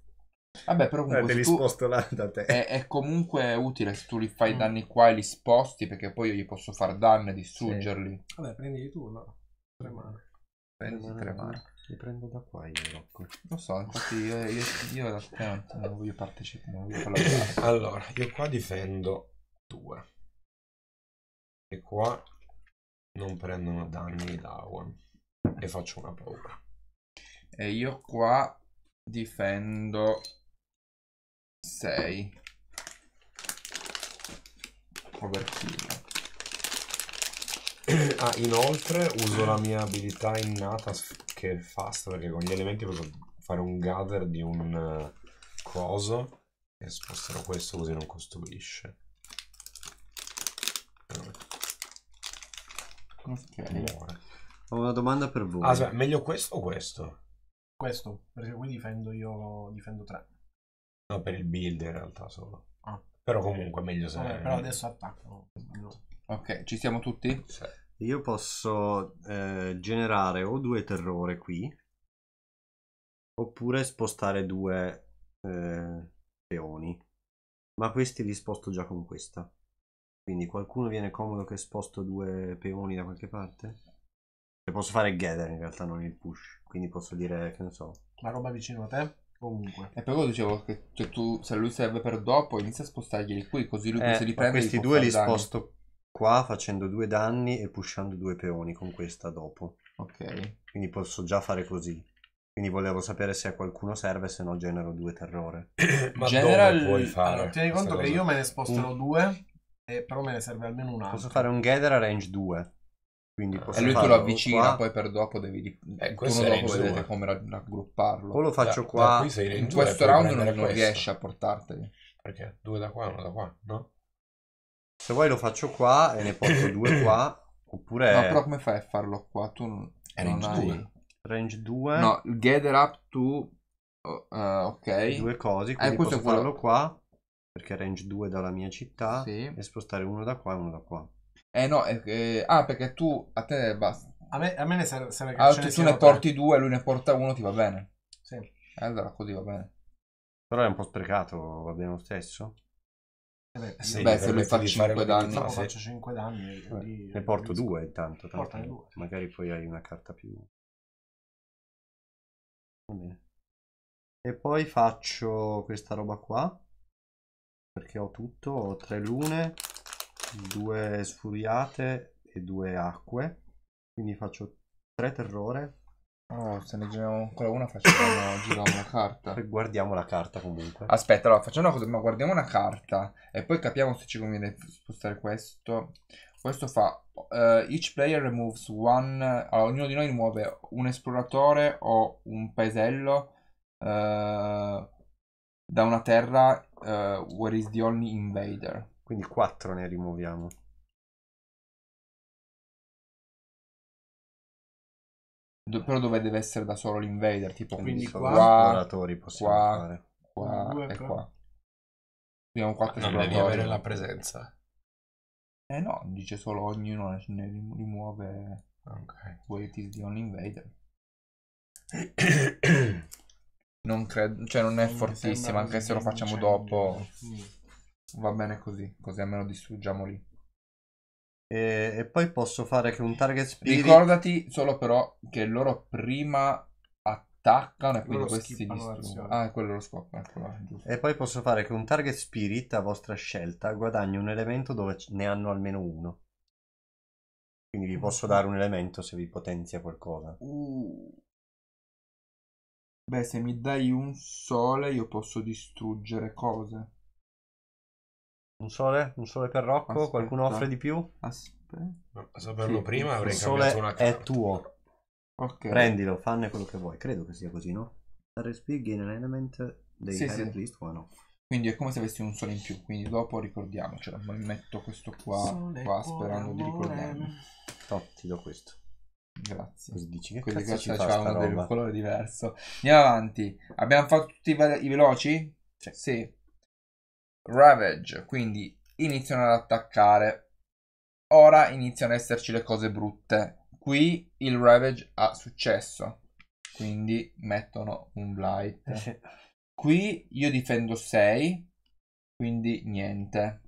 Vabbè, però comunque. Eh, sposto là da te. È, è, comunque utile se tu li fai mm. danni qua e li sposti, perché poi io gli posso far danni e distruggerli. Sì. Vabbè, prendili tu, no? Tre mani. Prendi tre mani. Li prendo da qua io, Rocco. Lo so, infatti io, io, io da te non voglio partecipare, non voglio collaborare. *coughs* allora, io qua difendo due. E qua non prendono danni da one. E faccio una paura. E io qua difendo 6 overkill *clears throat* ah inoltre uso la mia abilità innata che è fast perché con gli elementi posso fare un gather di un eh, coso e sposterò questo così non costruisce ok ho una domanda per voi ah, aspetta, meglio questo o questo? questo perché qui difendo io difendo 3 No, per il build in realtà solo. Ah. Però comunque meglio se... Vabbè, però adesso attaccano. Ok, ci siamo tutti? Sì. Io posso eh, generare o due terrore qui, oppure spostare due eh, peoni. Ma questi li sposto già con questa. Quindi qualcuno viene comodo che sposto due peoni da qualche parte? E posso fare gather in realtà, non il push. Quindi posso dire, che ne so... La roba vicino a te? Comunque. E però dicevo che cioè, tu, se lui serve per dopo, inizia a spostargli il qui, così lui eh, se li prende. Questi due li danni. sposto qua facendo due danni e pushando due peoni con questa dopo. Ok. Quindi posso già fare così. Quindi volevo sapere se a qualcuno serve, se no genero due terrore. *clears throat* Ma General... dove puoi fare? Allora, tieni conto cosa? che io me ne sposterò due, eh, però me ne serve almeno un altro. Posso fare un Gather a range 2. Quindi posso e lui te lo avvicina, qua. poi per dopo devi. Eh, eh questo dopo vedete come raggrupparlo. O lo faccio da, qua. Da in, giù, in questo round non, non riesci a portarteli. Perché? Due da qua, uno da qua, no? Se vuoi lo faccio qua e ne porto due *coughs* qua. Oppure. No, però come fai a farlo qua? Tu non. range non 2. Range 2. No, gather up to. Uh, ok. Due cose. Eh, quindi eh, questo posso farlo qua. Perché range 2 dalla mia città. Sì. E spostare uno da qua e uno da qua. Eh no, eh, eh, ah perché tu a te basta. A me, a me ne serve, serve che ah, ce tu, ne porti tre. due, lui ne porta uno, ti va bene. Sì. Eh, allora così va bene. Però è un po' sprecato, va bene lo stesso? Eh beh, sì, beh se lui fa 5 danni. Se faccio 5 danni. Beh, ne porto rischio. due intanto. Tanto, due. Magari poi hai una carta più... Va bene. E poi faccio questa roba qua. Perché ho tutto, ho tre lune due sfuriate e due acque. Quindi faccio tre terrore. Oh, se ne giriamo ancora una facciamo *laughs* giriamo una carta. Guardiamo la carta comunque. Aspetta, allora facciamo una cosa, ma guardiamo una carta e poi capiamo se ci conviene spostare questo. Questo fa uh, each player removes one, allora, ognuno di noi muove un esploratore o un paesello uh, da una terra uh, where is the only invader. Quindi 4 ne rimuoviamo. Do, però dove deve essere da solo l'invader? Tipo quindi, quindi qua, esploratori possiamo qua, fare. Qua e qua. Abbiamo 4 esploratori non devi avere la presenza. Eh no, dice solo ognuno ne rimuove. Ok. Wait is the only invader. non credo, cioè non è non fortissimo, anche se lo facciamo dopo. Mm va bene così, così almeno distruggiamo lì. E, e poi posso fare che un target spirit... Ricordati solo però che loro prima attaccano e poi questi distruggono. Ah, quello lo scopo, ecco E poi posso fare che un target spirit a vostra scelta guadagni un elemento dove ne hanno almeno uno. Quindi vi posso dare un elemento se vi potenzia qualcosa. Uh. Beh, se mi dai un sole io posso distruggere cose. Un sole? Un sole per Rocco? Aspetta. Qualcuno offre di più? Aspetta. a saperlo sì. prima avrei il sole cambiato una carta. è tuo. Okay. Prendilo, fanne quello che vuoi. Credo che sia così, no? RSP gain an element dei sì, sì. list one Quindi è come se avessi un sole in più. Quindi dopo ricordiamocelo. Ma metto questo qua, qua sperando di ricordarmi. Top, ti do questo. Grazie. Così dici? Che Quelli cazzo che c'ha un colore diverso. Andiamo avanti. Abbiamo fatto tutti i, ve- i veloci? Cioè, sì. Ravage, quindi iniziano ad attaccare. Ora iniziano ad esserci le cose brutte. Qui il Ravage ha successo, quindi mettono un Blight. Eh Qui io difendo 6, quindi niente.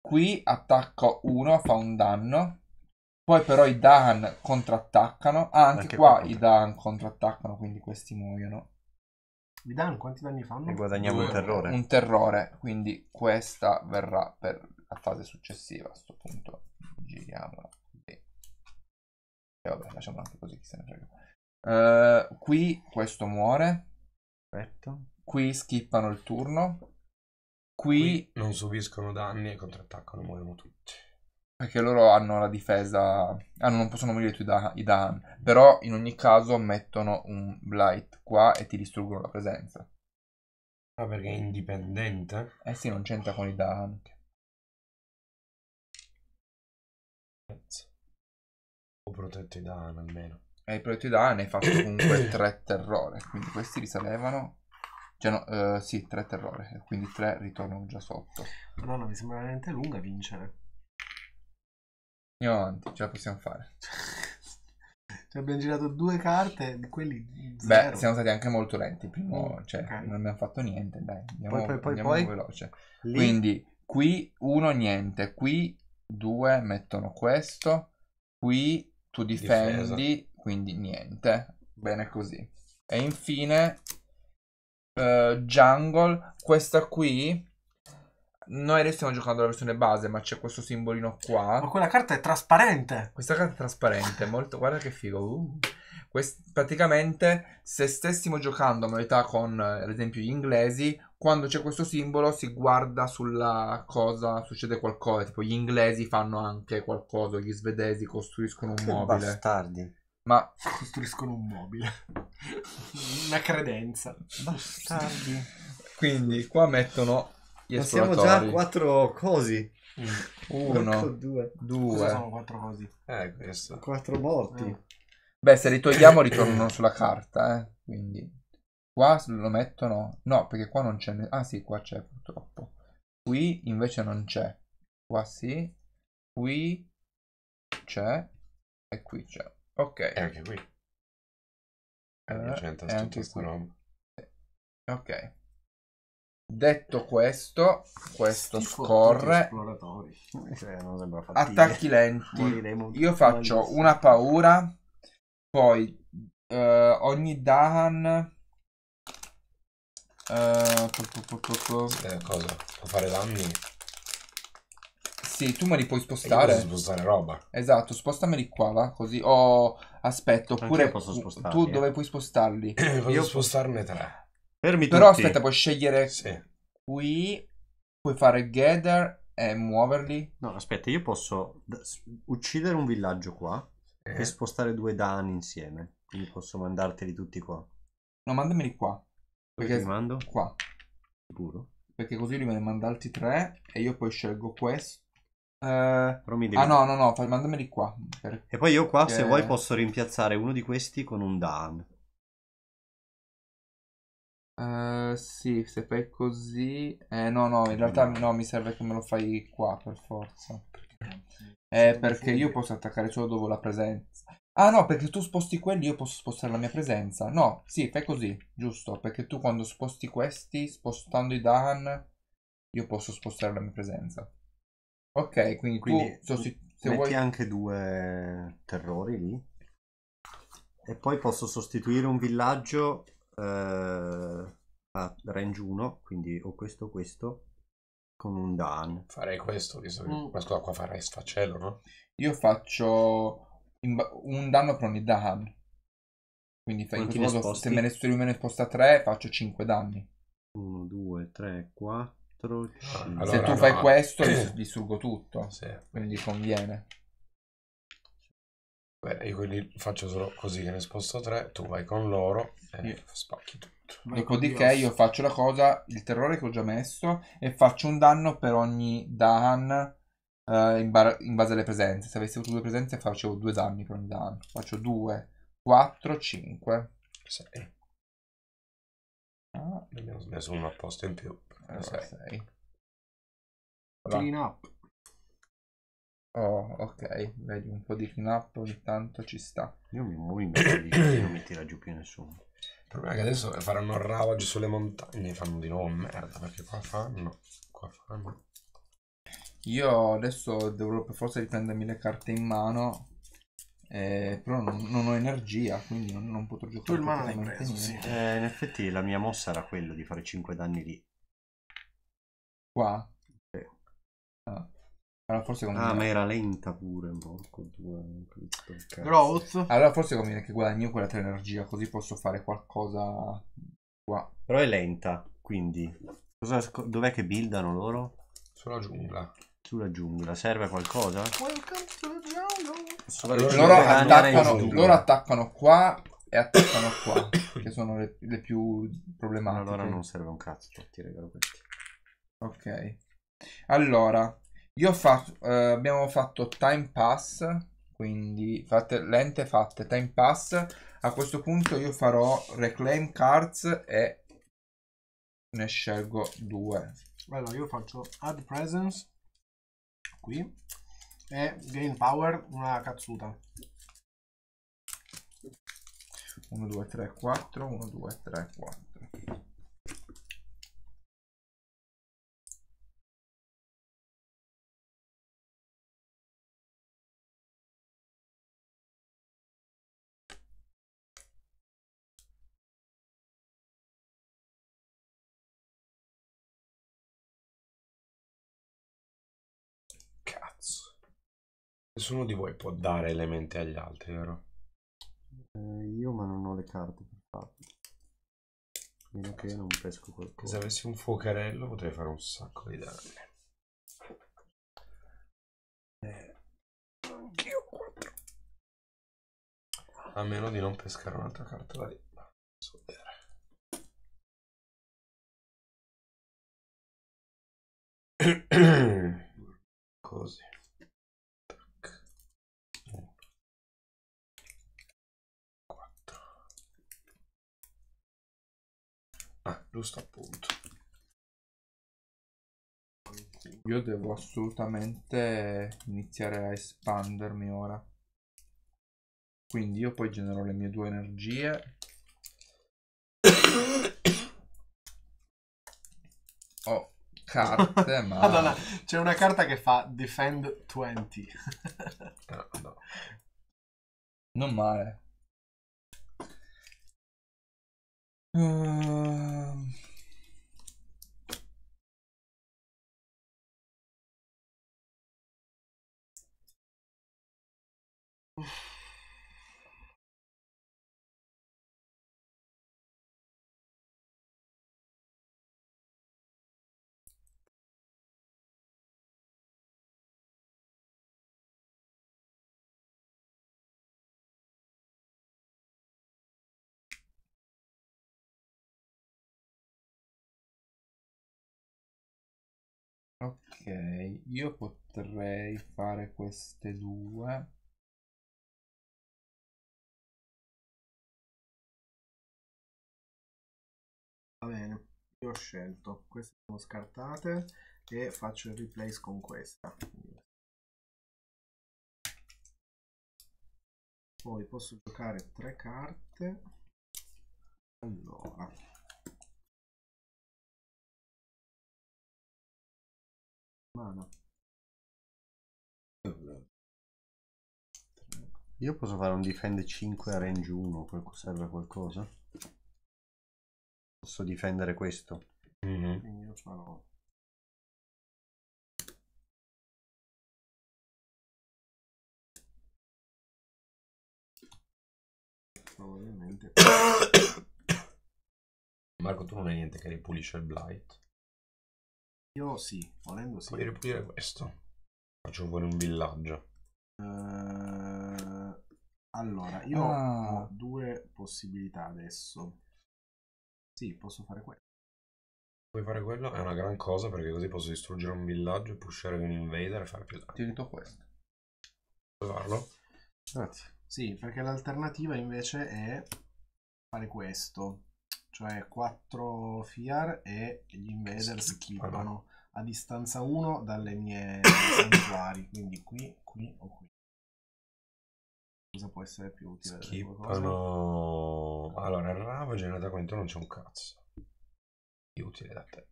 Qui attacco 1, fa un danno. Poi però i Dahan contrattaccano. Ah, anche, anche qua, i Dahan contrattaccano, quindi questi muoiono. Mi danno quanti danni fanno? E guadagniamo un terrore. Un terrore, quindi questa verrà per la fase successiva. A questo punto giriamola. E eh, vabbè, lasciamo anche così, chi se ne frega. Uh, qui questo muore. Perfetto. Qui skippano il turno. Qui, qui non subiscono danni e contrattaccano, muoiono tutti. Perché loro hanno la difesa. Ah, non possono morire tu i Dan. Però in ogni caso mettono un Blight qua e ti distruggono la presenza. Ah, perché è indipendente? Eh sì, non c'entra con i Dan. Ho protetto i Dan almeno. Hai protetto i protetti e hai fatto comunque *coughs* tre terrore. Quindi questi risalevano. Cioè, no, uh, sì, tre terrore. Quindi tre ritornano già sotto. Madonna, mi sembra veramente lunga vincere. Andiamo avanti, ce la possiamo fare. *laughs* Cioè, abbiamo girato due carte, quelli zero. Beh, siamo stati anche molto lenti. Primo, mm, cioè, okay. non abbiamo fatto niente. Dai, andiamo, poi, poi, poi, andiamo poi. veloce. Lì. Quindi, qui uno niente, qui due mettono questo, qui tu difendi, Difesa. quindi niente. Bene così. E infine, uh, jungle, questa qui noi adesso stiamo giocando la versione base, ma c'è questo simbolino qua. Ma quella carta è trasparente. Questa carta è trasparente, molto. Guarda che figo. Uh. Quest... praticamente, se stessimo giocando a modalità con, eh, ad esempio, gli inglesi, quando c'è questo simbolo si guarda sulla cosa, succede qualcosa. Tipo, gli inglesi fanno anche qualcosa, gli svedesi costruiscono un che mobile. Bastardi. Ma costruiscono un mobile. *laughs* Una credenza. Bastardi. Quindi, qua mettono gli Ma siamo già a quattro cosi. Mm. *laughs* Uno, due. due. sono quattro cosi? Eh, questo. Quattro morti. Eh. Beh, se li togliamo ritornano sulla carta, eh. Quindi qua lo mettono... No, perché qua non c'è... Ah sì, qua c'è purtroppo. Qui invece non c'è. Qua sì. Qui c'è. E qui c'è. Ok. E eh, anche qui. Eh, eh, e anche qui. Ok. Detto questo, questo Sti scorre. Cioè, Attacchi lenti. Io faccio una paura. Poi uh, ogni Dahan. Uh, eh, cosa? Può fare danni? Sì, tu me li puoi spostare. Posso spostare roba. Esatto, spostameli qua, va? Così. Oh, aspetto. Oppure tu eh. dove puoi spostarli? *clears throat* Io posso spostarne tre. Fermi Però tutti. aspetta, puoi scegliere Sì. qui, puoi fare gather e muoverli. No, aspetta, io posso uccidere un villaggio qua e spostare due Dan insieme. Quindi posso mandarteli tutti qua. No, mandameli qua. Perché Perché... Li mando? Qua. Sicuro. Perché così lui me ne manda altri tre e io poi scelgo questo. Eh, Però mi devi- ah no, no, no, fai- mandameli qua. Per- E poi io qua, se vuoi, posso rimpiazzare uno di questi con un Dan. Eh, sì, se fai così... Eh, no, no, in realtà no, mi serve che me lo fai qua per forza. Eh, perché io posso attaccare solo dove la presenza. Ah no, perché tu sposti quelli io posso spostare la mia presenza. No, sì, fai così, giusto. Perché tu quando sposti questi, spostando i Dahan, io posso spostare la mia presenza. Ok, quindi, quindi tu... Se metti vuoi... anche due terrori lì. E poi posso sostituire un villaggio eh, a range 1, quindi o questo o questo, con un Dan. Farei questo, visto che mm. questo qua farei sfaccello, no? Io faccio un danno per ogni Dan. Quindi in questo modo, se me ne, se me ne sposta 3, faccio 5 danni. 1, 2, 3, 4, 5. se tu no. fai questo, distruggo *clears throat* tutto. Sì. Quindi conviene. Beh, io quelli faccio solo così che ne sposto tre, tu vai con loro e Io- spacchi tutto. Vai Dopodiché ecco, io faccio la cosa, il terrore che ho già messo e faccio un danno per ogni Dahan eh, in, bar- in base alle presenze. Se avessi avuto due presenze facevo due danni per ogni Dahan. Faccio 2, 4, 5. Sei. Ne ah. abbiamo messo uno apposta in più. Sei. Clean up. Oh, ok, vedi un po' di clean-up ogni tanto ci sta. Io mi muovo in non mi tira giù più nessuno. Il problema è che adesso faranno ravage sulle montagne, fanno di nuovo merda, perché qua fanno, qua fanno. Io adesso devo per forza riprendermi le carte in mano, eh, però non, non, ho energia, quindi non, non potrò giocare. Tu il mano l'hai preso, sì. eh, in effetti la mia mossa era quella di fare 5 danni lì. Qua? Sì. Ah. Allora forse conviene. Ah, ma era lenta pure. Porco due. Growth. Allora forse conviene che guadagno quella energia. Così posso fare qualcosa qua. Però è lenta. Quindi. dov'è che buildano loro? Sulla giungla. Sulla giungla. Serve qualcosa? Welcome to the loro, attaccano, loro attaccano qua e attaccano qua. che sono le, le, più problematiche. Allora non serve un cazzo. Ti regalo questi. Ok. Allora. Io ho fatto, eh, abbiamo fatto time pass, quindi fate, lente fatte, time pass. A questo punto io farò reclaim cards e ne scelgo due. Allora io faccio add presence qui e gain power una cazzuta. 1, 2, 3, 4, 1, 2, 3, 4. Nessuno di voi può dare elementi agli altri, vero? Eh, io ma non ho le carte per farlo. Meno che io non pesco qualcosa. Se avessi un fuocherello potrei fare un sacco di danni. Eh, anch'io 4. A meno di non pescare un'altra carta da lì. Posso vedere. *coughs* Così. giusto appunto io devo assolutamente iniziare a espandermi ora quindi io poi genero le mie due energie ho carte *laughs* ma Madonna, ah, c'è una carta che fa defend 20 no, ah, no. non male Um, Ok, io potrei fare queste due. Va bene, io ho scelto. Queste sono scartate e faccio il replace con questa. Poi posso giocare tre carte. Allora. umana. Io posso fare un difend 5 a range 1, serve a qualcosa? Posso difendere questo? Mm -hmm. Io farò... Probabilmente... Marco, tu non hai niente che ripulisce il blight? Io sì, volendo sì. Voglio ripulire questo. Faccio fuori un villaggio. Uh, allora, io ah. ho due possibilità adesso. Sì, posso fare questo. Puoi fare quello? È una gran cosa perché così posso distruggere un villaggio e pushare un invader e fare più danni. Ti rito questo. Puoi farlo? Grazie. Sì, perché l'alternativa invece è fare questo cioè 4 Fiar e gli Invaders schippano a distanza 1 dalle mie *coughs* santuari, quindi qui, qui o qui. Cosa può essere più utile? Schippano... Allora, il Ravage in qua intorno non c'è un cazzo di utile da te.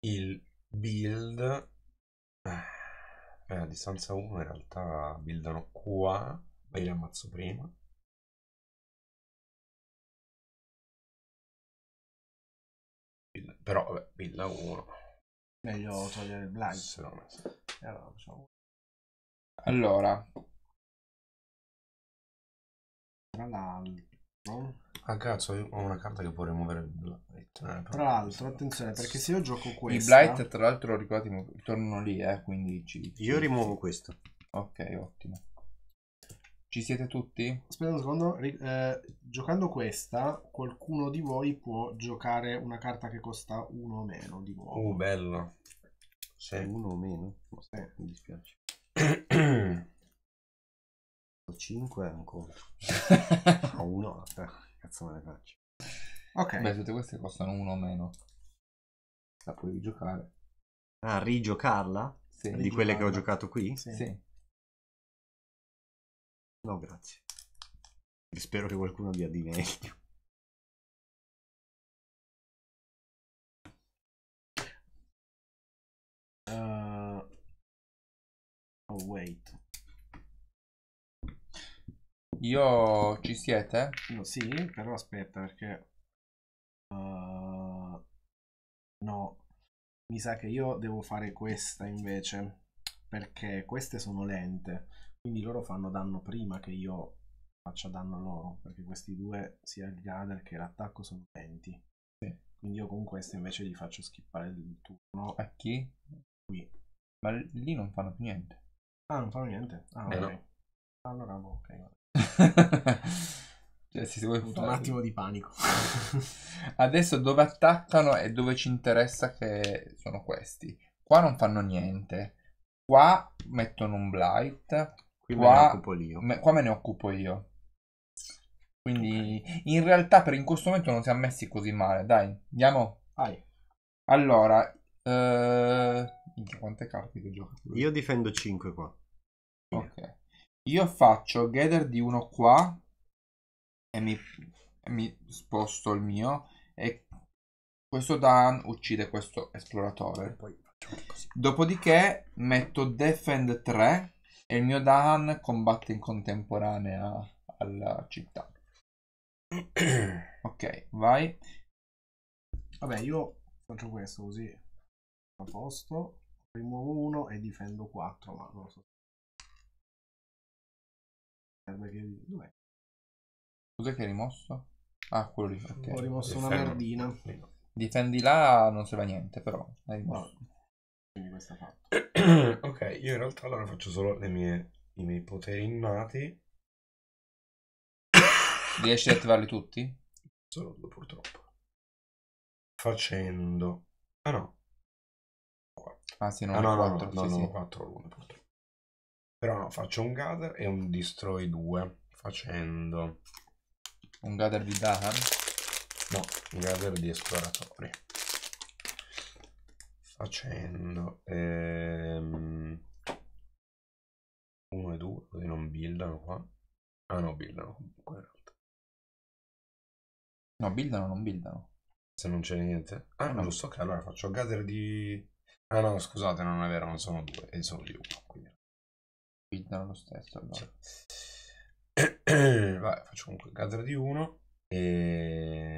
Il build... Eh, a distanza 1 in realtà buildano qua, ma li ammazzo prima. Villa, però vabbè, Villa 1. Meglio togliere il blind. Se no, se... Eh, allora, facciamo... allora. Tra l'altro... Ah cazzo, io ho una carta che può rimuovere il blight. Eh, tra l'altro, attenzione, perché se io gioco questo. Il blight, tra l'altro, ricordati, tornano lì, eh, quindi ci... Io rimuovo questo. Ok, ottimo. Ci siete tutti? Aspetta un secondo, eh, giocando questa qualcuno di voi può giocare una carta che costa uno o meno di nuovo. Oh, bello. Sì. Uno o meno? No, eh. Mi dispiace. 5 è un conto. no, uno, cazzo me ne faccio. Ok. Beh, tutte queste costano uno o meno. La puoi giocare. Ah, rigiocarla? Sì. Di quelle che ho giocato qui? Sì. sì. No, grazie. Spero che qualcuno dia di meglio. *laughs* Uh, oh, wait. Io ci siete? No, sì, però aspetta perché... Uh, no, mi sa che io devo fare questa invece, perché queste sono lente. Quindi loro fanno danno prima che io faccia danno a loro, perché questi due, sia il gather che l'attacco, sono 20. Sì. Quindi io con questo invece gli faccio skippare il turno. A chi? Qui. Ma lì non fanno più niente. Ah, non fanno niente? Ah, eh, ok. Eh no. Allora, boh, ok. *laughs* cioè, se vuoi fare... un attimo di panico. *laughs* Adesso dove attaccano e dove ci interessa che sono questi. Qua non fanno niente. Qua mettono un blight Qui qua, me ne occupo io. Me, qua me ne occupo io. Quindi okay. in realtà per in questo momento non siamo messi così male. Dai, andiamo. Vai. Allora, eh... quante carte che gioco? Io difendo 5 qua. Ok. Io faccio gather di uno qua e mi, e mi sposto il mio e questo Dan uccide questo esploratore. Dopodiché metto defend 3 e il mio Dahan combatte in contemporanea alla città. ok, vai. Vabbè, io faccio questo così. A posto, rimuovo 1 e difendo 4, ma non lo so. Che... Dov'è? Cos'è che hai rimosso? Ah, quello lì. Okay. Ho rimosso Difendo. una merdina. Difendi là, non serve a niente, però. Hai rimosso. No. Quindi questo è fatto. *clears throat* ok, io in realtà allora faccio solo mie, i miei poteri innati. *coughs* Riesci ad attivarli tutti? Solo due purtroppo. Facendo... Ah no. Ah sì, non ah, no, 4, no, no, sì, no, sì. 4 1 Però no, faccio un gather e un destroy 2. Facendo... Un gather di Dahan? No, un gather di esploratori facendo? Ehm, uno e due, così non buildano qua. Ah no, buildano comunque No, buildano non buildano. Se non c'è niente. Ah no, giusto, ok, allora faccio gather di... Ah no, scusate, non è vero, non sono due, e sono di uno, quindi... Buildano lo stesso, allora. Sì. *clears throat* faccio comunque gather di uno e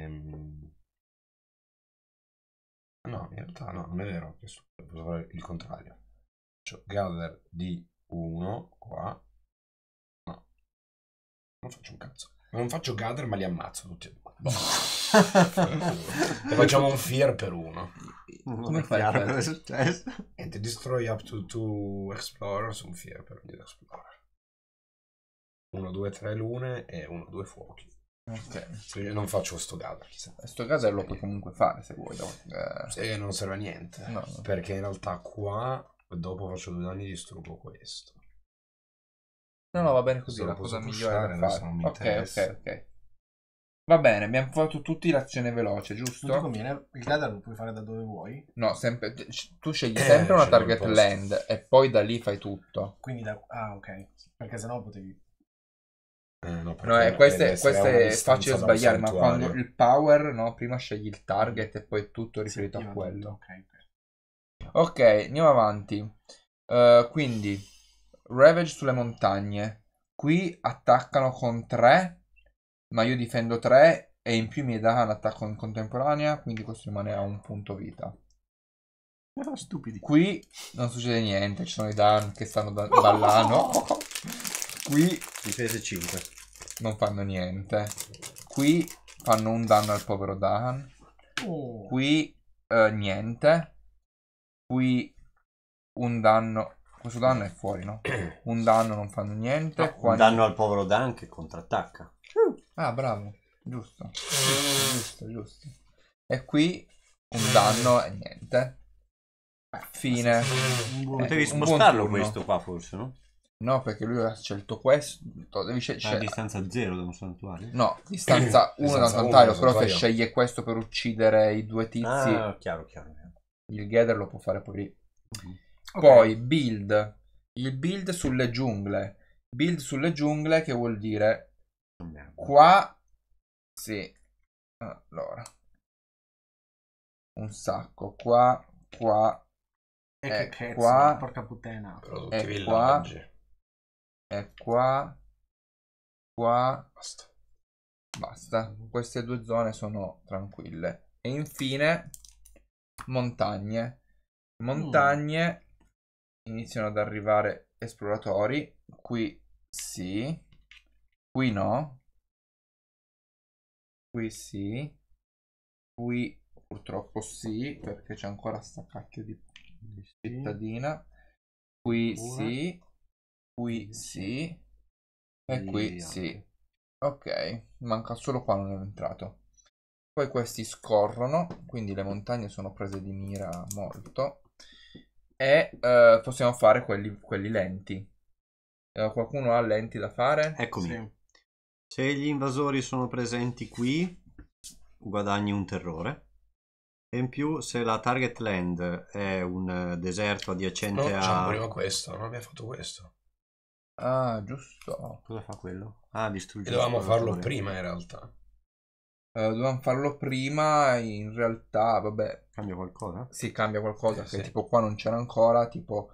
ehm, No, in realtà no, non è vero, posso fare il contrario. Faccio gather di 1 qua. No, non faccio un cazzo. Non faccio gather ma li ammazzo tutti e due. e *laughs* facciamo un fear per uno. Come fai a cosa è successo? Niente, destroy up to two explorers, un fear per ogni explorer. 1, 2, 3 lune e 1, 2 fuochi. Ok. Cioè, io non faccio sto gaser. Eh, sto gaser lo puoi comunque fare se vuoi. No? Eh. eh, non serve a niente. No. Perché in realtà qua dopo faccio due danni e distruggo questo. No, no, va bene così. È la cosa migliore da fare. Ok, ok, ok. Va bene, abbiamo fatto tutti l'azione veloce, giusto? Non ti conviene, il gather lo puoi fare da dove vuoi. No, sempre, tu scegli eh, sempre una target land e poi da lì fai tutto. Quindi da... Ah, ok. Perché sennò potevi Mm, no, no, eh, questo è facile sbagliare, ma quando il power, no, prima scegli il target e poi tutto riferito sì, a quello. Tutto, ok, okay andiamo avanti. Uh, quindi, Ravage sulle montagne. Qui attaccano con 3, ma io difendo 3 e in più mi dà un attacco in contemporanea, quindi questo rimane a un punto vita. Era stupidi. Qui non succede niente, ci sono i Dan che stanno da, *laughs* da no? Qui... Difese 5. Non fanno niente. Qui fanno un danno al povero Dahan. Oh. Qui eh, niente. Qui un danno... Questo danno è fuori, no? *clears throat* Un danno non fanno niente. No, Qua un danno al povero Dan che contrattacca. Ah, bravo. Giusto. Giusto, giusto. E qui un danno e niente. Fine. Eh, Potevi eh, spostarlo questo qua forse, no? No, perché lui ha scelto questo. Devi scel- ah, scel- a distanza zero da un santuario? No, distanza 1 da un santuario. Però se sceglie questo per uccidere i due tizi, ah, chiaro, chiaro. il Gather lo può fare poi. lì. Okay. Poi build. Il build sulle giungle. Build sulle giungle che vuol dire qua. Sì. Allora. Un sacco. Qua, qua. E eh, che cazzo, qua, porca puttana. Eh, Prodotti qua è qua, qua, basta. basta. Queste due zone sono tranquille. E infine montagne. Montagne mm. iniziano ad arrivare esploratori. Qui sì, qui no, qui sì, qui purtroppo sì, perché c'è ancora sta cacchio di, cittadina. Qui Buona. sì, Qui sì. E qui sì. Ok, manca solo qua non è entrato. Poi questi scorrono, quindi le montagne sono prese di mira molto. E eh, possiamo fare quelli, quelli lenti. Eh, qualcuno ha lenti da fare? Eccomi. Sì. Se gli invasori sono presenti qui, guadagni un terrore. E in più, se la target land è un eh, deserto adiacente no, a... Facciamo prima questo, non abbiamo fatto questo. Ah, giusto. Cosa fa quello? Ah, distrugge. Dovevamo farlo prima in realtà. Eh, dovevamo farlo prima, in realtà, vabbè. Cambia qualcosa? Sì, cambia qualcosa, eh, sì. tipo qua non c'era ancora, tipo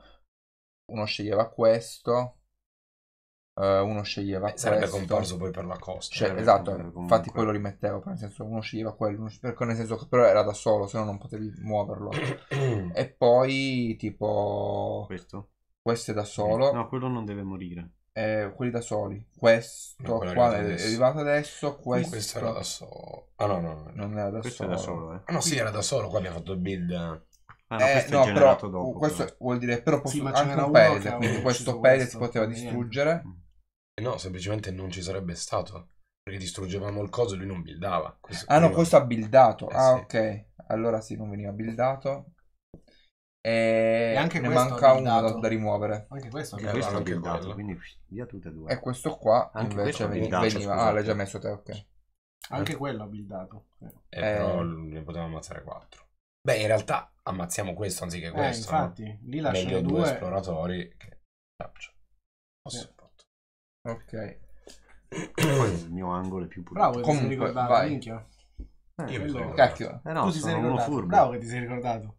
uno sceglieva questo, eh, uno sceglieva Beh, Sarebbe questo. comparso poi per la costa. Cioè, esatto, comunque... infatti poi lo rimettevo, nel senso uno sceglieva quello, uno... perché nel senso che però era da solo, se no non potevi muoverlo. *clears throat* e poi tipo... Questo? Questo è da eh, solo. No, quello non deve morire. Eh, quelli da soli. Questo no, qua è arrivato, arrivato adesso. Questo... questo era da solo. Ah, no, no, no. Non era da questo solo. Era solo eh. Ah, no, sì, era da solo. Qua abbiamo fatto il build. Eh, ah, no, eh, questo no, è però, dopo, questo però. vuol dire però posso, sì, anche un paese, quindi questo paese si poteva distruggere. Eh, no, semplicemente non ci sarebbe stato. Perché distruggevamo il coso e lui non buildava. Questo ah, no, questo ha buildato. Eh, ah, sì. ok. Allora sì, non veniva buildato. E, e anche ne manca uno da, da, rimuovere. Anche questo, anche questo, questo anche buildato, quindi via tutte e due. E questo qua anche invece questo veniva. veniva ah, l'hai già messo te, ok. Anche eh. quello ha buildato. Eh, eh, però ne potevamo ammazzare quattro. Beh, in realtà ammazziamo questo anziché eh, questo. Eh, infatti, no? lì lasciamo due, esploratori che caccia. Eh. Sì. Ok. il mio angolo è più pulito. Bravo, Comunque, vai. minchia. Eh, Io mi sono ricordato. Cacchio. Eh, eh no, tu ti sei ricordato. Bravo che ti sei ricordato.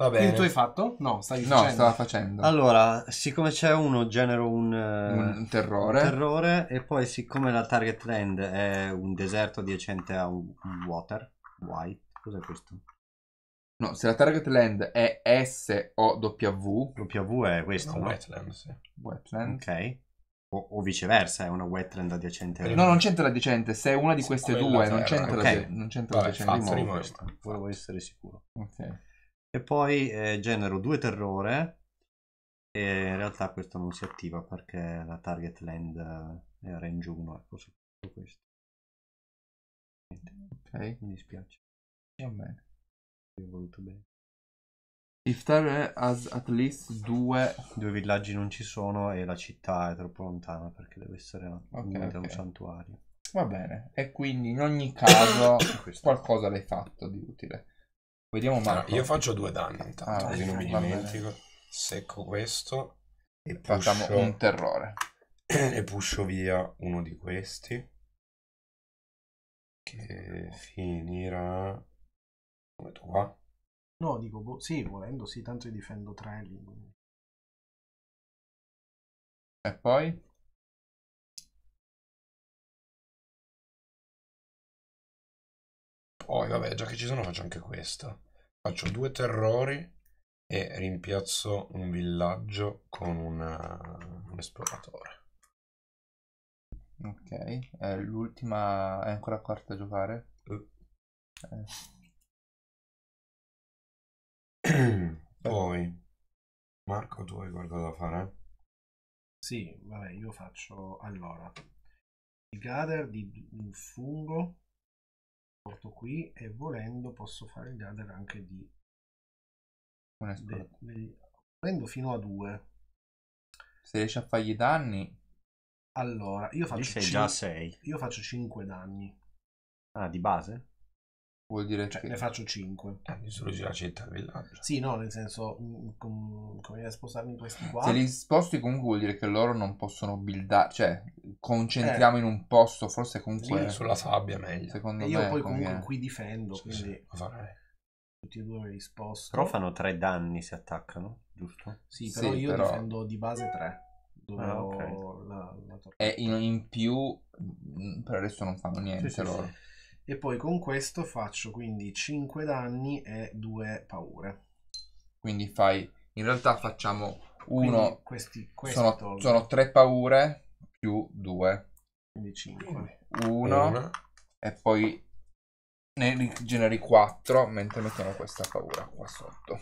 Va bene. Il tuo hai fatto? No, stavi no, facendo. stava facendo. Allora, siccome c'è uno, genero un, eh, un terrore. un terrore. E poi, siccome la target land è un deserto adiacente a un water, white, cos'è questo? No, se la target land è S o W. W è questo, no? Wetland, sì. Wetland. Ok. O, o, viceversa, è una wetland adiacente. No, non c'entra adiacente, se è una di queste Quella due, terra. non c'entra, okay. non c'entra Vabbè, Volevo essere sicuro. Ok e poi eh, genero due terrore e in realtà questo non si attiva perché la target land eh, è range 1 ecco su questo ok mi dispiace va bene io ho voluto bene Iftar has at least due due villaggi non ci sono e la città è troppo lontana perché deve essere okay, okay. un santuario va bene e quindi in ogni caso *coughs* qualcosa l'hai fatto di utile Vediamo Marco. Ah, io faccio due danni intanto, ah, così diciamo non mi dimentico. Secco questo. E Facciamo pusho... un terrore. *clears throat* e puscio via uno di questi. Che finirà... Come tu qua? No, dico, boh, sì, volendo, sì, tanto io difendo tre lì. E poi? Poi, vabbè, già che ci sono faccio anche questo. Faccio due terrori e rimpiazzo un villaggio con una, un esploratore. Ok, eh, l'ultima è ancora quarta a giocare. Uh. Eh. *clears throat* Poi, Marco, tu hai qualcosa da fare? Sì, vabbè, io faccio allora. Il gather di un fungo porto qui e volendo posso fare il ladder anche di un esploratore fino a 2 se riesci a fargli danni allora io faccio, 6. io faccio 5 danni ah di base? Vuol dire cioè, che... Ne faccio 5. Eh, solo gira città e villaggio. Sì, no, nel senso, mm, com, come a spostarmi in questi qua. Se li sposti comunque vuol dire che loro non possono buildare, cioè concentriamo eh. in un posto, forse comunque... Sì, sulla sabbia meglio. Secondo e io me, poi comunque qui difendo, sì, quindi... Sì, tutti e due risposti. Però fanno 3 danni se attaccano, giusto? Sì, però sì, io però... difendo di base 3. Ah, okay. la, la e in, in, più mm, per adesso non fanno niente loro e poi con questo faccio quindi 5 danni e 2 paure. Quindi fai, in realtà facciamo 1, sono, sono 3 paure più 2. Quindi 5. 1 e poi ne generi 4 mentre mettiamo questa paura qua sotto.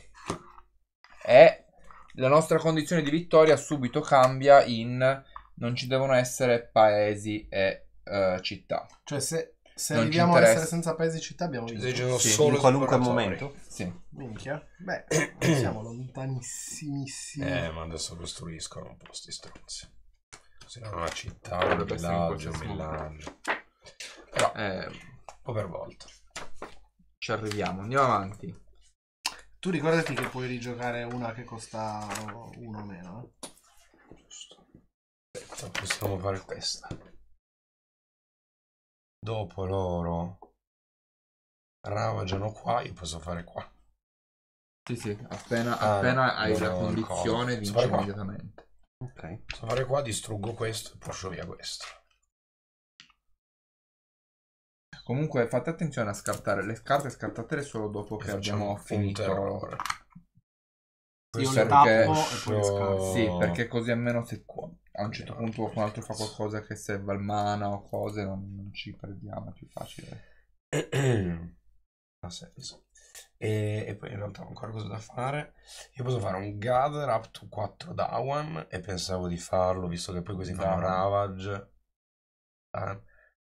E la nostra condizione di vittoria subito cambia in non ci devono essere paesi e uh, città. Cioè se se non arriviamo a essere senza paesi città abbiamo vinto. Sì, solo in qualunque momento. Sì. Minchia. Beh, *coughs* siamo lontanissimissimi. Eh, ma adesso costruiscono un po' sti stronzi. Se no una città, un villaggio, un villaggio. Però, eh, un po' per volta. Ci arriviamo, andiamo avanti. Tu ricordati che puoi rigiocare una che costa uno o meno, eh? Giusto. Possiamo fare questa dopo loro ravagano qua, io posso fare qua. Sì, sì, appena, ah, appena hai la condizione vinci immediatamente. Ok. Posso fare qua, distruggo questo e porcio via questo. Comunque fate attenzione a scartare le carte, scartatele solo dopo e che abbiamo finito. Terror. Io perché... le tappo e poi le scarto. Sì, perché così almeno se, a un certo punto qualcun altro fa qualcosa che serve al mana o cose, non, non ci perdiamo, è più facile. *clears throat* ha senso. E, e, poi in realtà ho ancora cosa da fare. Io posso fare un gather up to 4 Dawan e pensavo di farlo, visto che poi così no, Ravage, eh,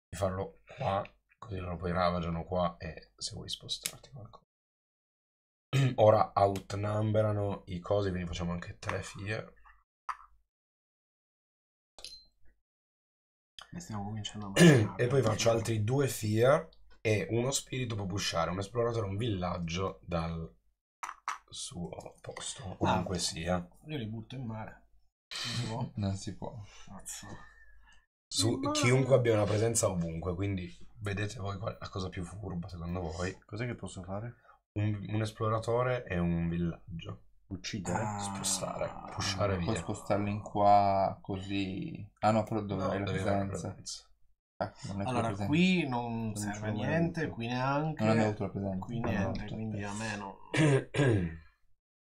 di farlo qua, così loro poi ravagiano qua e se vuoi spostarti qualcosa. *clears throat* Ora outnumberano i cosi, quindi facciamo anche tre fie. E stiamo cominciando a mascherare. e poi faccio altri due fear e uno spirito può pushare un esploratore un villaggio dal suo posto, ah. ovunque ah, sia. Io li butto in mare. Non si può? Non si può. Su chiunque abbia una presenza ovunque, quindi vedete voi la cosa più furba secondo voi. Cos'è che posso fare? Un, un esploratore e un villaggio. Uccidere, ah, spostare, pushare via. Puoi spostarli in qua così. Ah no, però dove no, è la presenza? Ah, allora qui non, non serve niente, qui neanche. Non avevo avuto la Qui niente, no, esatto. quindi a meno. *clears throat*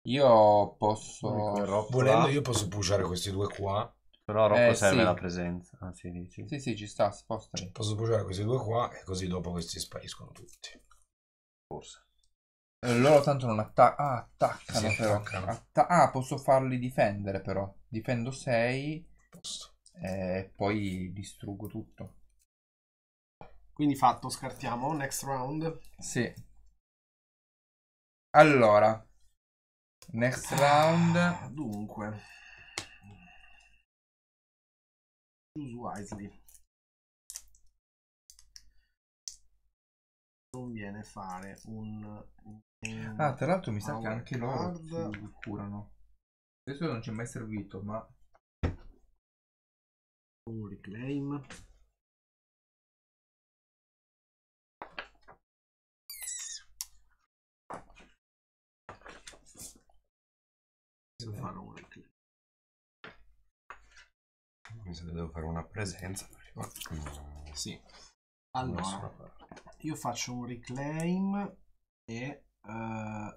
io posso. Rocco Volendo, io posso pushare questi due qua. Però Rocco eh, serve sì. la presenza. Anzi, dici. Sì, sì, ci sta, spostami. Cioè, posso pushare questi due qua e così dopo questi spariscono tutti. Forse. Eh, loro tanto non attaccano. Ah, attaccano però. Attaccano. Atta- ah, posso farli difendere però. Difendo 6. E eh, poi distruggo tutto. Quindi fatto, scartiamo. Next round. Sì. Allora. Next round. Ah, dunque. Choose wisely. Non viene fare un Mm, ah, tra l'altro mi sa che anche loro si curano. Questo non ci è mai servito, ma... Un reclaim. Devo fare un reclaim. Mi sa che devo fare una presenza. Sì. Allora, io faccio un reclaim e eh,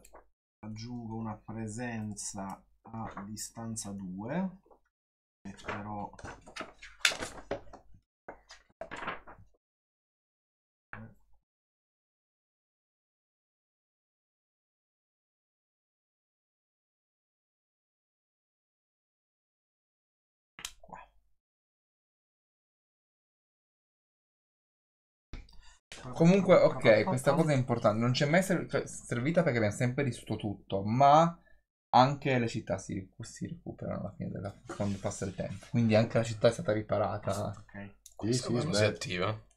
aggiungo una presenza a distanza 2 metterò Esatto. Comunque, ok, questa cosa è importante. Non ci è mai ser- cioè, servita perché abbiamo sempre vissuto tutto, ma anche le città si, si recuperano alla fine della, quando passa il tempo. Quindi anche la città è stata riparata. Ok. Sì, sì, quando si attiva.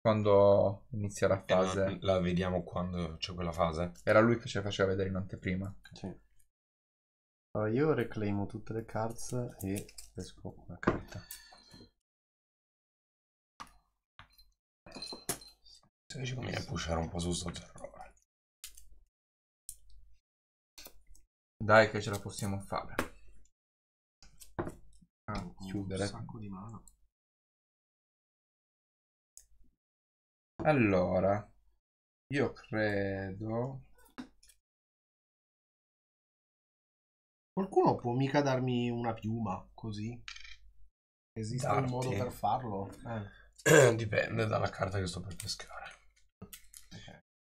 Quando inizia la eh, fase. non la vediamo quando c'è quella fase. Era lui che ce la faceva vedere in anteprima. Sì. Allora, io reclaimo tutte le cards e pesco una carta. 16 con a pushare un po' su sto terrore. Dai che ce la possiamo fare. Ah, chiudere. Un sacco di mano. Allora, io credo... Qualcuno può mica darmi una piuma così? Esiste Darti. un modo per farlo? Eh. *clears throat* Dipende dalla carta che sto per pescare.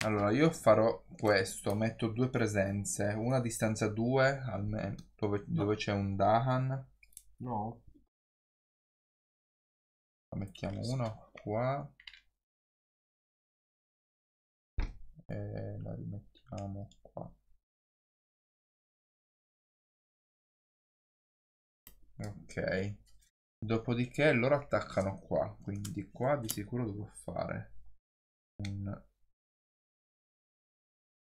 Allora, io farò questo, metto due presenze, una a distanza 2, almeno, dove, no. dove c'è un Dahan. No. La mettiamo uno qua. E la rimettiamo qua. Ok. Dopodiché loro attaccano qua, quindi qua di sicuro devo fare un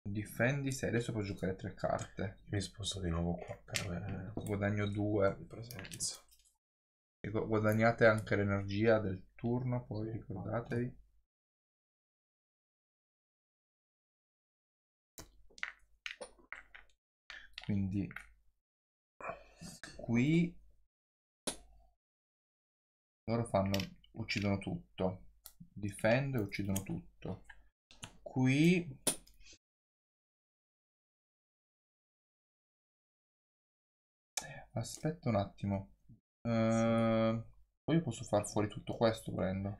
Difendi 6, adesso puoi giocare 3 carte. Mi sposto di nuovo qua per... Eh, Guadagno 2 di presenza. E guadagnate anche l'energia del turno, poi ricordatevi. Quindi qui loro fanno uccidono tutto. Difendo e uccidono tutto. Qui Aspetta un attimo. Eh, poi posso far fuori tutto questo volendo.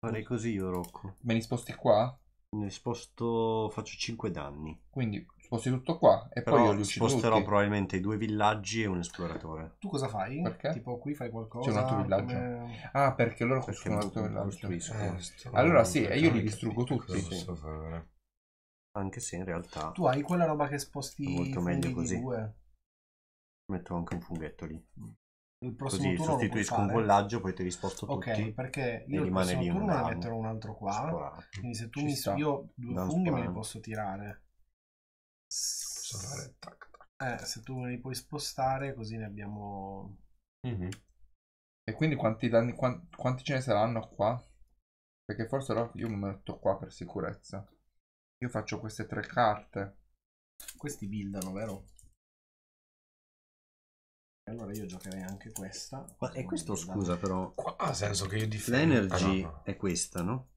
Farei così io, Rocco. Me li sposti qua? Ne sposto... faccio 5 danni. Quindi sposti tutto qua e Però poi io li uccido sposterò tutti. probabilmente i due villaggi e un esploratore. Tu cosa fai? Perché? Tipo qui fai qualcosa? C'è un altro villaggio. Come... Ah, perché loro perché costruiscono un altro villaggio. Eh, allora sì, e io li distruggo tutti. Cosa sì. fare? Anche se in realtà... Tu hai quella roba che sposti molto meglio così. Due. Metto anche un funghetto lì. Il prossimo così sostituisco un collaggio, poi ti risposto okay, tutti. Ok, perché io il prossimo turno ne metterò un altro qua. Spolano. Quindi se tu Ci mi... Sta. Io due non funghi spolano. me li posso tirare. Tac, Eh, se tu me li puoi spostare così ne abbiamo... Mm -hmm. E quindi quanti, danni, quanti, quanti ce ne saranno qua? Perché forse io mi metto qua per sicurezza. Io faccio queste tre carte. Questi buildano, vero? Allora io giocherei anche questa. E è questo scusa però. Qua ha senso che io difendo. L'energy ah, no, è questa, no?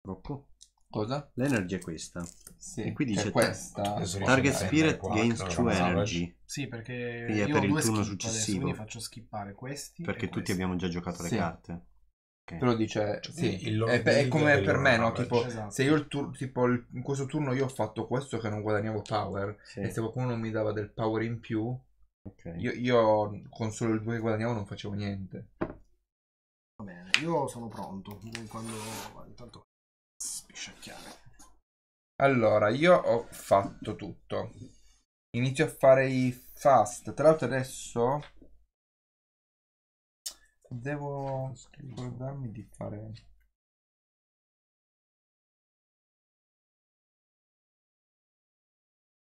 Rocco? Cosa? L'energy è questa. Sì. E qui dice questa. Target Spirit gains 2 energy. Sì, perché Quindi è per il turno successivo. Adesso, faccio skippare questi. Perché tutti questi. abbiamo già giocato sì. le carte. Okay. Te lo dice, cioè, sì, il è, è come per me, no? Tipo, esatto. se io il tur- tipo, il, in questo turno io ho fatto questo che non guadagnavo power, sì. e se qualcuno non mi dava del power in più, okay. io, io, con solo il 2 che guadagnavo non facevo niente. Va bene, io sono pronto, quando... intanto spisciacchiare. Allora, io ho fatto tutto. Inizio a fare i fast, tra l'altro adesso... Devo ricordarmi di fare...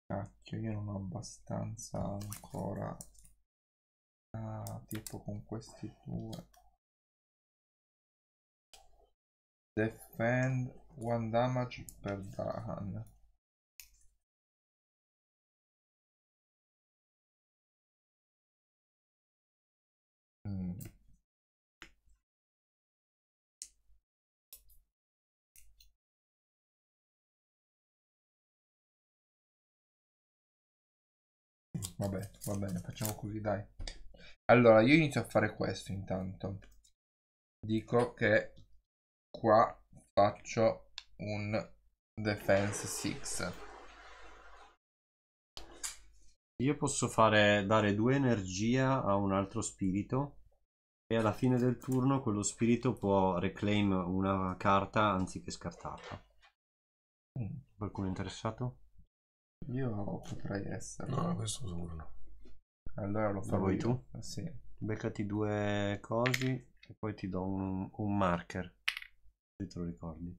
Cacchio, io non ho abbastanza ancora... Ah, tipo con questi due. Defend one damage per Dahan. Mm. Vabbè, va bene, facciamo così, dai. Allora, io inizio a fare questo intanto. Dico che qua faccio un defense 6. Io posso fare, dare due energia a un altro spirito e alla fine del turno quello spirito può reclaim una carta anziché scartarla. Mm. Qualcuno interessato? Io potrei essere. No, questo sicuro no. Allora lo fai vuoi tu? Eh, sì. Beccati due cosi e poi ti do un, un marker. Se te lo ricordi.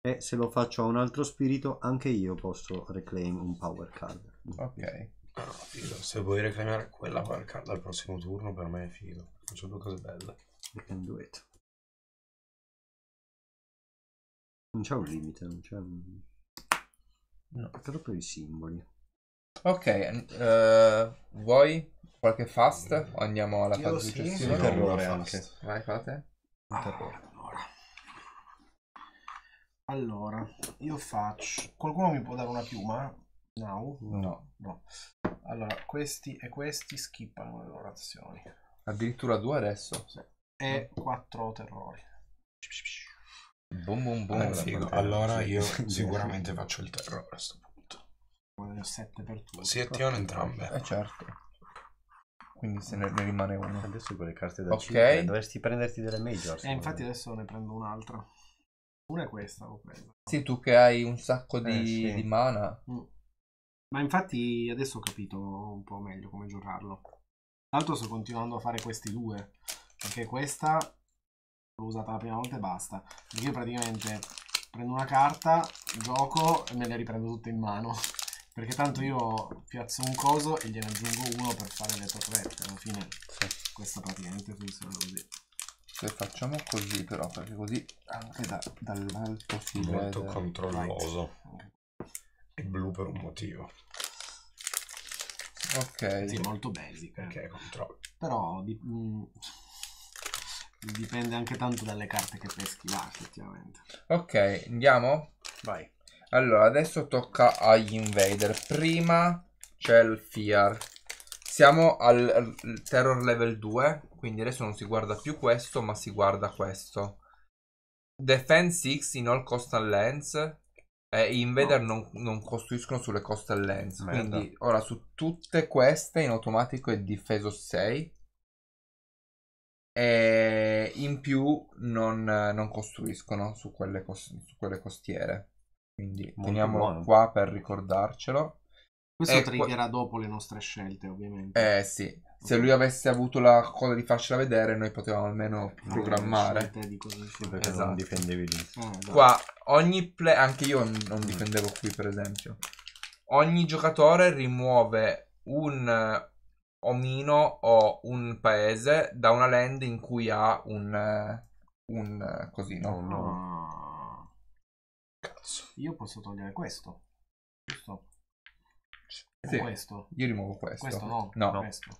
E se lo faccio a un altro spirito, anche io posso reclaim un power card. Ok. Ah, Se vuoi reclamare quella power card al prossimo turno, per me è figo. Faccio due cose belle. You can do it. Non c'è un limite, non c'è un... No, troppo i simboli. Ok, uh, vuoi qualche fast o andiamo alla Io fase sì. successiva? Un terrore anche. Vai, fate. Un terrore. Ah, allora. allora, io faccio... Qualcuno mi può dare una piuma? No? No. no. Allora, questi e questi skippano le loro azioni. Addirittura due adesso? Sì. E quattro terrori. Psh, psh, psh. Boom boom boom. Eh, figo. Allora io *laughs* sicuramente faccio il terror a questo punto. Guadagno 7 per tutti. Si attivano entrambe. Eh certo. Quindi se ne, ne rimane una. Adesso con le carte da Ok. 5 dovresti prenderti delle major. eh, infatti adesso ne prendo un'altra. Una è questa, ho preso. Sì, tu che hai un sacco di, eh, sì. di mana. Mm. Ma infatti adesso ho capito un po' meglio come giocarlo. Tanto sto continuando a fare questi due. Perché questa l'ho usata la prima volta e basta. Perché io praticamente prendo una carta, gioco e me le riprendo tutte in mano. *laughs* Perché tanto io piazzo un coso e gliene aggiungo uno per fare le torrette. Alla fine sì. questa praticamente funziona così. Se facciamo così però, perché così anche da, dall'alto si Molto vede... Molto controlloso. Right. È blu per un motivo. Ok. Sì, molto basic. Eh. Perché controllo. Però... Di, mh mm, Dipende anche tanto dalle carte che peschi là, effettivamente. Ok, andiamo? Vai. Allora, adesso tocca agli invader. Prima c'è il fear. Siamo al, terror level 2, quindi adesso non si guarda più questo, ma si guarda questo. Defense 6 in all coastal lands E Invader no. non, non, costruiscono sulle coastal lands. Quindi ora su tutte queste in automatico è difeso 6 e in più non, non costruiscono su quelle, cos- su quelle, costiere. Quindi Molto teniamolo buono. qua per ricordarcelo. Questo e triggerà qu- dopo le nostre scelte, ovviamente. Eh sì, se lui avesse avuto la cosa di farcela vedere, noi potevamo almeno programmare. Di sì, perché esatto. non difendevi lì. Eh, Qua ogni play, anche io non mm. difendevo qui, per esempio. Ogni giocatore rimuove un omino o un paese da una land in cui ha un, eh, un eh, cosino. No. Cazzo. Io posso togliere questo. Giusto? Sì, questo. Io rimuovo questo. Questo no. No. Questo.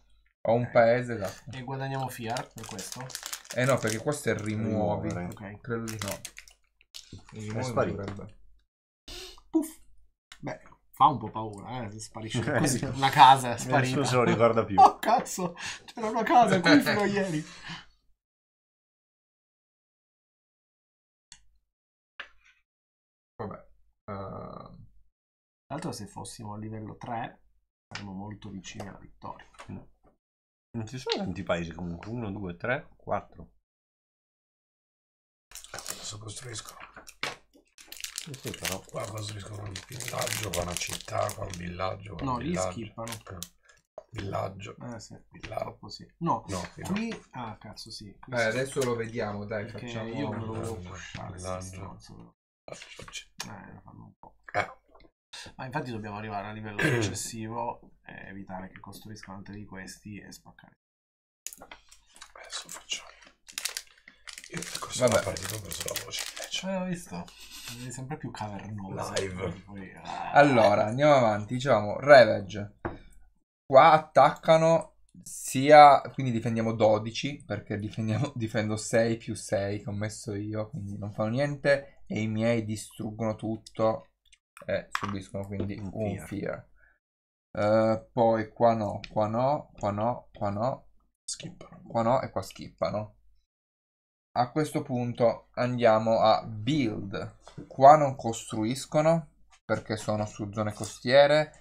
Ho un paese da... E guadagniamo fiat per questo? Eh no, perché questo è rimuovi. Okay. Credo di no. Rimuovi dovrebbe. Puff fa un po' paura, eh, sparisce okay. *laughs* così, eh, una casa sparita. Nessuno se lo ricorda più. *laughs* oh cazzo, c'era una casa qui fino a *laughs* ieri. Vabbè. Uh... Eh. Tra l'altro se fossimo a livello 3 saremmo molto vicini alla vittoria. No. Non ci sono tanti paesi comunque, 1, 2, 3, 4. Adesso costruiscono. Sì, però qua costruiscono un villaggio, qua una città, qua un villaggio. Qua no, un lì villaggio. skippano. Villaggio. Eh sì, villaggio. sì. No, no qui... No. Ah, cazzo sì. Eh, adesso lo vediamo, dai, Perché facciamo... Io non lo villaggio. Eh, fanno un po'. Eh. Ma infatti dobbiamo arrivare a livello *clears throat* successivo e eh, evitare che costruiscano altri di questi e spaccare. Adesso facciamo... io. Io partito ho preso la voce invece. Eh, cioè. ho visto è sempre più cavernosa. Live. Ah. Allora, andiamo avanti, diciamo, Ravage. Qua attaccano sia, quindi difendiamo 12, perché *laughs* difendo 6 più 6 che ho messo io, quindi non fanno niente, e i miei distruggono tutto e subiscono quindi un, un fear. fear. Uh, poi qua no, qua no, qua no, qua no, skippano. Qua no e qua skippano. A questo punto andiamo a build. Qua non costruiscono perché sono su zone costiere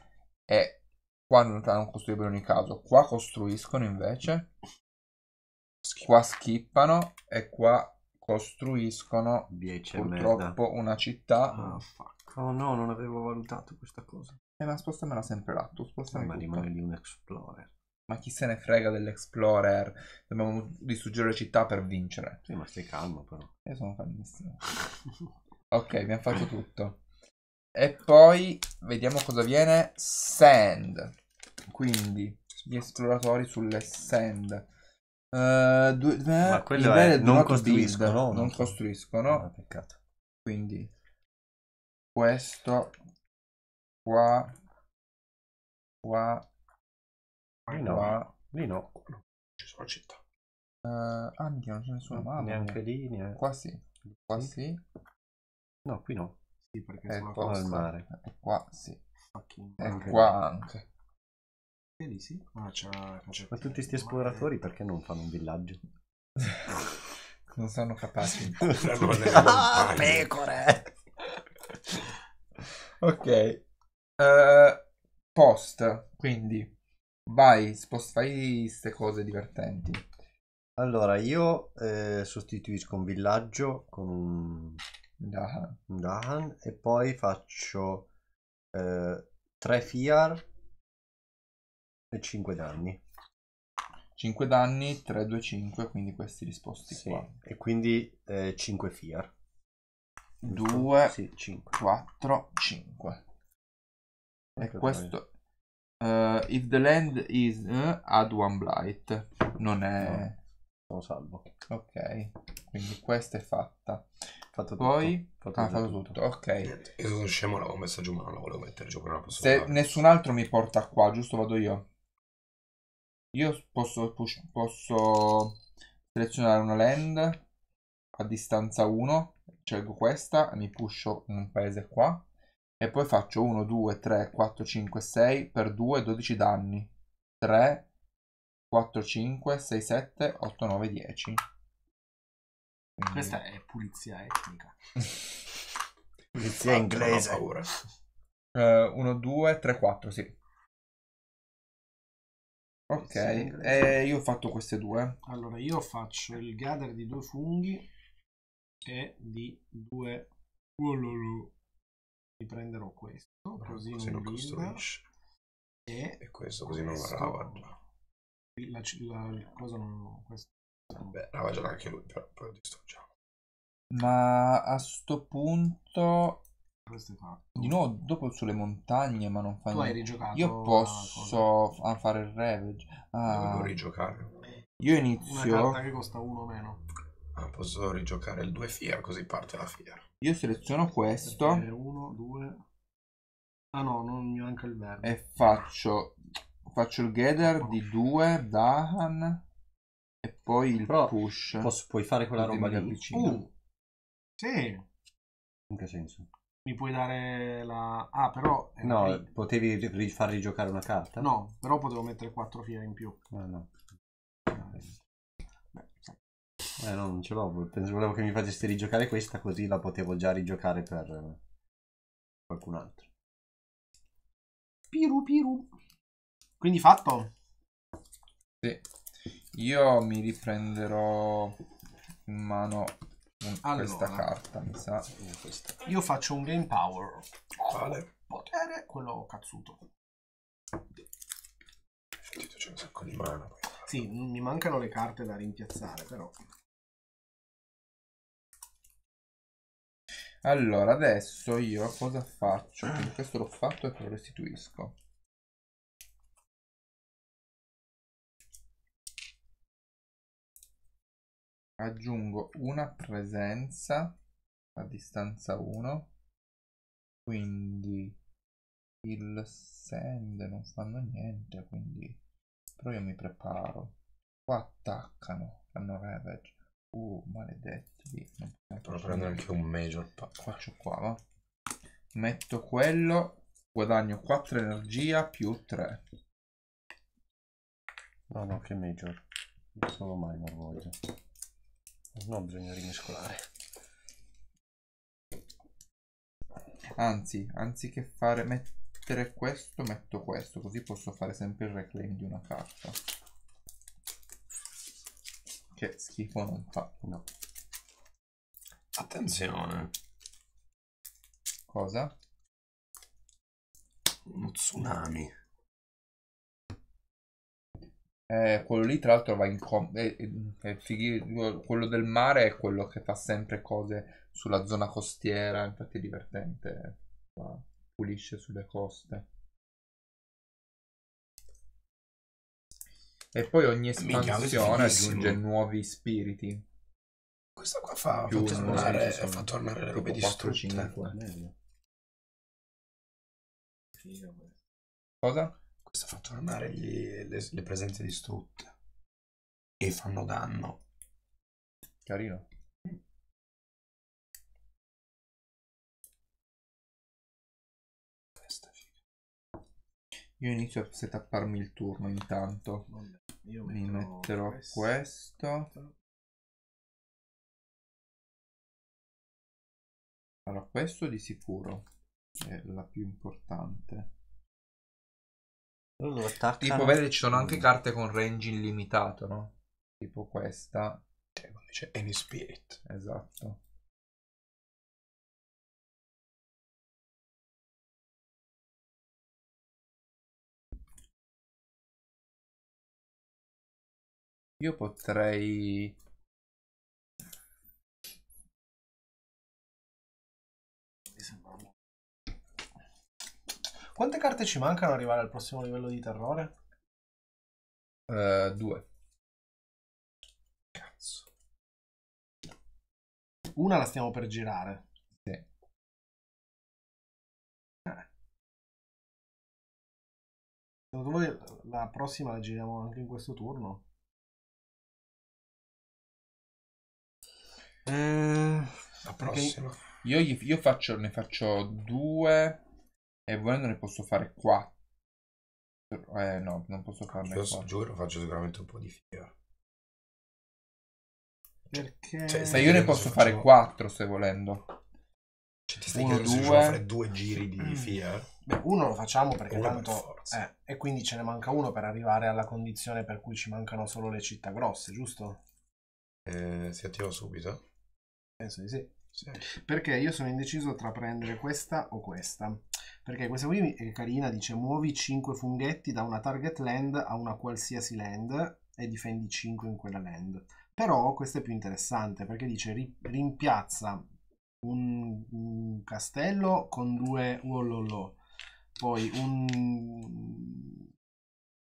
e qua non ah, costruiscono in ogni caso. Qua costruiscono invece. Qua skippano e qua costruiscono purtroppo merda. una città. Oh, fuck. oh no, non avevo valutato questa cosa. Eh, ma spostamela sempre là, tu spostami. Ma rimane di un explorer ma chi se ne frega dell'Explorer, dobbiamo distruggere le città per vincere. Sì, ma stai calmo però. Io sono calmissimo. *laughs* ok, abbiamo fatto tutto. E poi vediamo cosa viene. Sand. Quindi, gli esploratori sulle sand. Uh, eh, due, eh, ma quello è, non costruiscono. Build, non costruiscono. Ah, peccato. Quindi, questo qua, qua Lì no, qua... no. ci sono città. Uh, ah, minchia, non c'è ne No, Mamma neanche lì, neanche. Qua sì. Qua sì. sì. No, qui no. Sì, perché è sono al mare. E qua sì. E qua anche. E lì sì. Ah, c'è, c'è Ma tutti questi esploratori perché non fanno un villaggio? *laughs* non sono capaci. *laughs* *laughs* ah, pecore! ok. Uh, post, quindi Vai, spostai queste cose divertenti. Allora, io eh, sostituisco un villaggio con un Dahan, un Dahan e poi faccio eh, 3 Fiar e 5 danni. 5 danni, 3, 2, 5, quindi questi risposti Sì, qua. e quindi eh, 5 Fiar. 2, Sì, 5. 4, 5. E Ecco, questo Uh, if the land is... Uh, add one blight. Non è... Sono salvo. Ok, quindi questa è fatta. Fatto Poi... Tutto. Fatto ah, fatto tutto. tutto. ok. Io sono scemo, l'avevo messa giù, ma non la volevo mettere giù, però la posso Se fare. nessun altro mi porta qua, giusto vado io. Io posso, posso selezionare una land a distanza 1, scelgo questa, mi pusho un paese qua e poi faccio 1, 2, 3, 4, 5, 6 per 2, 12 danni. 3, 4, 5, 6, 7, 8, 9, 10. Quindi... Questa è pulizia etnica. pulizia inglese. Ho paura. 1, 2, 3, 4, sì. Ok, e io ho fatto queste due. Allora, io faccio il gather di due funghi e di due... Oh, prenderò questo, ah, così, così non, non costruisce. E, e, questo, così questo, non ravaggia. La, la, la cosa non... Questo. Beh, ravaggia anche lui, però poi lo distruggiamo. Ma a sto punto... Di nuovo dopo sulle montagne, ma non fa tu niente. Io posso fa fare il ravage. Ah, Devo rigiocare. Io inizio. Una carta che costa uno meno. Ah, posso rigiocare il 2 Fear, così parte la Fear. Io seleziono questo. 1, 2. Ah no, non mi manca il verde. E faccio, faccio il gather di 2 Dahan e poi il Però push. Posso, puoi fare quella roba lì vicino. Uh, sì. In che senso? Mi puoi dare la... Ah, però... No, potevi far rigiocare una carta? No, però potevo mettere quattro file in più. Ah, no. Eh no, non ce l'ho, penso volevo che mi facessi rigiocare questa così la potevo già rigiocare per eh, qualcun altro. Piru piru. Quindi fatto? Sì. Io mi riprenderò in mano allora, questa carta, mi sa. Eh, Io faccio un game power. Quale? Potere, quello cazzuto. C'è un sacco di mano. Sì, mi mancano le carte da rimpiazzare, però Allora, adesso io cosa faccio? Quindi questo l'ho fatto e lo restituisco. Aggiungo una presenza a distanza 1, quindi il send non fanno niente, quindi però io mi preparo. Qua attaccano, fanno ravage. Uh, maledetti. Non Provo a anche un major. Faccio qua, va. Metto quello. Guadagno 4 energia più 3. No, no, che major. Non Solo minor voglio. No, bisogna rimescolare. Anzi, anziché fare mettere questo, metto questo. Così posso fare sempre il reclaim di una carta che schifo non fa no. Attenzione. Cosa? Uno tsunami. Eh, quello lì tra l'altro va in com- eh, eh, fighi- quello del mare è quello che fa sempre cose sulla zona costiera, infatti è divertente, pulisce sulle coste. E poi ogni eh, espansione aggiunge nuovi spiriti. Questa qua fa, Più, fa, tornare, so, fa tornare le robe distrutte. 4, Cosa? Questa fa tornare gli, le, le presenze distrutte. E fanno danno. Carino. Io inizio a setapparmi il turno intanto. Vabbè. Io mi metterò questo. questo. Allora, questo di sicuro è la più importante. Tipo, vedi, ci sono anche carte con range illimitato, no? Tipo questa. Cioè, quando c'è Any Spirit. Esatto. Io potrei... Quante carte ci mancano ad arrivare al prossimo livello di terrore? Uh, due. Cazzo. Una la stiamo per girare. Sì. Eh. Secondo voi la prossima la giriamo anche in questo turno? Eh, la prossima. Io, gli, io faccio, ne faccio due e volendo ne posso fare quattro. Eh no, non posso farne quattro. giuro faccio sicuramente un po' di figa. Perché? Cioè, se io ne posso faccio... fare quattro se volendo. Cioè, ti stai uno, chiedendo due... se fare due giri di mm. FIA? Beh, uno lo facciamo perché uno tanto... Per eh, e quindi ce ne manca uno per arrivare alla condizione per cui ci mancano solo le città grosse, giusto? Eh, si attiva subito. Penso di sì. sì. Perché io sono indeciso tra prendere questa o questa. Perché questa qui è carina, dice muovi 5 funghetti da una target land a una qualsiasi land e difendi 5 in quella land. Però questa è più interessante perché dice ri rimpiazza un, un, castello con due wallolo, poi un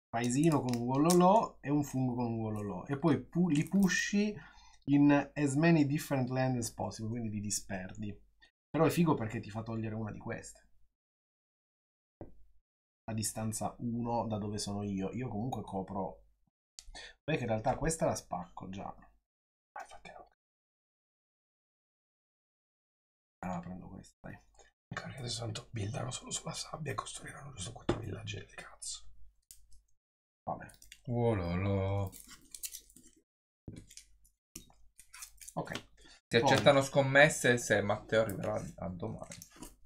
paesino con un wallolo e un fungo con un wallolo e poi pu li pushi in as many different land as possible, quindi ti disperdi. Però è figo perché ti fa togliere una di queste. A distanza 1 da dove sono io. Io comunque copro... Beh, che in realtà questa la spacco già. Ah, ah prendo questa, dai. Ecco, perché adesso tanto buildano solo sulla sabbia e costruiranno giusto 4 villaggi del cazzo. Vabbè. Oh, lolo. Ok. Si accettano scommesse se Matteo arriverà a domani,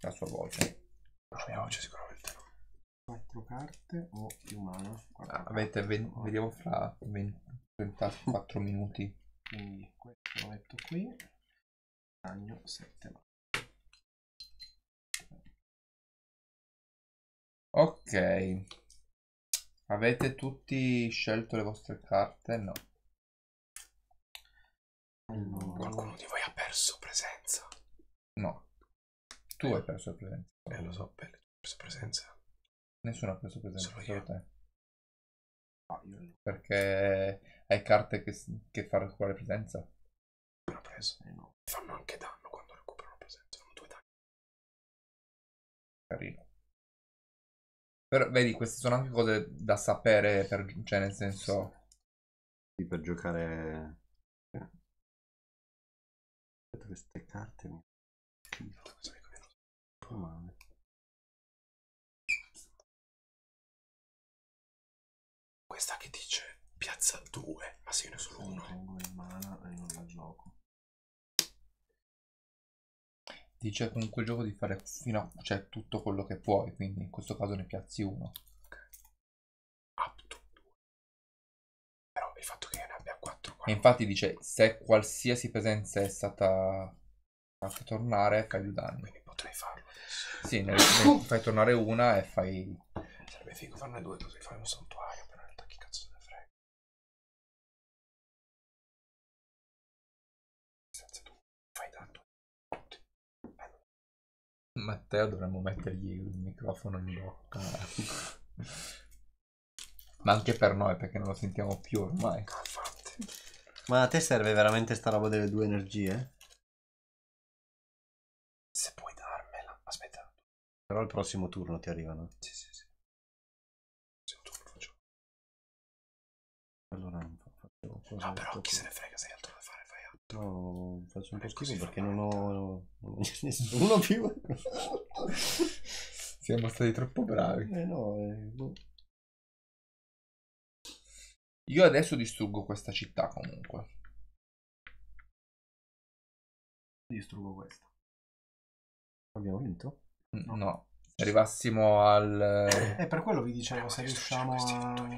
la sua volta. Proviamoci sicuramente. Quattro carte o più mano? Ah, avete, ve- vediamo fra 20, 34 *laughs* minuti. Quindi questo lo metto qui. Ragno 7 mani. Ok. Avete tutti scelto le vostre carte? No. Allora. Qualcuno di voi ha perso presenza? No. Tu eh. hai perso presenza. Eh, lo so, Pelle, tu hai perso presenza. Nessuno ha preso presenza. Solo io. Te. No, ah, io no. Perché hai carte che, che fa recuperare presenza? Non ho preso. Eh, no. Fanno anche danno quando recuperano presenza, fanno due danni. Carino. Però vedi, queste sono anche cose da sapere, per, cioè nel senso... Sì, per giocare Aspetta, queste carte mi schifo. po' male. Questa che dice piazza 2, ma se io ne ho solo uno. Tengo in mano e non la gioco. Dice comunque il gioco di fare fino a, cioè, tutto quello che puoi, quindi in questo caso ne piazzi uno. E infatti dice, se qualsiasi presenza è stata fatta tornare, fai due danni. Quindi potrei farlo adesso. Sì, ne, ne fai tornare una e fai... Sarebbe figo farne due, così fai un santuario, però in realtà chi cazzo se ne frega. Senza tu fai tanto. Matteo dovremmo mettergli il microfono in bocca. Ma anche per noi, perché non lo sentiamo più ormai. Infatti. Ma a te serve veramente sta roba delle due energie? Se puoi darmela. Aspetta. Però il prossimo turno ti arrivano. Sì, sì, sì. Prossimo turno Allora, faccio cosa. Ah, però chi se ne frega, sei altro da fare, fai altro. No, faccio un po' schifo perché non ho, non ho *laughs* nessuno più. Siamo stati troppo bravi. Eh no, eh, boh. Io adesso distruggo questa città comunque. Distruggo questa. Abbiamo vinto? Mm, no. Se Arrivassimo al... Eh, per quello vi dicevo, se riusciamo a...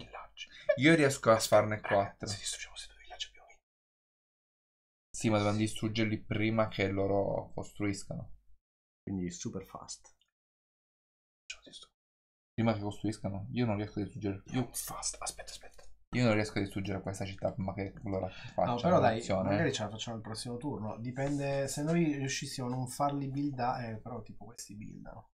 Io riesco a farne 4. Se distruggiamo questi due villaggi abbiamo vinto. Sì, ma dobbiamo distruggerli prima che loro costruiscano. Quindi super fast. Prima che costruiscano? Io non riesco a distruggere. più. Fast, aspetta, aspetta. Io non riesco a distruggere questa città, ma che allora faccia. No, però dai, eh. magari ce la facciamo il prossimo turno. Dipende se noi riuscissimo a non farli buildare, eh, però tipo questi buildano.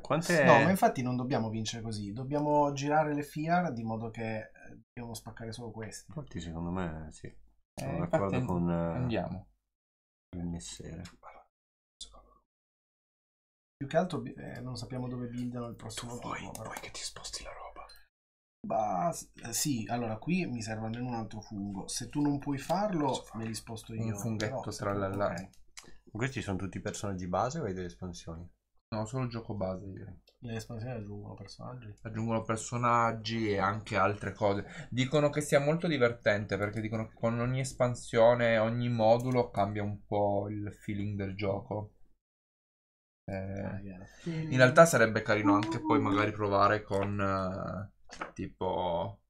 Quante... No, ma infatti non dobbiamo vincere così, dobbiamo girare le FIAR di modo che eh, dobbiamo spaccare solo questi. Infatti secondo me sì, sono eh, d'accordo con... Eh, andiamo. Il messere. Più che altro eh, non sappiamo dove buildano il prossimo tu vuoi, turno. Però. Vuoi che ti sposti la roba? Bah, eh, sì, allora qui mi serve almeno un altro fungo. Se tu non puoi farlo, mi li io. Un funghetto tra la Okay. Questi sono tutti personaggi base o hai delle espansioni? No, solo gioco base direi. Le espansioni aggiungono personaggi? Aggiungono personaggi e anche altre cose. Dicono che sia molto divertente perché dicono che con ogni espansione, ogni modulo cambia un po' il feeling del gioco. Eh, ah, in realtà sarebbe carino anche poi magari provare con... Uh, tipo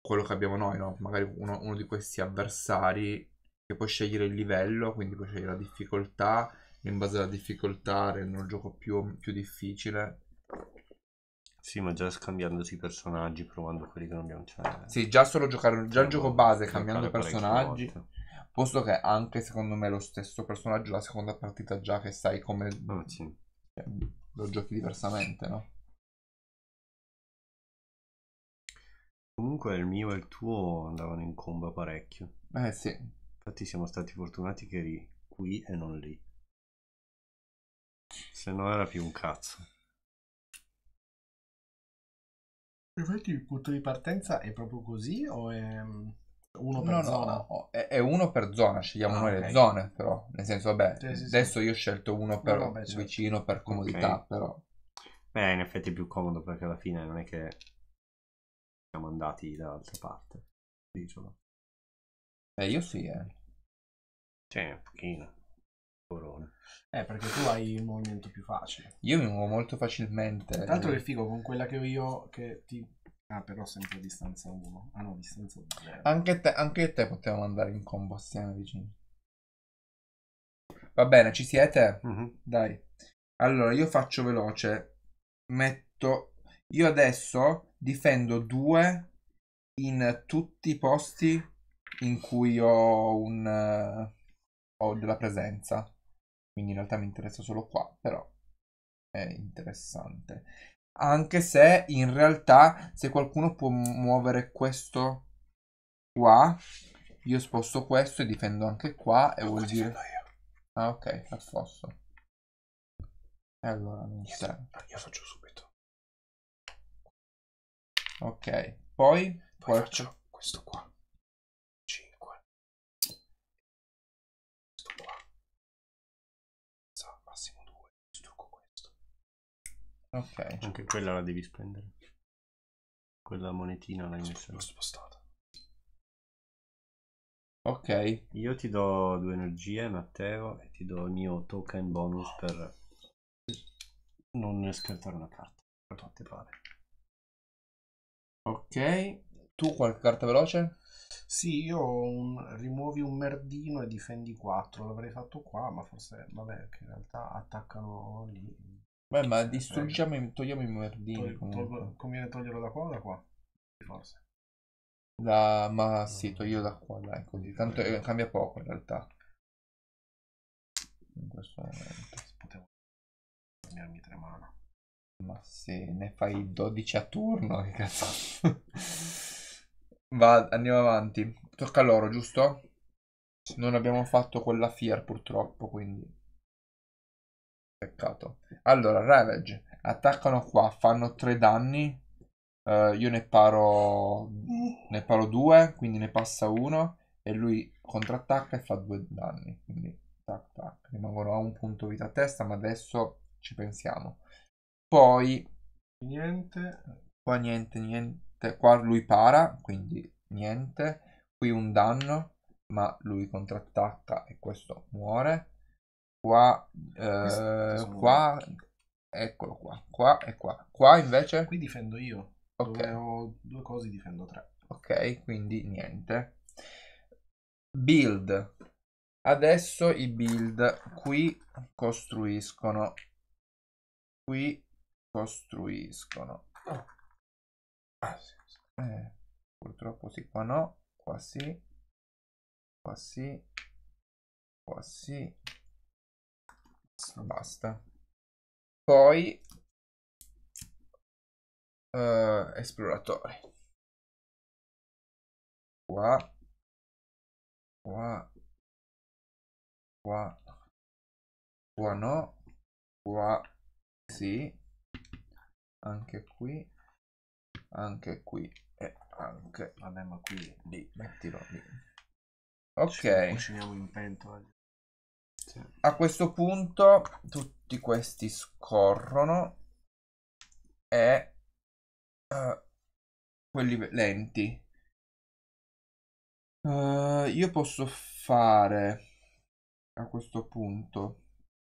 quello che abbiamo noi, no? Magari uno, uno di questi avversari che puoi scegliere il livello, quindi puoi scegliere la difficoltà, in base alla difficoltà rendono il gioco più, più difficile. Sì, ma già scambiandosi i personaggi, provando quelli che non abbiamo. Cioè... Sì, già solo giocare, già il gioco base, cambiando i personaggi. Posto che anche secondo me lo stesso personaggio, la seconda partita già che sai come... Oh, sì. Lo giochi diversamente, no? Comunque il mio e il tuo andavano in combo parecchio. Eh sì. Infatti siamo stati fortunati che eri qui e non lì. Se no era più un cazzo. Infatti il punto di partenza è proprio così o è mm, uno per no, zona? No, è, è uno per zona, scegliamo ah, noi okay. le zone però, nel senso vabbè, sì, sì, adesso sì. io ho scelto uno per no, vabbè, certo. vicino per comodità okay. però. Beh in effetti è più comodo perché alla fine non è che siamo andati dall'altra parte dell'isola. Eh, io sì, eh. Sì, un pochino. Corone. Eh, perché tu hai il movimento più facile. Io mi muovo molto facilmente. Tra l'altro che figo con quella che ho io che ti... Ah, però sempre a distanza 1. Ah no, distanza 2. Anche te, anche te potevamo andare in combo assieme vicini. Va bene, ci siete? Mm-hmm. Dai. Allora, io faccio veloce. Metto io adesso difendo due in tutti i posti in cui ho un uh, ho della presenza. Quindi in realtà mi interessa solo qua, però è interessante. Anche se in realtà se qualcuno può muovere questo qua, io sposto questo e difendo anche qua e vuol dire... Ah ok, a posto. E allora non serve. Io faccio su. Ok, poi, poi faccio questo qua. 5. Questo qua. So, massimo 2. Distruggo questo. Ok. Anche quella la devi spendere. Quella monetina l'hai messa. L'ho spostata. Ok. Io ti do due energie, Matteo, e ti do il mio token bonus per non scartare una carta. Quanto te pare. Ok. Tu qualche carta veloce? Sì, io ho un, rimuovi un merdino e difendi 4. L'avrei fatto qua, ma forse vabbè, che in realtà attaccano lì. Beh, ma eh, distruggiamo, e togliamo i merdini. Tog- tolgo- conviene toglierlo da qua o da qua? Forse. Da, ma no. sì, toglierlo da qua, dai, così. Tanto eh, cambia poco in realtà. In questo momento. Potevo togliermi tre mani. Ma se ne fai 12 a turno, che cazzo. *laughs* Va, andiamo avanti. Tocca a loro, giusto? Non abbiamo fatto quella fear purtroppo, quindi... Peccato. Allora, Ravage. Attaccano qua, fanno 3 danni. Uh, io ne paro... Ne paro 2, quindi ne passa 1. E lui contrattacca e fa 2 danni. Quindi, tac, tac. Rimangono a un punto vita a testa, ma adesso ci pensiamo. Poi niente, qua niente, niente, qua lui para, quindi niente, qui un danno, ma lui contrattacca e questo muore. Qua, eh, qua, eccolo qua, qua e qua. Qua invece... Qui difendo io. Ok. ho due cose, difendo tre. Ok, quindi niente. Build. Adesso i build qui costruiscono. Qui costruiscono. Oh. Ah, sì, sì. Eh, purtroppo sì, qua no, qua sì, qua sì, qua sì. Basta. Poi uh, eh, esploratori. Qua, qua, qua, qua no, qua sì, anche qui anche qui e anche vabbè ma qui lì mettilo lì ok cuciniamo in pentola sì. a questo punto tutti questi scorrono e uh, quelli lenti uh, io posso fare a questo punto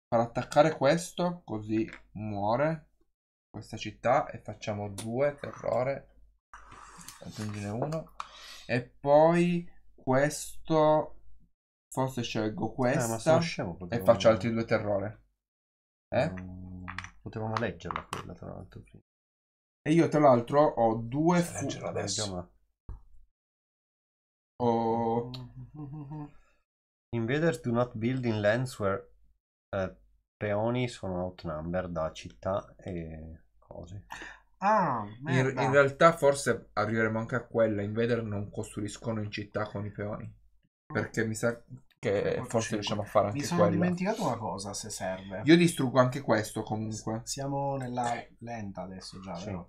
far attaccare questo così muore questa città e facciamo due terrore aggiungine uno e poi questo forse scelgo eh, questa eh, scemo, e faccio altri due terrore eh? Mm, potevamo leggerla quella tra l'altro prima e io tra l'altro ho due fuochi adesso ma... ho invaders do not build in lands where uh, peoni sono outnumbered da città e cose. Ah, in, in, realtà forse arriveremo anche a quella. Invader non costruiscono in città con i peoni. Perché mi sa che forse cioè, riusciamo a fare anche quella. Mi sono dimenticato una cosa, se serve. Io distruggo anche questo comunque. Siamo nella lenta adesso già, sì. Mi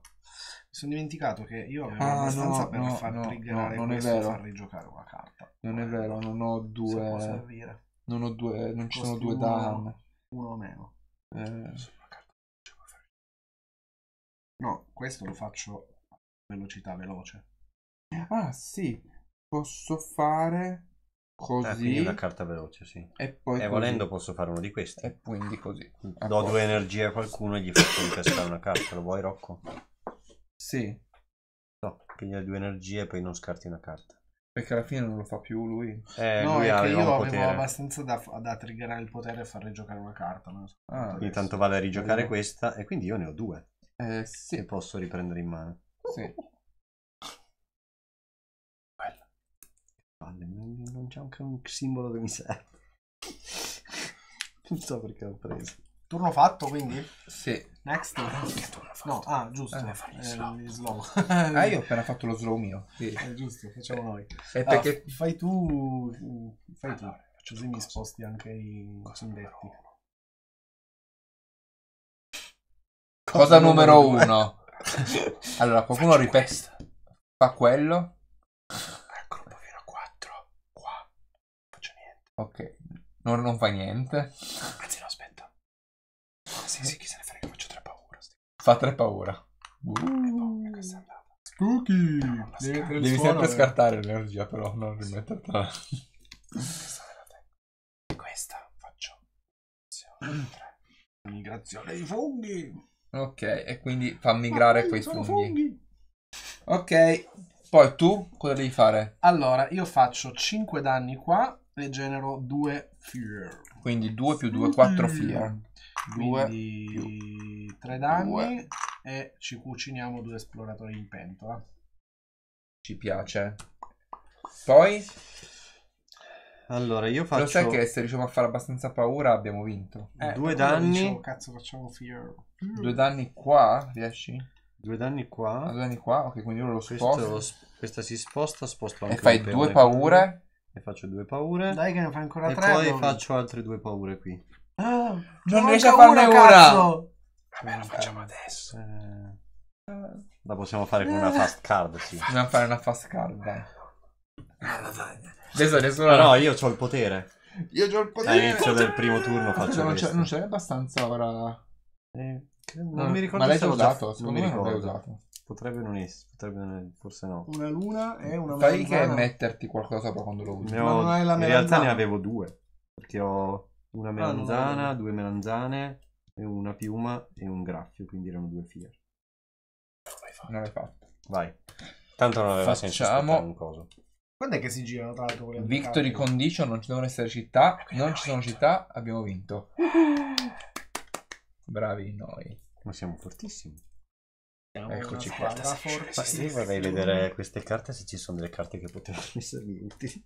sono dimenticato che io avevo ah, abbastanza no, per no, far no, triggerare no, non questo e far rigiocare una carta. Non è vero, non ho due... Se può servire. Non ho due... Non ci sono due danni. Uno o meno. Eh... No, questo lo faccio a velocità veloce. Ah, sì, posso fare così. Ah, quindi una carta veloce, sì. E, poi e volendo posso fare uno di questi. E quindi così. Do posto. due energie a qualcuno e gli faccio incastrare una carta. Lo vuoi, Rocco? Sì. No, quindi hai due energie e poi non scarti una carta. Perché alla fine non lo fa più lui. Eh, no, lui è che io avevo potere. abbastanza da, da triggerare il potere e far rigiocare una carta. So. Ah, quindi adesso. tanto vale rigiocare questa e quindi io ne ho due. Eh, sì, posso riprendere in mano. Sì. Bella. Palle, non c'è anche un simbolo che mi serve. Non so perché l'ho preso. Turno fatto quindi? Sì. Next? Ah, no, turno fatto? No, ah, giusto. Eh, eh, slow. slow. ah, io ho appena fatto lo slow mio. Sì. È eh, giusto, facciamo noi. È perché... Ah, fai tu... Fai tu. Allora, Così mi sposti anche i sondetti. Cosa, numero, uno? *laughs* allora, qualcuno Faccio ripete. Questa. Fa quello. Ecco, un fino a 4. Qua. Non faccio niente. Ok. Non, non fa niente. Anzi, no, aspetta. Ah, sì, sì, chi se ne frega, faccio tre paura. Sti. Fa tre paura. Uh. questa è andata. Spooky! Devi, devi suono, sempre eh. scartare l'energia, però, non rimetterla. questa Questa faccio. Migrazione dei funghi! Ok, e quindi fa migrare quei funghi. funghi. Ok, poi tu cosa devi fare? Allora, io faccio 5 danni qua e genero 2 fear. Quindi 2 più 2, 4 mm. fear. 2 Quindi 3 danni due. e ci cuciniamo due esploratori in pentola. Ci piace. Poi allora, io faccio... Lo sai che se riusciamo a fare abbastanza paura abbiamo vinto. Eh, due danni... Dicevo, cazzo, facciamo fear. Mm. Due danni qua, riesci? Due danni qua. Ah, due danni qua, ok, quindi io lo sposto. Lo sp questa si sposta, sposto anche E fai due paure. E faccio due paure. Dai che ne fai ancora e tre. E poi non... faccio altre due paure qui. Ah, non, non riesci a farne una, Vabbè, lo facciamo adesso. Eh... La possiamo fare con una fast card, sì. Dobbiamo fare una fast card, dai. Eh, adesso nessuno... No, no, io ho il potere. Io ho il potere. All'inizio del primo turno faccio non c'è, non c'è abbastanza ora... Eh, non, non ah, mi ricordo ma l'hai già usato, secondo non me non l'hai usato. Potrebbe non essere, potrebbe non essere, forse no. Una luna e una melanzana. Fai che è metterti qualcosa sopra quando lo usi. Ho, no, in realtà ne avevo due, perché ho una ah, melanzana, ah, due melanzane, e una piuma e un graffio, quindi erano due fier. Non l'hai fatto. Non l'hai fatto. Vai. Tanto non aveva Facciamo... senso un quando è che si girano tra l'altro quelle Victory carte? condition, non ci devono essere città, non ci sono città, abbiamo vinto. Bravi noi. Ma siamo fortissimi. Siamo Eccoci qua. Ma io vorrei vedere queste carte se ci sono delle carte che potevano *laughs* essermi utili.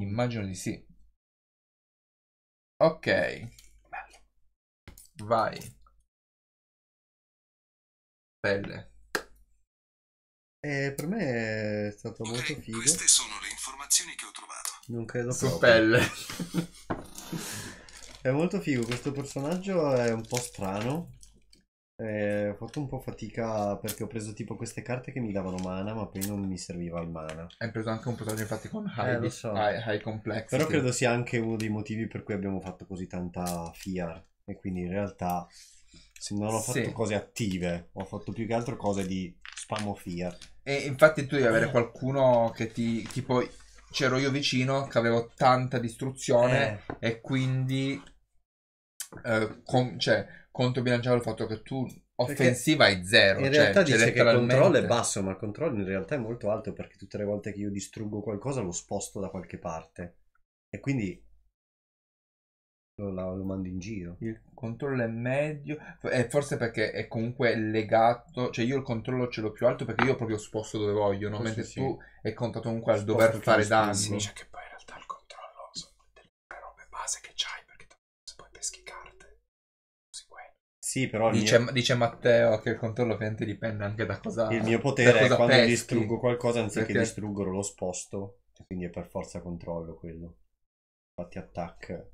Immagino di sì. Ok. Vai. Pelle. E eh, per me è stato okay, molto figo. Queste sono le informazioni che ho trovato. Non credo Su pelle. *laughs* è molto figo, questo personaggio è un po' strano. Eh, ho fatto un po' fatica perché ho preso tipo queste carte che mi davano mana, ma poi non mi serviva il mana. Hai preso anche un personaggio infatti con eh, high, eh, so. high, high complexity. Però credo sia anche uno dei motivi per cui abbiamo fatto così tanta fear. E quindi in realtà sì, non ho fatto sì. cose attive, ho fatto più che altro cose di spamofia. E infatti tu devi avere qualcuno che ti... tipo c'ero io vicino che avevo tanta distruzione eh. e quindi... Eh, con, cioè, controbilanciava il fatto che tu offensiva perché è zero. In cioè, realtà dice che il controllo è basso, ma il controllo in realtà è molto alto perché tutte le volte che io distruggo qualcosa lo sposto da qualche parte. E quindi lo, lo, mando in giro. Il controllo è medio, è eh, forse perché è comunque legato, cioè io il controllo ce l'ho più alto perché io proprio sposto dove voglio, no? mentre sì. tu è contato comunque al dover fare danni. Sì, dice che poi in realtà il controllo sono delle robe base che c'hai perché se poi peschi carte. Così quello. Sì, però dice, mio... dice, Matteo che il controllo ovviamente dipende anche da cosa. Il mio potere è quando peschi. distruggo qualcosa anziché perché... distruggerlo lo sposto, quindi è per forza controllo quello. Infatti attacca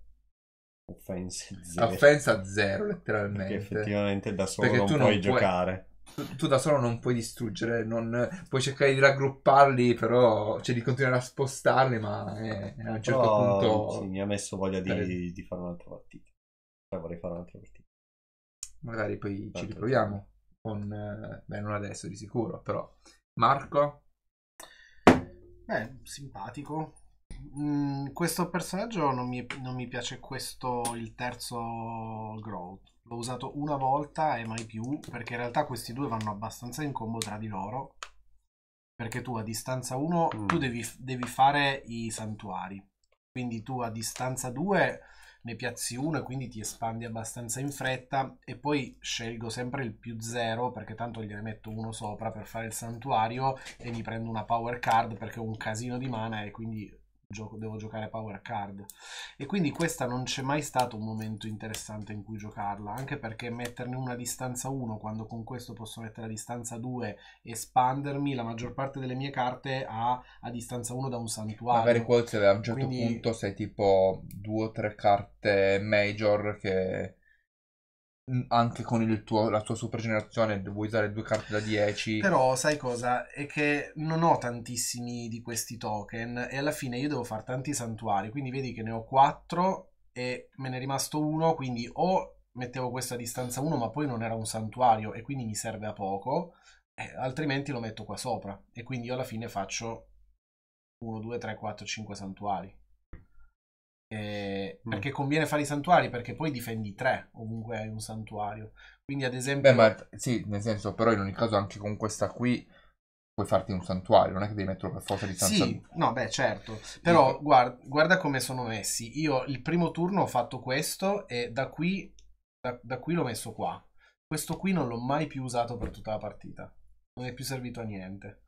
Offense zero. Offensa zero, letteralmente. Perché effettivamente da solo non, tu non puoi giocare. Tu, tu, da solo non puoi distruggere, non, puoi cercare di raggrupparli, però cioè di continuare a spostarli, ma eh, a un certo però, punto... Sì, mi ha messo voglia di, di fare un'altra partita. Cioè, vorrei fare un'altra partita. Magari poi Tanto ci riproviamo. Con, eh, beh, non adesso di sicuro, però... Marco? Beh, simpatico, Mm, questo personaggio non mi, non mi, piace questo, il terzo Growth. L'ho usato una volta e mai più, perché in realtà questi due vanno abbastanza in combo tra di loro. Perché tu a distanza 1 mm. tu devi, devi fare i santuari. Quindi tu a distanza 2 ne piazzi uno e quindi ti espandi abbastanza in fretta e poi scelgo sempre il più 0 perché tanto gliene metto uno sopra per fare il santuario e mi prendo una power card perché ho un casino di mana e quindi gioco, devo giocare Power Card. E quindi questa non c'è mai stato un momento interessante in cui giocarla, anche perché metterne una a distanza 1 quando con questo posso mettere a distanza 2 espandermi, la maggior parte delle mie carte ha a distanza 1 da un santuario. Magari se a un certo quindi... punto sei tipo 2 o 3 carte major che anche con tuo, la tua super generazione vuoi usare due carte da 10 però sai cosa è che non ho tantissimi di questi token e alla fine io devo fare tanti santuari quindi vedi che ne ho 4 e me ne è rimasto uno quindi o mettevo questo a distanza 1 ma poi non era un santuario e quindi mi serve a poco eh, altrimenti lo metto qua sopra e quindi io alla fine faccio 1 2 3 4 5 santuari e... Eh, mm. Perché conviene fare i santuari? Perché poi difendi tre ovunque hai un santuario. Quindi, ad esempio. Beh, ma sì, nel senso, però in ogni caso, anche con questa qui puoi farti un santuario, non è che devi metterlo per forza di santuario. Sì, no, beh, certo. Però Dico... guarda, guarda come sono messi. Io il primo turno ho fatto questo e da qui, da, da qui l'ho messo qua. Questo qui non l'ho mai più usato per tutta la partita. Non è più servito a niente.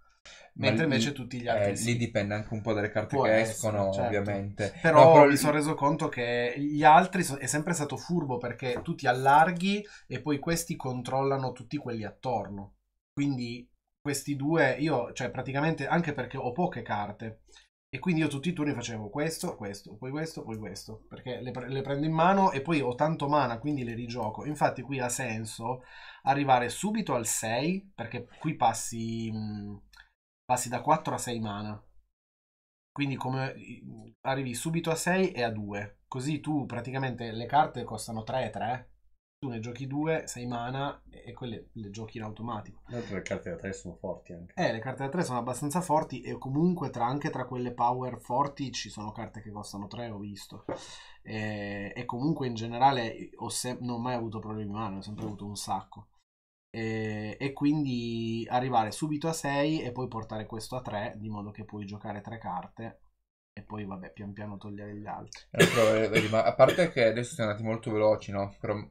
Mentre lì, invece tutti gli eh, altri. Eh, sì. Lì dipende anche un po' dalle carte Può che essere, escono, certo. ovviamente. Però, no, però mi sono reso conto che gli altri so- è sempre stato furbo perché tu ti allarghi e poi questi controllano tutti quelli attorno. Quindi questi due, io, cioè praticamente anche perché ho poche carte. E quindi io tutti i turni facevo questo, questo, poi questo, poi questo, perché le, pre- le, prendo in mano e poi ho tanto mana, quindi le rigioco. Infatti qui ha senso arrivare subito al 6, perché qui passi mh, passi da 4 a 6 mana. Quindi come arrivi subito a 6 e a 2. Così tu praticamente le carte costano 3 e 3. Tu ne giochi 2, 6 mana e quelle le giochi in automatico. Inoltre le carte da 3 sono forti anche. Eh, le carte da 3 sono abbastanza forti e comunque tra, anche tra quelle power forti ci sono carte che costano 3, ho visto. E, eh, e comunque in generale se, non ho mai avuto problemi di mana, ho sempre avuto un sacco e, eh, e quindi arrivare subito a 6 e poi portare questo a 3 di modo che puoi giocare 3 carte e poi vabbè pian piano togliere gli altri eh, eh, vedi, ma a parte che adesso siamo andati molto veloci no? però mm,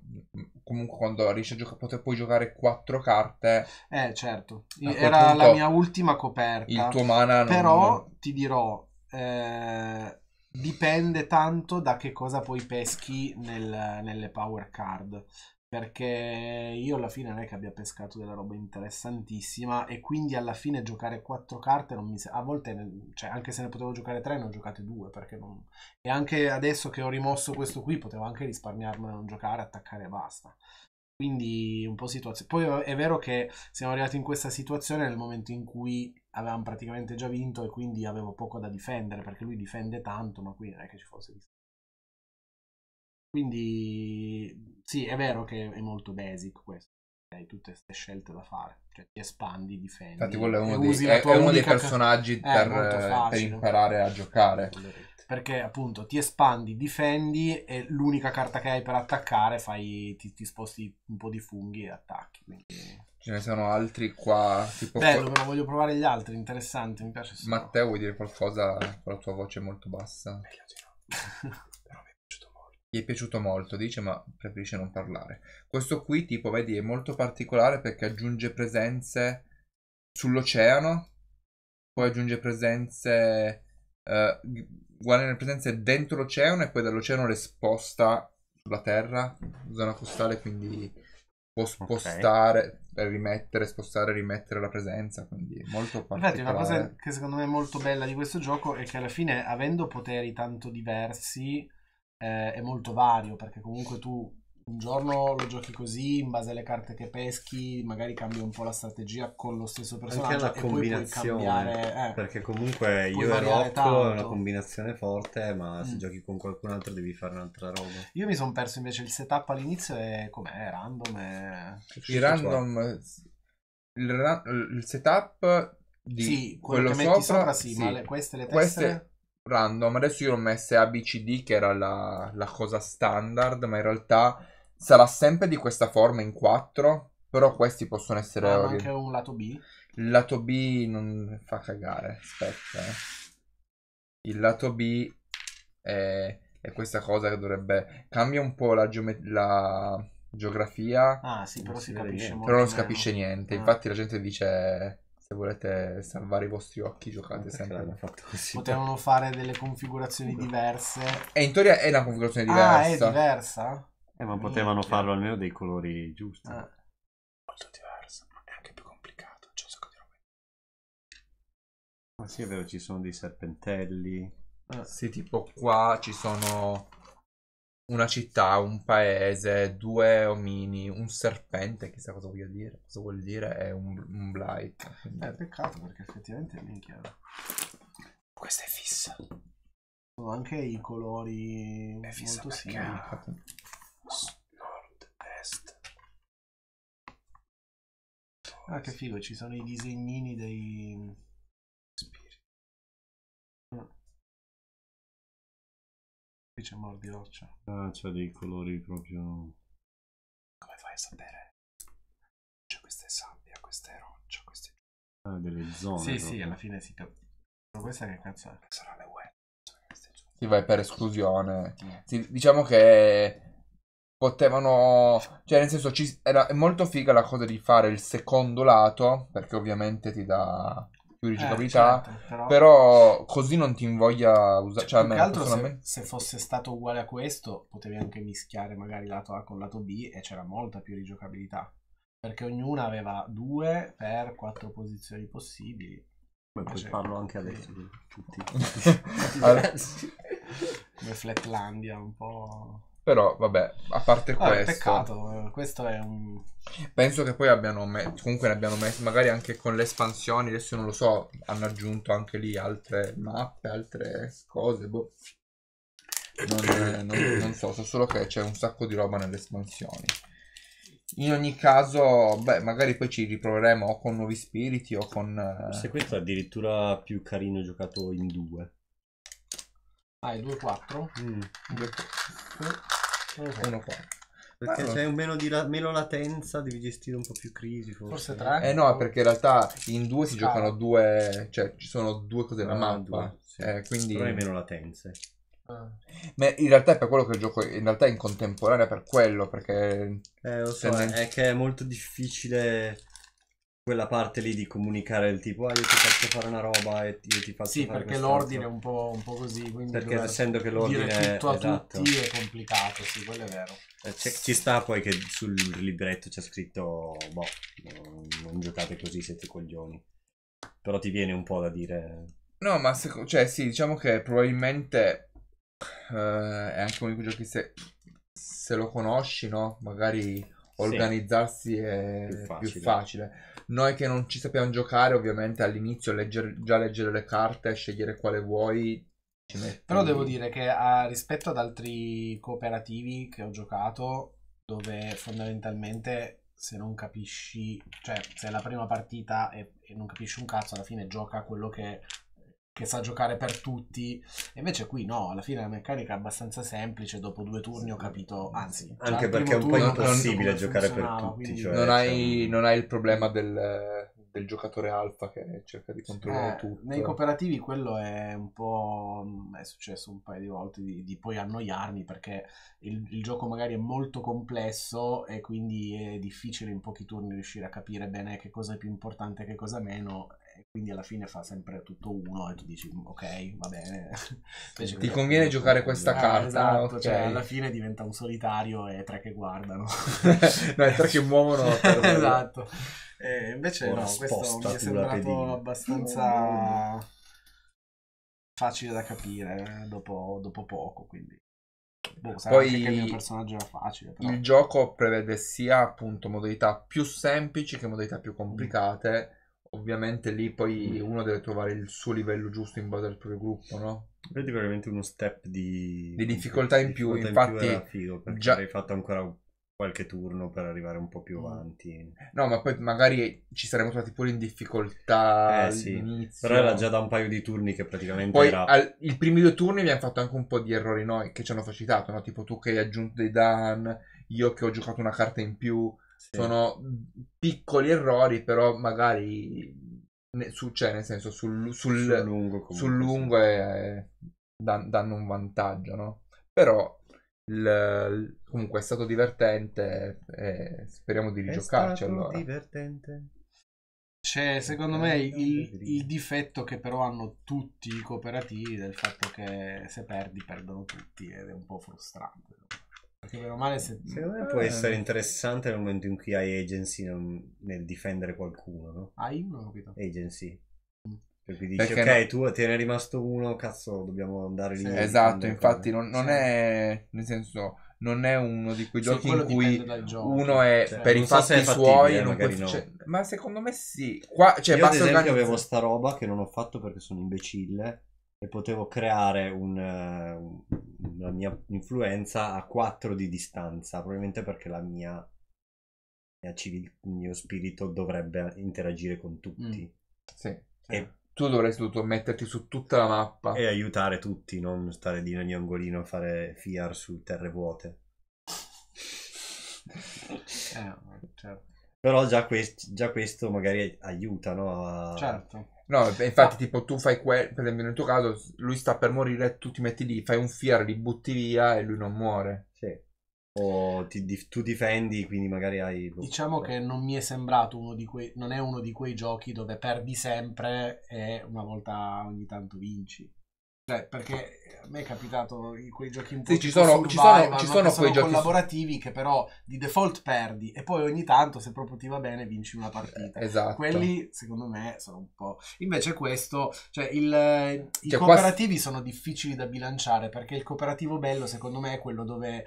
comunque quando riesci a giocare poter, puoi giocare quattro carte eh certo era la mia ultima coperta il tuo mana non... però ti dirò eh, dipende tanto da che cosa poi peschi nel, nelle power card perché io alla fine non è che abbia pescato della roba interessantissima e quindi alla fine giocare quattro carte non mi a volte cioè, anche se ne potevo giocare tre ne ho giocate due perché non e anche adesso che ho rimosso questo qui potevo anche risparmiarmene non giocare attaccare e basta quindi un po' situazione poi è vero che siamo arrivati in questa situazione nel momento in cui avevamo praticamente già vinto e quindi avevo poco da difendere perché lui difende tanto ma qui non è che ci fosse quindi sì, è vero che è molto basic questo. Hai tutte queste scelte da fare, cioè ti espandi, difendi. Infatti, quello è uno, dei, è, è uno dei, personaggi ca... Eh, per, eh, per, imparare a giocare. Perché appunto ti espandi, difendi e l'unica carta che hai per attaccare fai, ti, ti sposti un po' di funghi e attacchi. Quindi... Ce ne sono altri qua. Tipo... Bello, però voglio provare gli altri, interessante, mi piace. Matteo, vuoi dire qualcosa con la tua voce molto bassa? Meglio di no gli è piaciuto molto, dice ma preferisce non parlare. Questo qui tipo, vedi, è molto particolare perché aggiunge presenze sull'oceano, poi aggiunge presenze, eh, guarda le presenze dentro l'oceano e poi dall'oceano le sposta sulla terra, zona costale, quindi può spostare, okay. rimettere, spostare, rimettere la presenza, quindi molto particolare. Infatti una cosa che secondo me è molto bella di questo gioco è che alla fine avendo poteri tanto diversi eh, è molto vario perché comunque tu un giorno lo giochi così in base alle carte che peschi magari cambia un po' la strategia con lo stesso personaggio anche la combinazione cambiare, eh, perché comunque io e Rocco è una combinazione forte ma mm. se giochi con qualcun altro devi fare un'altra roba io mi sono perso invece il setup all'inizio e com'è random è... il random il, ra- il setup di sì, quello, quello che metti sopra, sopra sì, sì. ma le, queste le tessere queste random. Adesso io l'ho messa ABCD, che era la, la, cosa standard, ma in realtà sarà sempre di questa forma in 4. Però questi possono essere. Ah, anche un lato B? Il lato B non fa cagare. Aspetta. Eh. Il lato B è, è, questa cosa che dovrebbe. Cambia un po' la, geome- la geografia. Ah, sì, però si capisce molto. Però non si capisce niente. Ah. Infatti, la gente dice volete salvare i vostri occhi giocate sempre. Potevano fare delle configurazioni diverse. E in teoria è una configurazione ah, diversa. Ah, è diversa? Eh, ma potevano Minchia. farlo almeno dei colori giusti. Ah. Molto diverso, ma è anche più complicato. C'è un sacco di robe. Ma sì, è vero, ci sono dei serpentelli. Ah. Sì, tipo qua ci sono una città, un paese, due omini, un serpente, chissà cosa voglio dire, cosa vuol dire, è un, un blight. Quindi... Eh, peccato perché effettivamente è chiaro. Questa è fissa. Sono anche i colori è fissa molto simili. Ah, che figo, ci sono i disegnini dei Qui c'è mordiroccia. Ah, c'ha dei colori proprio... Come fai a sapere? C'è queste è sabbia, questa è roccia, Ah, delle zone. Sì, proprio. sì, alla fine si capisce. Questa che cazzo è? Sarà le web. Cioè, si vai per esclusione. Sì, diciamo che potevano... Cioè, nel senso, ci... era... è molto figa la cosa di fare il secondo lato, perché ovviamente ti dà più ricercabilità, eh, certo, però... però... così non ti invoglia a usare... Cioè, cioè, personalmente... se, se, fosse stato uguale a questo, potevi anche mischiare magari lato A con lato B e c'era molta più rigiocabilità, perché ognuna aveva due per quattro posizioni possibili. Come poi cioè, parlo anche adesso di tutti. *laughs* Come Flatlandia, un po'... Però vabbè, a parte ah, questo... Peccato, eh, questo è un... Penso che poi abbiano messo, comunque ne abbiano messo, magari anche con le espansioni, adesso non lo so, hanno aggiunto anche lì altre mappe, altre cose, boh. Non, non, non so, so solo che c'è un sacco di roba nelle espansioni. In ogni caso, beh, magari poi ci riproveremo o con nuovi spiriti o con... Forse eh, questo è addirittura più carino giocato in due. Ah, 2-4? Mm. 1-4. Perché allora. c'è meno, la- meno, latenza, devi gestire un po' più crisi forse. Forse 3? Eh no, perché in realtà in due si ah. giocano due, cioè ci sono due cose nella ah, mappa. Due, sì. eh, quindi... Però hai meno latenze. Ah. Ma in realtà è per quello che gioco, in realtà è in contemporanea per quello, perché... Eh, lo so, è, è che è molto difficile quella parte lì di comunicare il tipo ah io ti faccio fare una roba e io ti faccio sì, fare perché l'ordine è un po', un po così perché essendo che l'ordine dire tutto è, esatto. tutti è complicato sì quello è vero eh, ci sta poi che sul libretto c'è scritto boh non giocate così siete coglioni però ti viene un po' da dire no ma se, cioè sì diciamo che probabilmente eh, è anche uno di quei giochi se, se lo conosci no magari organizzarsi sì, è più facile. Più facile noi che non ci sappiamo giocare, ovviamente all'inizio legger- già leggere le carte, scegliere quale vuoi. Metti... Però devo dire che a, rispetto ad altri cooperativi che ho giocato, dove fondamentalmente se non capisci, cioè se è la prima partita e, e non capisci un cazzo, alla fine gioca quello che che sa giocare per tutti. E invece qui no, alla fine la meccanica è abbastanza semplice, dopo due turni ho capito, anzi... Anche perché è un po' impossibile giocare per tutti. Cioè, non, hai, cioè... non, hai, il problema del, del, giocatore alfa che cerca di controllare eh, tutto. Nei cooperativi quello è un po'... Mm, è successo un paio di volte di, di poi annoiarmi perché il, il, gioco magari è molto complesso e quindi è difficile in pochi turni riuscire a capire bene che cosa è più importante e che cosa meno quindi alla fine fa sempre tutto uno e tu dici mm, ok va bene *laughs* ti conviene giocare questa ah, carta esatto okay. cioè alla fine diventa un solitario e tre che guardano *laughs* no e tre che muovono *laughs* esatto e invece Buona no questo mi è sembrato abbastanza mm. facile da capire eh, dopo, dopo poco quindi Boh, Poi il mio personaggio era facile. Però. Il gioco prevede sia appunto modalità più semplici che modalità più complicate. Mm ovviamente lì poi mm. uno deve trovare il suo livello giusto in base al proprio gruppo, no? Vedi veramente uno step di, di difficoltà in più, difficoltà infatti... In più figo, perché già... avrei fatto ancora qualche turno per arrivare un po' più mm. avanti. No, ma poi magari ci saremmo trovati pure in difficoltà eh, all'inizio. Sì. Però era già da un paio di turni che praticamente poi, era... Al, I primi due turni abbiamo fatto anche un po' di errori noi, che ci hanno facilitato, no? Tipo tu che hai aggiunto dei dan, io che ho giocato una carta in più sì. sono piccoli errori, però magari su, cioè nel senso sul, sul, sul lungo, sul lungo è, dan, danno un vantaggio, no? Però il, comunque è stato divertente e speriamo di rigiocarci è allora. divertente. C'è secondo me il, il, difetto che però hanno tutti i cooperativi del fatto che se perdi perdono tutti ed è un po' frustrante. Perché meno male se... Secondo me eh. può essere interessante nel momento in cui hai agency non... nel difendere qualcuno, no? Ah, io capito. Agency. Per cioè, cui dici, Perché ok, no... tu te ne è rimasto uno, cazzo, dobbiamo andare lì. Sì, esatto, infatti non, non sì. è... Nel senso, non è uno di quei giochi in cui uno è cioè, per i fatti suoi, e non puoi... no. cioè, ma secondo me sì. Qua, cioè, Io ad esempio organizzare... avevo sta roba che non ho fatto perché sono imbecille e potevo creare eh, un, una mia influenza a 4 di distanza, probabilmente perché la mia, mia civil, il mio spirito dovrebbe interagire con mm. tutti. Mm. Sì. E tu dovresti dovuto metterti su tutta la mappa. E aiutare tutti, non stare lì ogni angolino a fare fiar su terre vuote. eh, certo. Però già, quest- già, questo magari aiuta no, a... Certo No, infatti, tipo, tu fai quel, per esempio, nel tuo caso, lui sta per morire, tu ti metti lì, fai un fier, li butti via e lui non muore. Sì. O ti, di- tu difendi, quindi magari hai. Diciamo che non mi è sembrato uno di quei. Non è uno di quei giochi dove perdi sempre e una volta ogni tanto vinci. Cioè, perché a me è capitato in quei giochi un po' sì, ci sono, survival, ci sono, ci sono, no? sono collaborativi su... che però di default perdi e poi ogni tanto se proprio ti va bene vinci una partita. Eh, esatto. Quelli secondo me sono un po'... Invece questo, cioè il, i cioè, cooperativi quasi... sono difficili da bilanciare perché il cooperativo bello secondo me è quello dove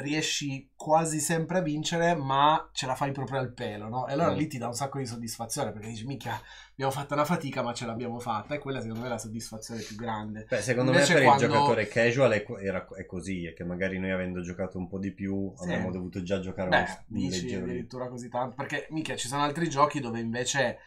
riesci quasi sempre a vincere, ma ce la fai proprio al pelo, no? E allora mm. lì ti dà un sacco di soddisfazione perché dici, mica, abbiamo fatto una fatica, ma ce l'abbiamo fatta. E quella, secondo me, è la soddisfazione più grande. Beh, secondo Invece me, per quando... il giocatore casual è, era, è così: è che magari noi, avendo giocato un po' di più, sì. avremmo dovuto già giocare Beh, un dici leggero. addirittura così tanto. Perché, mica, ci sono altri giochi dove invece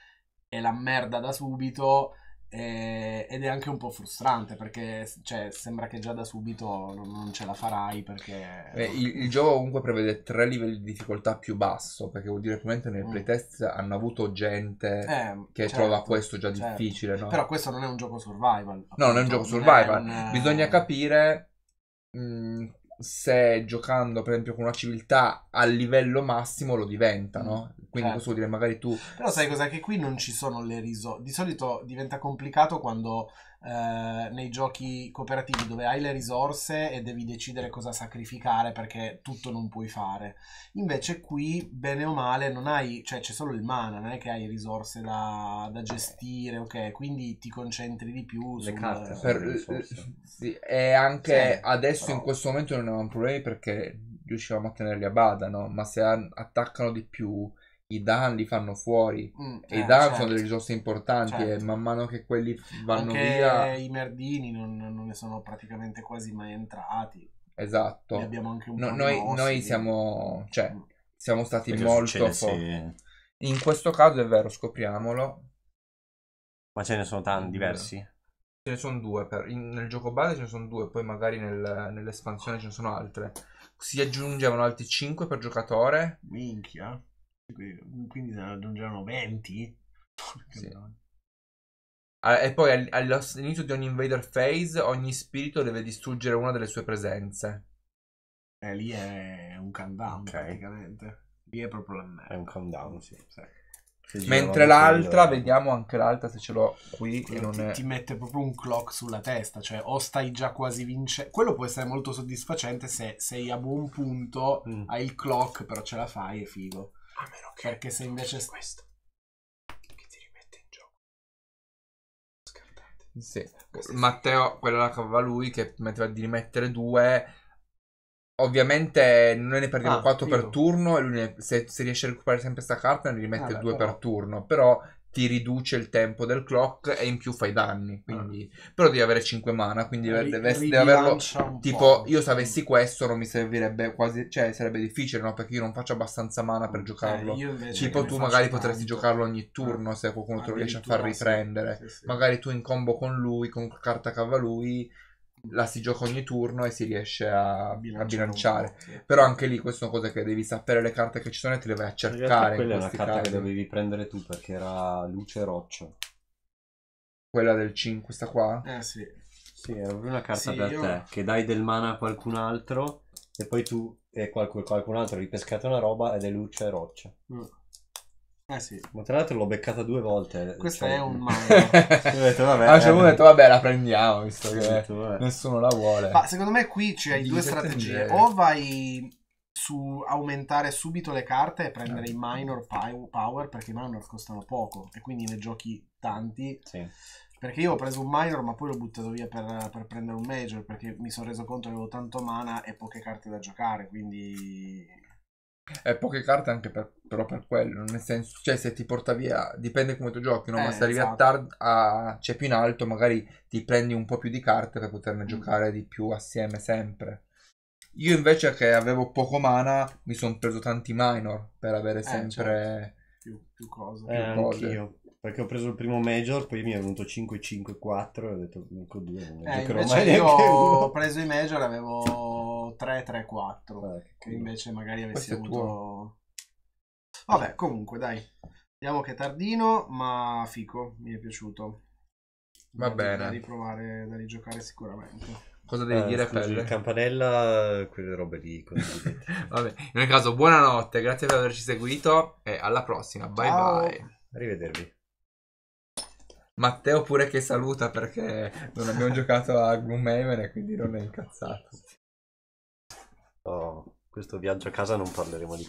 è la merda da subito eh, ed è anche un po' frustrante perché cioè, sembra che già da subito non, ce la farai perché... Eh, il, il, gioco comunque prevede tre livelli di difficoltà più basso perché vuol dire che probabilmente nel mm. playtest hanno avuto gente eh, che certo, trova questo già certo. difficile. No? Però questo non è un gioco survival. Appunto. non è un gioco survival. Un... Bisogna eh, capire... Mm, se giocando per esempio con una civiltà a livello massimo lo diventa, no? Mm, Quindi eh. questo vuol dire magari tu... Però sai cosa? Che qui non ci sono le risorse. Di solito diventa complicato quando eh, nei giochi cooperativi dove hai le risorse e devi decidere cosa sacrificare perché tutto non puoi fare. Invece qui, bene o male, non hai, cioè c'è solo il mana, non è che hai risorse da, da gestire, ok? Quindi ti concentri di più sulle carte. Per, eh, sì, e anche sì, adesso però... in questo momento non è un problema perché riuscivamo a tenerli a bada, no? Ma se attaccano di più i Dan li fanno fuori. Mm, e eh, i Dan certo. sono delle risorse importanti certo. e man mano che quelli vanno Anche via... I Merdini non, non ne sono praticamente quasi mai entrati. Esatto. abbiamo anche un No, noi, noi, siamo, cioè, mm. siamo stati Perché molto se... In questo caso è vero, scopriamolo. Ma ce ne sono tanti, diversi? Ce ne sono due, per... In, nel gioco base ce ne sono due, poi magari nel, nell'espansione ce ne sono altre. Si aggiungevano altri 5 per giocatore. Minchia quindi se ne aggiungeranno 20? Sì. Ah, e poi all'inizio di ogni invader phase ogni spirito deve distruggere una delle sue presenze. e eh, lì è un countdown okay. praticamente. Lì è proprio la merda. È un countdown, sì. sì. Mentre l'altra, vediamo anche l'altra se ce l'ho qui. Ti, è... ti, mette proprio un clock sulla testa, cioè o stai già quasi vincendo. Quello può essere molto soddisfacente se sei a buon punto, mm. hai il clock, però ce la fai, è figo. A meno che Perché se invece st- questo che ti rimette in gioco. Scartati. Sì. Matteo, quella la che lui che metteva di rimettere due Ovviamente noi ne perdiamo ah, 4 figo. per turno e lui ne, se, se, riesce a recuperare sempre questa carta ne rimette 2 ah, per turno, però ti riduce il tempo del clock e in più fai danni. Quindi... Ah. Però devi avere 5 mana, quindi R- deve, deve averlo... Tipo, io se avessi questo non mi servirebbe quasi... Cioè, sarebbe difficile, no? Perché io non faccio abbastanza mana per giocarlo. Eh, tipo, tu magari tanto. potresti giocarlo ogni turno ah. se qualcuno ah, te lo riesce a far riprendere. Sì, sì. Magari tu in combo con lui, con carta cava lui, la si gioca ogni turno e si riesce a bilanciare. Però anche lì questa è una che devi sapere le carte che ci sono e te le vai a cercare. Quella è una carta casi. che dovevi prendere tu perché era luce roccia. Quella del 5, questa qua? Eh sì. Sì, era proprio una carta sì, per io... te che dai del mana a qualcun altro e poi tu e qualcun, qualcun altro ripescate una roba ed è luce roccia. Mm. Eh sì. Ma tra l'altro l'ho beccata due volte. Eh, Questo cioè... è un *laughs* mano. detto, vabbè, a un certo eh, punto ho detto, vabbè, la prendiamo, visto che detto, nessuno la vuole. Ma secondo me qui ci hai due strategie. O vai su aumentare subito le carte e prendere eh. i certo. minor power, perché i minor costano poco e quindi ne giochi tanti. Sì. Perché io ho preso un minor ma poi l'ho buttato via per, per, prendere un major perché mi sono reso conto che avevo tanto mana e poche carte da giocare, quindi eh, poche carte anche per, però per quello, nel senso, cioè se ti porta via, dipende come tu giochi, no? ma eh, se arrivi esatto. a, tar- a c'è più in alto magari ti prendi un po' più di carte per poterne mm. giocare di più assieme sempre. Io invece che avevo poco mana mi sono preso tanti minor per avere sempre eh, certo. più, più, cose. Eh, più cose. Anch'io. Perché ho preso il primo major, poi mi è venuto 5-5-4 e ho detto "Ecco due, non eh, giocherò mai io ho preso i major avevo 3-3-4, eh, ah, che invece magari avessi avuto... Vabbè, comunque dai, vediamo che è tardino, ma fico, mi è piaciuto. Va bene. Da riprovare, da rigiocare sicuramente. Cosa devi eh, dire, scusi, la Campanella, quelle robe lì. *laughs* Vabbè, in ogni caso, buonanotte, grazie per averci seguito e alla prossima. Ciao. Bye bye. Arrivedervi. Matteo pure che saluta perché non abbiamo giocato a Gloomhaven e quindi non è incazzato. Oh, questo viaggio a casa non parleremo di